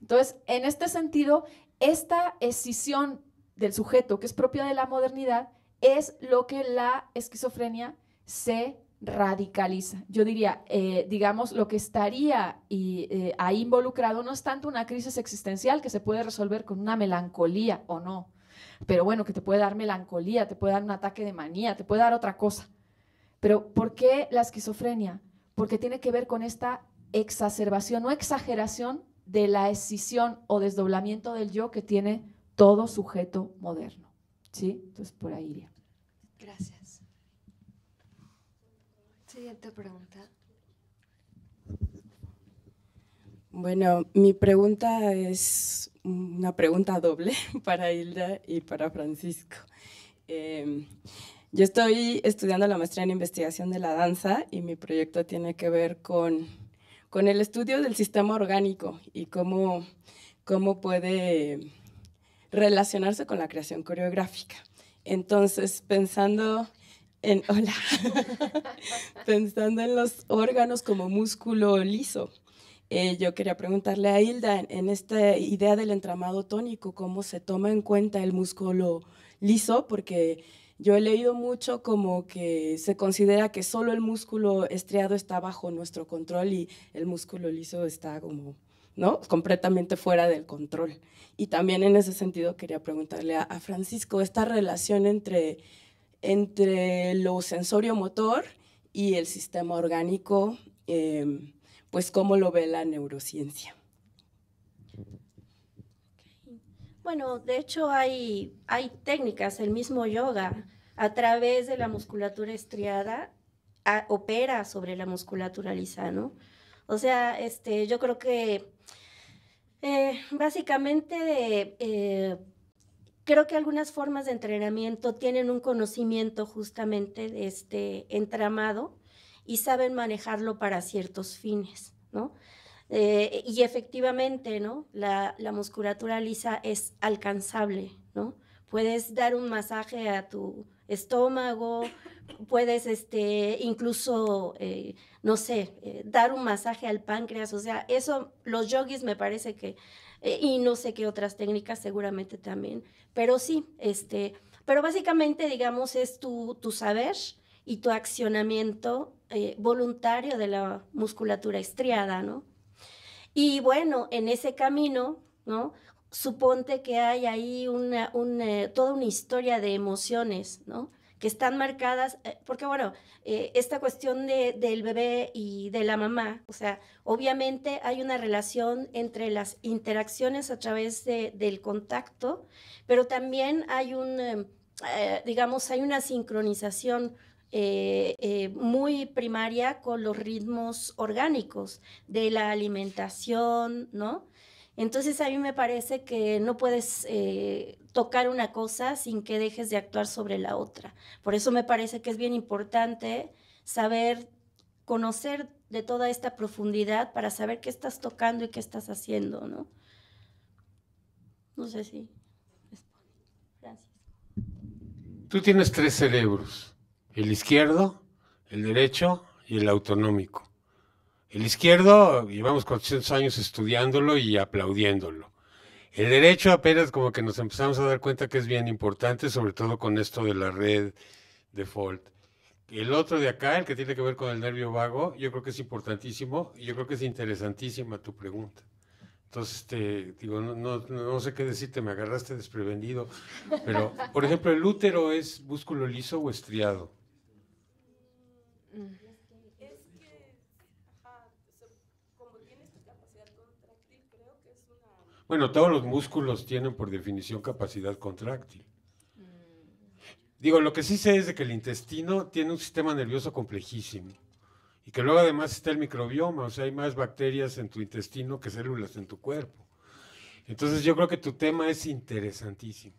Entonces, en este sentido, esta escisión del sujeto que es propia de la modernidad es lo que la esquizofrenia se radicaliza. Yo diría, eh, digamos, lo que estaría y, eh, ahí involucrado no es tanto una crisis existencial que se puede resolver con una melancolía o no, pero bueno, que te puede dar melancolía, te puede dar un ataque de manía, te puede dar otra cosa. Pero ¿por qué la esquizofrenia? Porque tiene que ver con esta exacerbación o exageración de la escisión o desdoblamiento del yo que tiene todo sujeto moderno. ¿Sí? Entonces por ahí iría. Gracias. Siguiente pregunta. Bueno, mi pregunta es una pregunta doble <laughs> para Hilda y para Francisco. Em, yo estoy estudiando la maestría en investigación de la danza y mi proyecto tiene que ver con, el estudio del sistema orgánico y cómo, cómo puede relacionarse con la creación coreográfica. Entonces, pensando en, <laughs> hola, <laughs> pensando en los órganos como músculo liso, eh, yo quería preguntarle a Hilda, en esta idea del entramado tónico, ¿cómo se toma en cuenta el músculo liso? Porque yo he leído mucho como que se considera que solo el músculo estriado está bajo nuestro control y el músculo liso está como, ¿no? Completamente fuera del control. Y también en ese sentido quería preguntarle a, Francisco esta relación entre, entre lo sensorio motor y el sistema orgánico. Em, pues cómo lo ve la neurociencia. Bueno, de hecho hay, hay técnicas, el mismo yoga, a través de la musculatura estriada, opera sobre la musculatura lisa, ¿no? O sea, este, yo creo que eh, básicamente eh, creo que algunas formas de entrenamiento tienen un conocimiento justamente de este entramado y saben manejarlo para ciertos fines, ¿no? Eh, y efectivamente, ¿no? La, musculatura lisa es alcanzable, ¿no? Puedes dar un masaje a tu estómago, puedes este, incluso, eh, no sé, eh, dar un masaje al páncreas, o sea, eso, los yogis me parece que, y no sé qué otras técnicas seguramente también, pero sí, este, pero básicamente, digamos, es tu, tu saber y tu accionamiento eh, voluntario de la musculatura estriada, ¿no? Y bueno, en ese camino, ¿no? Suponte que hay ahí eh, toda una historia de emociones, ¿no? que están marcadas, eh, porque bueno, esta cuestión del bebé y de la mamá, o sea, obviamente hay una relación entre las interacciones a través del contacto, pero también hay un, em, digamos, hay una sincronización eh, eh, muy primaria con los ritmos orgánicos de la alimentación, ¿no? Entonces a mí me parece que no puedes eh, tocar una cosa sin que dejes de actuar sobre la otra. Por eso me parece que es bien importante saber conocer de toda esta profundidad para saber qué estás tocando y qué estás haciendo, ¿no? No sé si. gracias Tú tienes tres cerebros el izquierdo, el derecho y el autonómico. El izquierdo, llevamos 400 años estudiándolo y aplaudiéndolo. El derecho apenas como que nos empezamos a dar cuenta que es bien importante, sobre todo con esto de la red default. El otro de acá, el que tiene que ver con el nervio vago, yo creo que es importantísimo y yo creo que es interesantísima tu pregunta. Entonces, te, este, digo, no, no, no, sé qué decirte, me agarraste desprevenido. Pero, por ejemplo, el útero es músculo liso o estriado. Es Bueno, todos los músculos tienen por definición capacidad contráctil. Mm. Digo, lo que sí sé es que el intestino tiene un sistema nervioso complejísimo y que luego además está el microbioma, o sea, hay más bacterias en tu intestino que células en tu cuerpo. Entonces yo creo que tu tema es interesantísimo.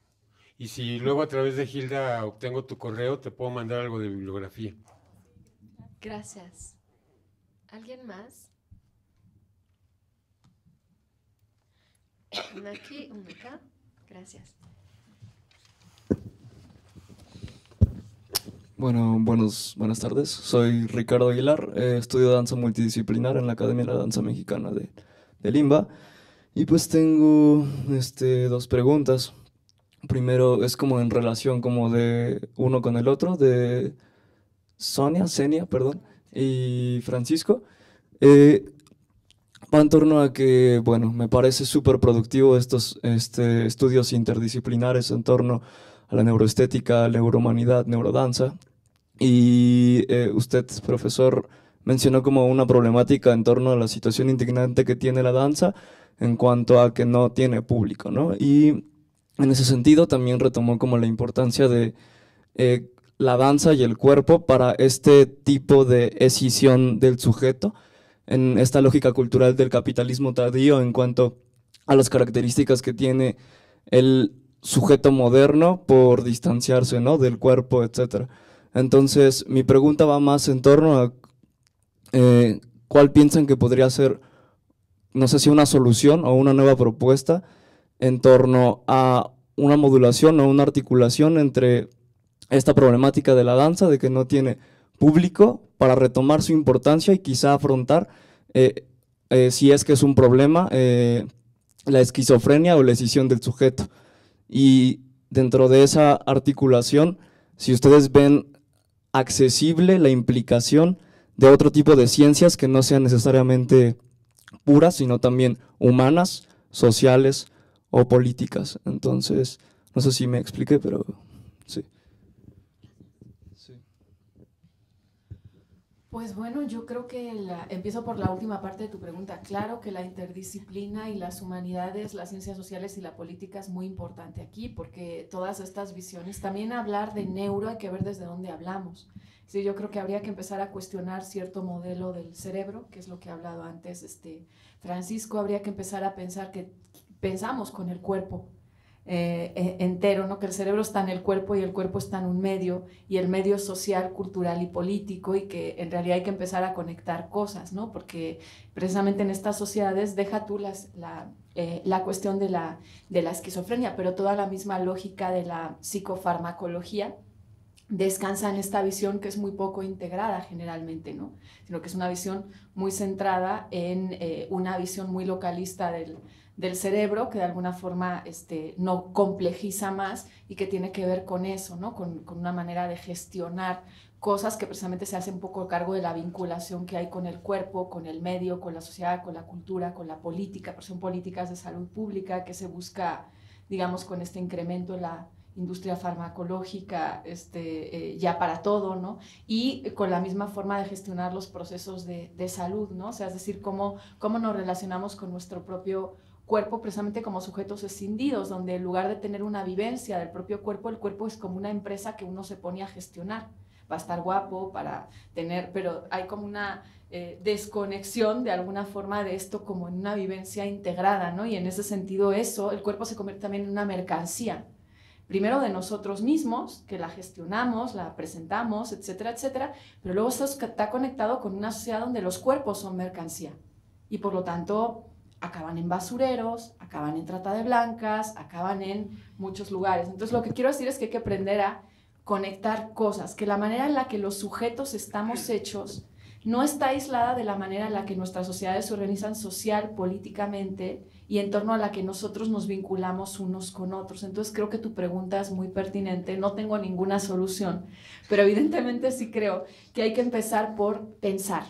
Y si luego a través de Gilda obtengo tu correo, te puedo mandar algo de bibliografía. Gracias. ¿Alguien más? aquí, Gracias. Bueno, buenos, buenas tardes. Soy Ricardo Aguilar. Eh, estudio danza multidisciplinar en la Academia de la Danza Mexicana de, de Limba. Y pues tengo este, dos preguntas. Primero es como en relación como de uno con el otro, de Sonia, Senia, perdón, y Francisco, eh, va en torno a que, bueno, me parece súper productivo estos este, estudios interdisciplinares en torno a la neuroestética, la neurohumanidad, neurodanza. Y eh, usted, profesor, mencionó como una problemática en torno a la situación indignante que tiene la danza en cuanto a que no tiene público, ¿no? Y en ese sentido también retomó como la importancia de eh, la danza y el cuerpo para este tipo de escisión del sujeto en esta lógica cultural del capitalismo tardío en cuanto a las características que tiene el sujeto moderno por distanciarse ¿no? del cuerpo, etc. Entonces, mi pregunta va más en torno a eh, cuál piensan que podría ser, no sé si una solución o una nueva propuesta en torno a una modulación o una articulación entre esta problemática de la danza, de que no tiene público para retomar su importancia y quizá afrontar, eh, eh, si es que es un problema, eh, la esquizofrenia o la escisión del sujeto. Y dentro de esa articulación, si ustedes ven accesible la implicación de otro tipo de ciencias que no sean necesariamente puras, sino también humanas, sociales o políticas. Entonces, no sé si me expliqué, pero sí. Pues bueno, yo creo que empiezo por la última parte de tu pregunta. Claro que la interdisciplina y las humanidades, las ciencias sociales y la política es muy importante aquí, porque todas estas visiones, también hablar de neuro hay que ver desde dónde hablamos. Sí, yo creo que habría que empezar a cuestionar cierto modelo del cerebro, que es lo que ha hablado antes este Francisco, habría que empezar a pensar que pensamos con el cuerpo, eh, e, entero, ¿no? que el cerebro está en el cuerpo y el cuerpo está en un medio, y el medio social, cultural y político, y que en realidad hay que empezar a conectar cosas, ¿no? porque precisamente en estas sociedades deja tú eh, la, cuestión de la, esquizofrenia, pero toda la misma lógica de la psicofarmacología descansa en esta visión que es muy poco integrada generalmente, ¿no? sino que es una visión muy centrada en eh, una visión muy localista del, del cerebro que de alguna forma este, no complejiza más y que tiene que ver con eso, ¿no? Con, una manera de gestionar cosas que precisamente se hacen un poco cargo de la vinculación que hay con el cuerpo, con el medio, con la sociedad, con la cultura, con la política, pero son políticas de salud pública que se busca, digamos, con este incremento en la, industria farmacológica este, eh, ya para todo, ¿no? Y con la misma forma de gestionar los procesos de, salud, ¿no? sea, es decir, cómo, cómo nos relacionamos con nuestro propio cuerpo precisamente como sujetos escindidos, donde en lugar de tener una vivencia del propio cuerpo, el cuerpo es como una empresa que uno se pone a gestionar para estar guapo, para tener, pero hay como una eh, desconexión de alguna forma de esto como en una vivencia integrada, ¿no? Y en ese sentido eso, el cuerpo se convierte también en una mercancía, primero de nosotros mismos, que la gestionamos, la presentamos, etcétera, etcétera, pero luego está conectado con una sociedad donde los cuerpos son mercancía y por lo tanto acaban en basureros, acaban en trata de blancas, acaban en muchos lugares. Entonces lo que quiero decir es que hay que aprender a conectar cosas, que la manera en la que los sujetos estamos hechos no está aislada de la manera en la que nuestras sociedades se organizan social, políticamente y en torno a la que nosotros nos vinculamos unos con otros. Entonces creo que tu pregunta es muy pertinente, no tengo ninguna solución, pero evidentemente sí creo que hay que empezar por pensar,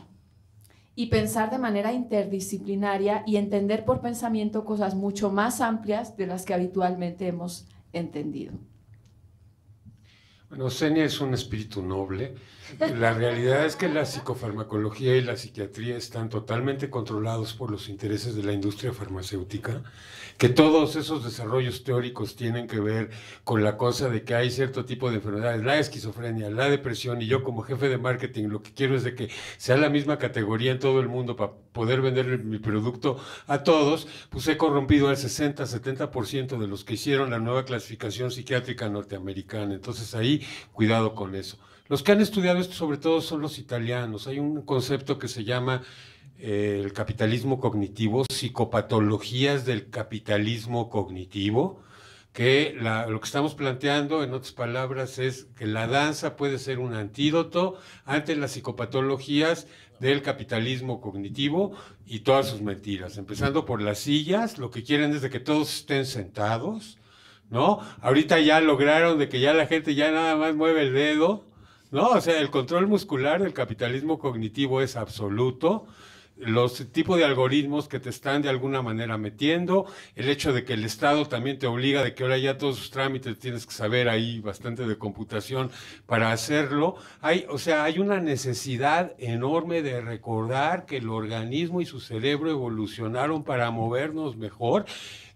y pensar de manera interdisciplinaria y entender por pensamiento cosas mucho más amplias de las que habitualmente hemos entendido. Bueno, Senia es un espíritu noble. La realidad es que la psicofarmacología y la psiquiatría están totalmente controlados por los intereses de la industria farmacéutica que todos esos desarrollos teóricos tienen que ver con la cosa de que hay cierto tipo de enfermedades, la esquizofrenia, la depresión, y yo como jefe de marketing lo que quiero es de que sea la misma categoría en todo el mundo para poder vender mi producto a todos, pues he corrompido al 60, 70% de los que hicieron la nueva clasificación psiquiátrica norteamericana. Entonces ahí, cuidado con eso. Los que han estudiado esto sobre todo son los italianos. Hay un concepto que se llama el capitalismo cognitivo, psicopatologías del capitalismo cognitivo, que lo que estamos planteando, en otras palabras, es que la danza puede ser un antídoto ante las psicopatologías del capitalismo cognitivo y todas sus mentiras, empezando por las sillas, lo que quieren es que todos estén sentados, ¿no? Ahorita ya lograron de que ya la gente ya nada más mueve el dedo, ¿no? O sea, el control muscular del capitalismo cognitivo es absoluto, los tipos de algoritmos que te están de alguna manera metiendo, el hecho de que el Estado también te obliga de que ahora ya todos sus trámites tienes que saber ahí bastante de computación para hacerlo. Hay, o sea, hay una necesidad enorme de recordar que el organismo y su cerebro evolucionaron para movernos mejor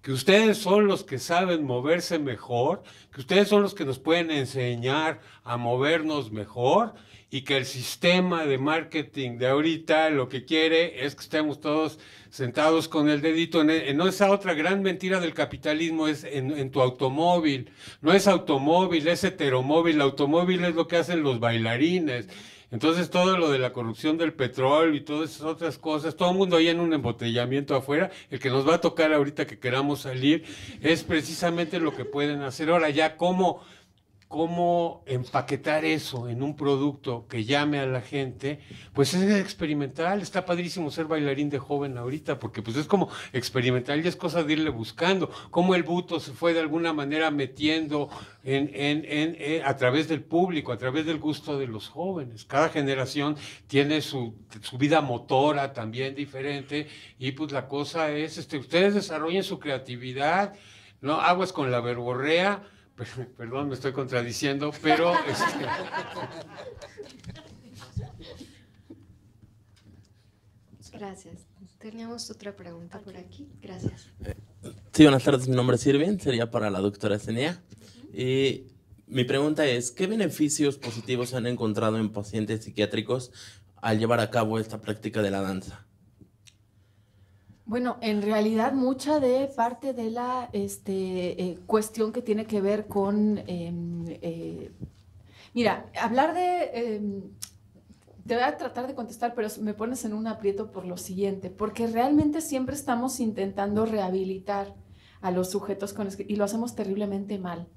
que ustedes son los que saben moverse mejor, que ustedes son los que nos pueden enseñar a movernos mejor y que el sistema de marketing de ahorita lo que quiere es que estemos todos sentados con el dedito en, e, esa otra gran mentira del capitalismo es en, en, tu automóvil no es automóvil es heteromóvil automóvil es lo que hacen los bailarines entonces todo lo de la corrupción del petróleo y todas esas otras cosas, todo el mundo ahí en un embotellamiento afuera, el que nos va a tocar ahorita que queramos salir es precisamente lo que pueden hacer. Ahora ya cómo cómo empaquetar eso en un producto que llame a la gente, pues es experimental, está padrísimo ser bailarín de joven ahorita, porque pues es como experimental y es cosa de irle buscando, cómo el buto se fue de alguna manera metiendo eh, a través del público, a través del gusto de los jóvenes. Cada generación tiene su, vida motora también diferente y pues la cosa es, este, ustedes desarrollen su creatividad, no aguas con la verborrea, <laughs> Perdón, me estoy contradiciendo, pero... <laughs> Este, Gracias. Teníamos otra pregunta por aquí. Gracias. Sí, buenas tardes. Mi nombre es Irving, sería para la doctora Zenea. Y mi pregunta es, ¿qué beneficios positivos se han encontrado en pacientes psiquiátricos al llevar a cabo esta práctica de la danza? Bueno, en realidad mucha de parte de la este, eh, cuestión que tiene que ver con, em, eh, mira, hablar de, em, te voy a tratar de contestar, pero me pones en un aprieto por lo siguiente, porque realmente siempre estamos intentando rehabilitar a los sujetos con y lo hacemos terriblemente mal.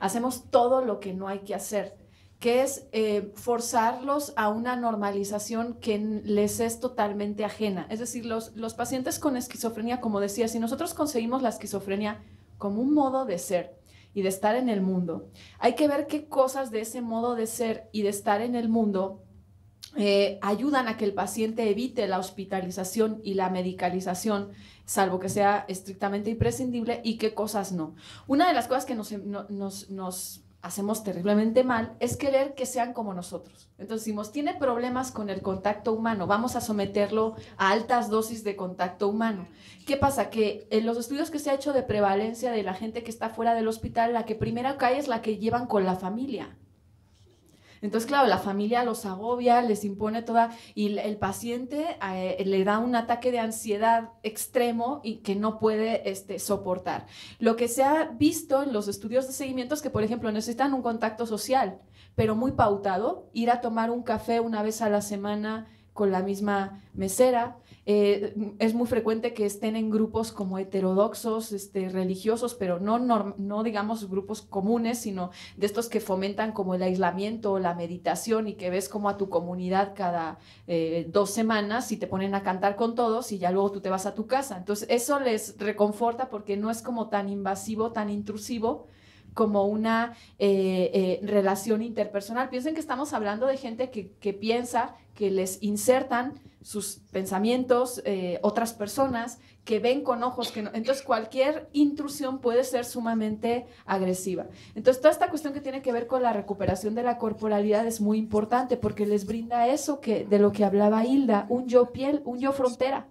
Hacemos todo lo que no hay que hacer que es eh, forzarlos a una normalización que les es totalmente ajena. Es decir, los, los pacientes con esquizofrenia, como decía, si nosotros conseguimos la esquizofrenia como un modo de ser y de estar en el mundo, hay que ver qué cosas de ese modo de ser y de estar en el mundo eh, ayudan a que el paciente evite la hospitalización y la medicalización, salvo que sea estrictamente imprescindible, y qué cosas no. Una de las cosas que nos, nos hacemos terriblemente mal es querer que sean como nosotros. Entonces decimos, tiene problemas con el contacto humano, vamos a someterlo a altas dosis de contacto humano. ¿Qué pasa? Que en los estudios que se ha hecho de prevalencia de la gente que está fuera del hospital, la que primera cae es la que llevan con la familia. Entonces, claro, la familia los agobia, les impone toda, y el paciente eh, le da un ataque de ansiedad extremo y que no puede este, soportar. Lo que se ha visto en los estudios de seguimiento es que, por ejemplo, necesitan un contacto social, pero muy pautado, ir a tomar un café una vez a la semana con la misma mesera, eh, es muy frecuente que estén en grupos como heterodoxos, este, religiosos, pero no, no, digamos grupos comunes, sino de estos que fomentan como el aislamiento o la meditación y que ves como a tu comunidad cada eh, dos semanas y te ponen a cantar con todos y ya luego tú te vas a tu casa. Entonces eso les reconforta porque no es como tan invasivo, tan intrusivo como una eh, relación interpersonal. Piensen que estamos hablando de gente que, que, piensa que les insertan sus pensamientos, eh, otras personas que ven con ojos que no. Entonces cualquier intrusión puede ser sumamente agresiva. Entonces toda esta cuestión que tiene que ver con la recuperación de la corporalidad es muy importante porque les brinda eso que de lo que hablaba Hilda, un yo piel, un yo frontera.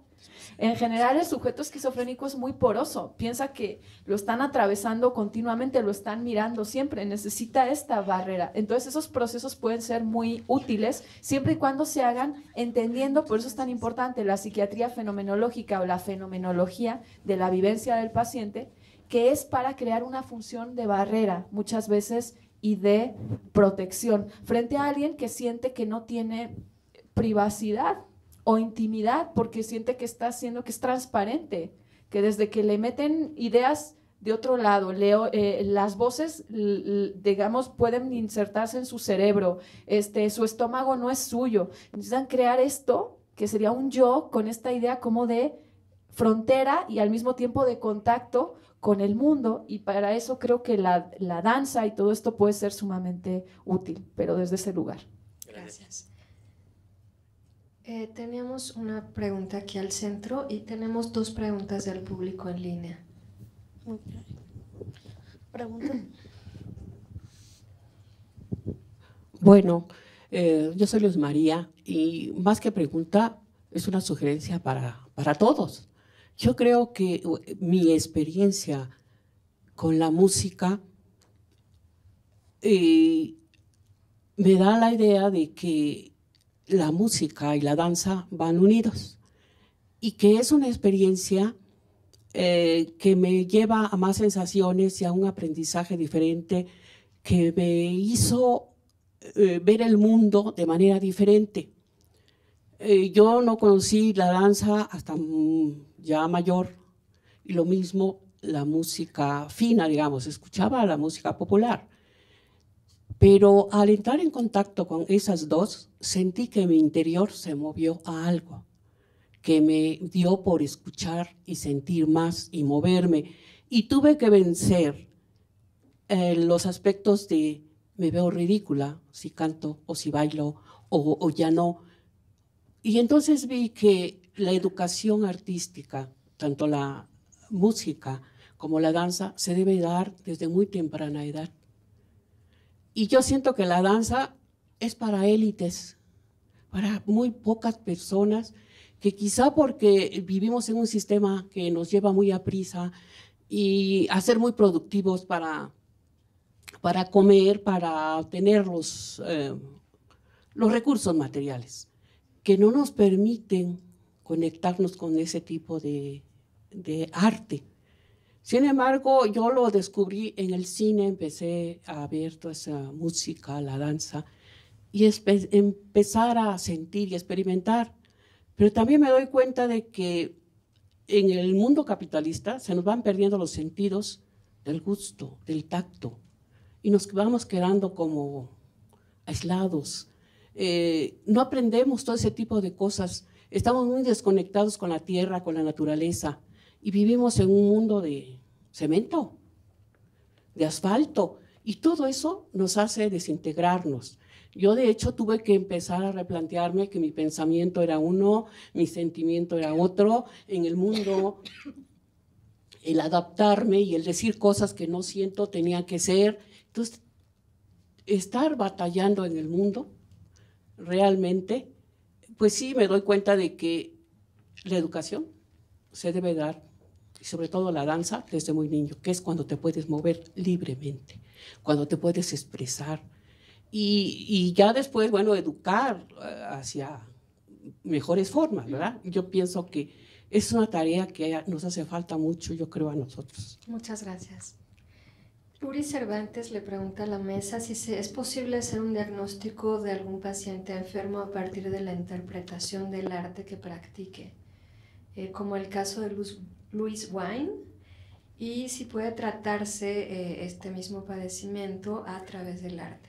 En general, el sujeto esquizofrénico es muy poroso, piensa que lo están atravesando continuamente, lo están mirando siempre, necesita esta barrera. Entonces, esos procesos pueden ser muy útiles siempre y cuando se hagan entendiendo, por eso es tan importante la psiquiatría fenomenológica o la fenomenología de la vivencia del paciente, que es para crear una función de barrera muchas veces y de protección frente a alguien que siente que no tiene privacidad o intimidad porque siente que está haciendo que es transparente, que desde que le meten ideas de otro lado, leo, eh, las voces, digamos, pueden insertarse en su cerebro, este, su estómago no es suyo. Necesitan crear esto, que sería un yo, con esta idea como de frontera y al mismo tiempo de contacto con el mundo y para eso creo que la, la danza y todo esto puede ser sumamente útil, pero desde ese lugar. Gracias. Eh, tenemos una pregunta aquí al centro y tenemos dos preguntas del público en línea. bien, ¿Pregunta? Bueno, eh, yo soy Luz María y más que pregunta, es una sugerencia para, para todos. Yo creo que mi experiencia con la música eh, me da la idea de que la música y la danza van unidos y que es una experiencia eh, que me lleva a más sensaciones y a un aprendizaje diferente que me hizo eh, ver el mundo de manera diferente. Eh, yo no conocí la danza hasta ya mayor y lo mismo la música fina, digamos, escuchaba la música popular pero al entrar en contacto con esas dos, sentí que mi interior se movió a algo, que me dio por escuchar y sentir más y moverme. Y tuve que vencer eh, los aspectos de me veo ridícula si canto o si bailo o ya no. Y entonces vi que la educación artística, tanto la música como la danza, se debe dar desde muy temprana edad y yo siento que la danza es para élites, para muy pocas personas que quizá porque vivimos en un sistema que nos lleva muy a prisa y a ser muy productivos para, para comer, para tener los, eh, recursos materiales, que no nos permiten conectarnos con ese tipo de arte. Sin embargo, yo lo descubrí en el cine, empecé a ver toda esa música, la danza, y empezar a sentir y experimentar. Pero también me doy cuenta de que en el mundo capitalista se nos van perdiendo los sentidos del gusto, del tacto, y nos vamos quedando como aislados. Eh, no aprendemos todo ese tipo de cosas. Estamos muy desconectados con la tierra, con la naturaleza y vivimos en un mundo de cemento, de asfalto, y todo eso nos hace desintegrarnos. Yo de hecho tuve que empezar a replantearme que mi pensamiento era uno, mi sentimiento era otro, en el mundo el adaptarme y el decir cosas que no siento tenía que ser. Entonces, estar batallando en el mundo realmente, pues sí me doy cuenta de que la educación se debe dar y sobre todo la danza desde muy niño, que es cuando te puedes mover libremente, cuando te puedes expresar. Y, y ya después, bueno, educar eh, hacia mejores formas, ¿verdad? Yo pienso que es una tarea que nos hace falta mucho, yo creo, a nosotros. Muchas gracias. Uri Cervantes le pregunta a la mesa si es posible hacer un diagnóstico de algún paciente enfermo a partir de la interpretación del arte que practique, eh, como el caso de Luz Luis Wine y si puede tratarse eh, este mismo padecimiento a través del arte.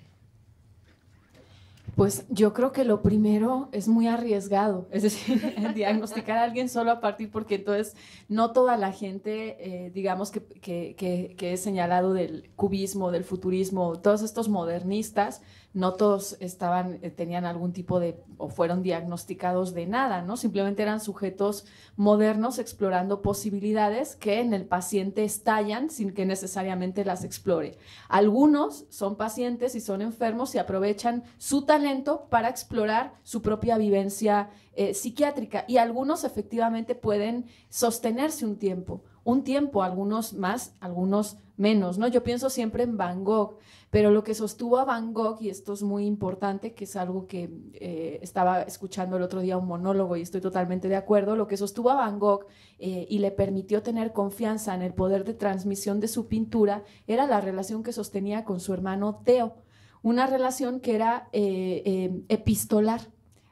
Pues yo creo que lo primero es muy arriesgado, <laughs> es decir, <laughs> diagnosticar a alguien solo a partir, porque entonces no toda la gente, eh, digamos, que, que, que, es señalado del cubismo, del futurismo, todos estos modernistas, no todos estaban, eh, tenían algún tipo de, o fueron diagnosticados de nada, ¿no? Simplemente eran sujetos modernos explorando posibilidades que en el paciente estallan sin que necesariamente las explore. Algunos son pacientes y son enfermos y aprovechan su talento para explorar su propia vivencia eh, psiquiátrica y algunos efectivamente pueden sostenerse un tiempo un tiempo, algunos más, algunos menos, ¿no? Yo pienso siempre en Van Gogh, pero lo que sostuvo a Van Gogh, y esto es muy importante, que es algo que eh, estaba escuchando el otro día un monólogo y estoy totalmente de acuerdo, lo que sostuvo a Van Gogh eh, y le permitió tener confianza en el poder de transmisión de su pintura era la relación que sostenía con su hermano Theo, una relación que era eh, epistolar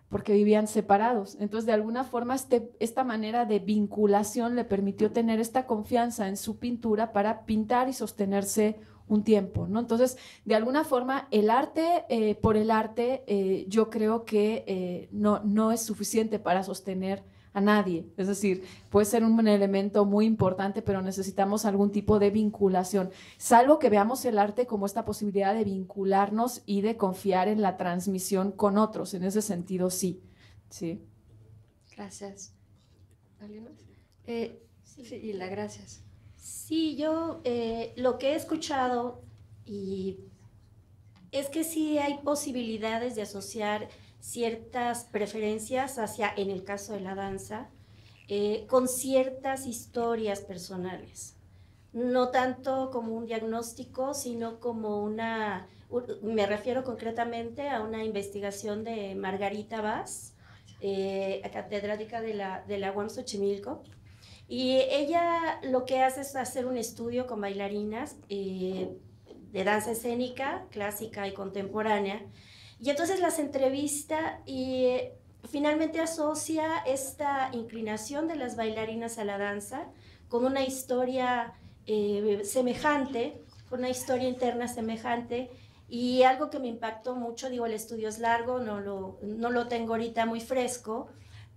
porque vivían separados. Entonces, de alguna forma, este, esta manera de vinculación le permitió tener esta confianza en su pintura para pintar y sostenerse un tiempo, ¿no? Entonces, de alguna forma, el arte eh, por el arte, eh, yo creo que eh, no, no es suficiente para sostener a nadie. Es decir, puede ser un elemento muy importante, pero necesitamos algún tipo de vinculación, salvo que veamos el arte como esta posibilidad de vincularnos y de confiar en la transmisión con otros. En ese sentido, sí. sí. Gracias. ¿Alguien más? Eh, sí. y la gracias. Sí, yo eh, lo que he escuchado y es que sí hay posibilidades de asociar ciertas preferencias hacia, en el caso de la danza, eh, con ciertas historias personales. No tanto como un diagnóstico, sino como una, me refiero concretamente a una investigación de Margarita Vaz, eh, catedrática de la, de la UAM Xochimilco. Y ella lo que hace es hacer un estudio con bailarinas eh, de danza escénica, clásica y contemporánea, y entonces las entrevista y eh, finalmente asocia esta inclinación de las bailarinas a la danza con una historia eh, semejante, con una historia interna semejante. Y algo que me impactó mucho, digo, el estudio es largo, no lo, no lo tengo ahorita muy fresco,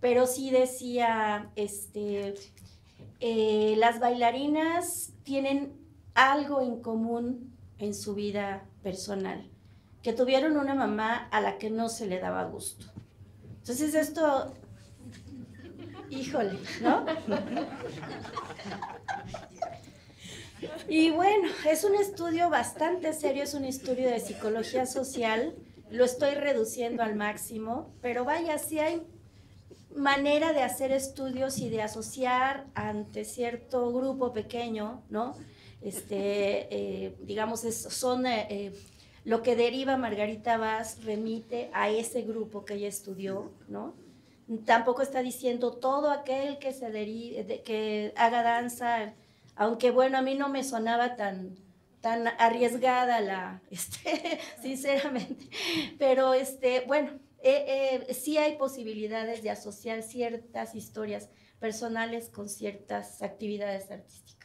pero sí decía, este, eh, las bailarinas tienen algo en común en su vida personal que tuvieron una mamá a la que no se le daba gusto. Entonces esto, híjole, ¿no? Y bueno, es un estudio bastante serio, es un estudio de psicología social, lo estoy reduciendo al máximo, pero vaya, si hay manera de hacer estudios y de asociar ante cierto grupo pequeño, ¿no? Este, eh, digamos, son eh, eh, lo que deriva Margarita Vaz remite a ese grupo que ella estudió, ¿no? Tampoco está diciendo todo aquel que, se derive, que haga danza, aunque bueno, a mí no me sonaba tan, tan arriesgada la, <laughs> este, sinceramente, pero este, bueno, eh, eh, sí hay posibilidades de asociar ciertas historias personales con ciertas actividades artísticas.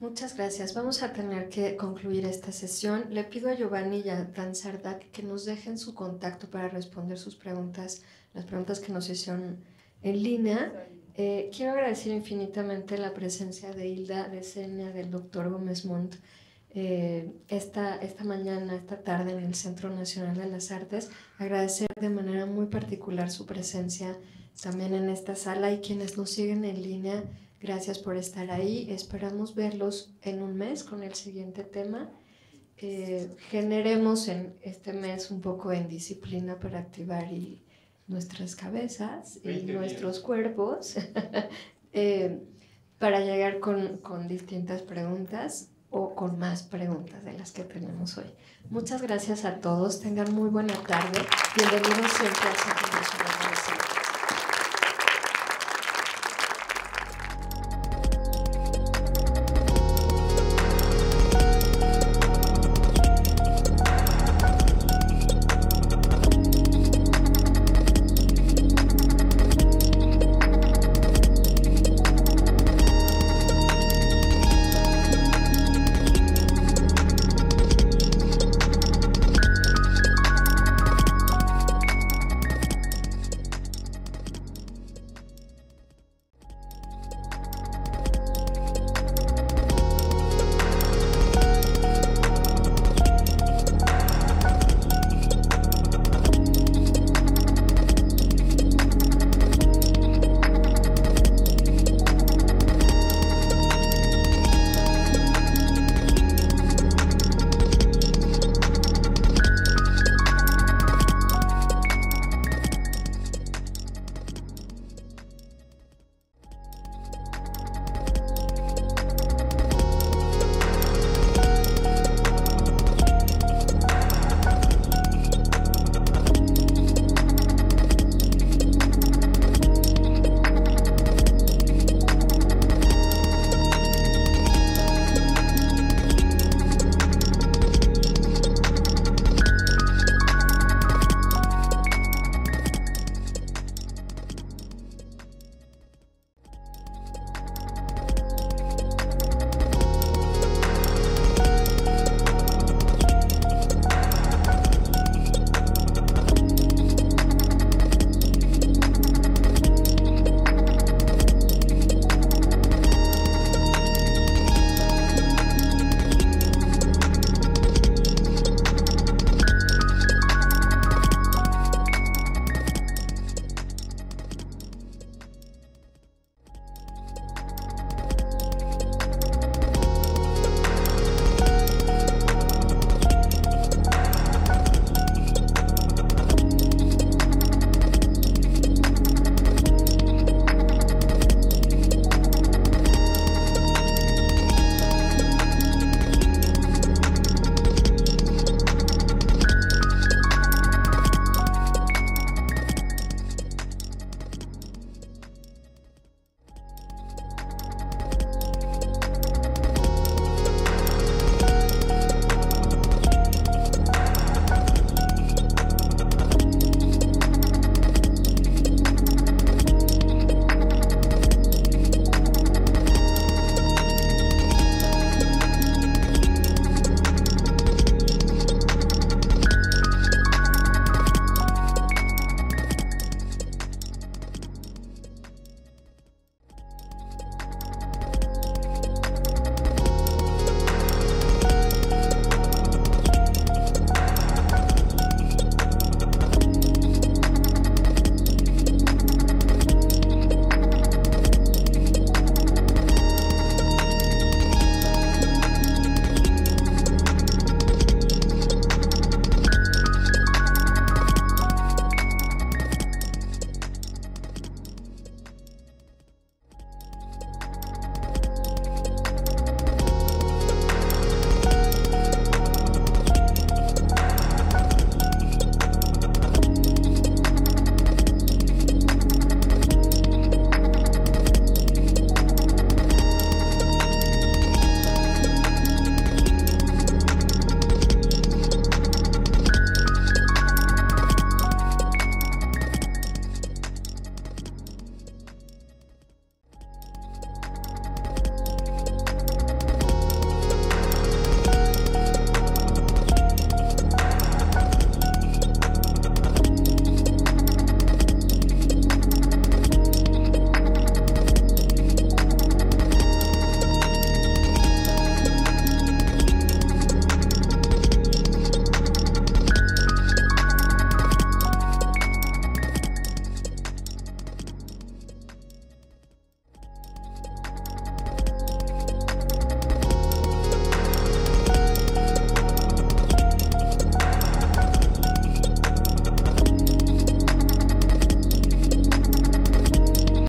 Muchas gracias. Vamos a tener que concluir esta sesión. Le pido a Giovanni y a Dan que nos dejen su contacto para responder sus preguntas, las preguntas que nos hicieron en línea. Eh, quiero agradecer infinitamente la presencia de Hilda de Senia, del doctor Gómez Montt, eh, esta, esta mañana, esta tarde en el Centro Nacional de las Artes. Agradecer de manera muy particular su presencia también en esta sala y quienes nos siguen en línea Gracias por estar ahí. Esperamos verlos en un mes con el siguiente tema. Eh, generemos en este mes un poco en disciplina para activar y nuestras cabezas y nuestros cuerpos <laughs> eh, para llegar con, con distintas preguntas o con más preguntas de las que tenemos hoy. Muchas gracias a todos. Tengan muy buena tarde. Bienvenidos siempre a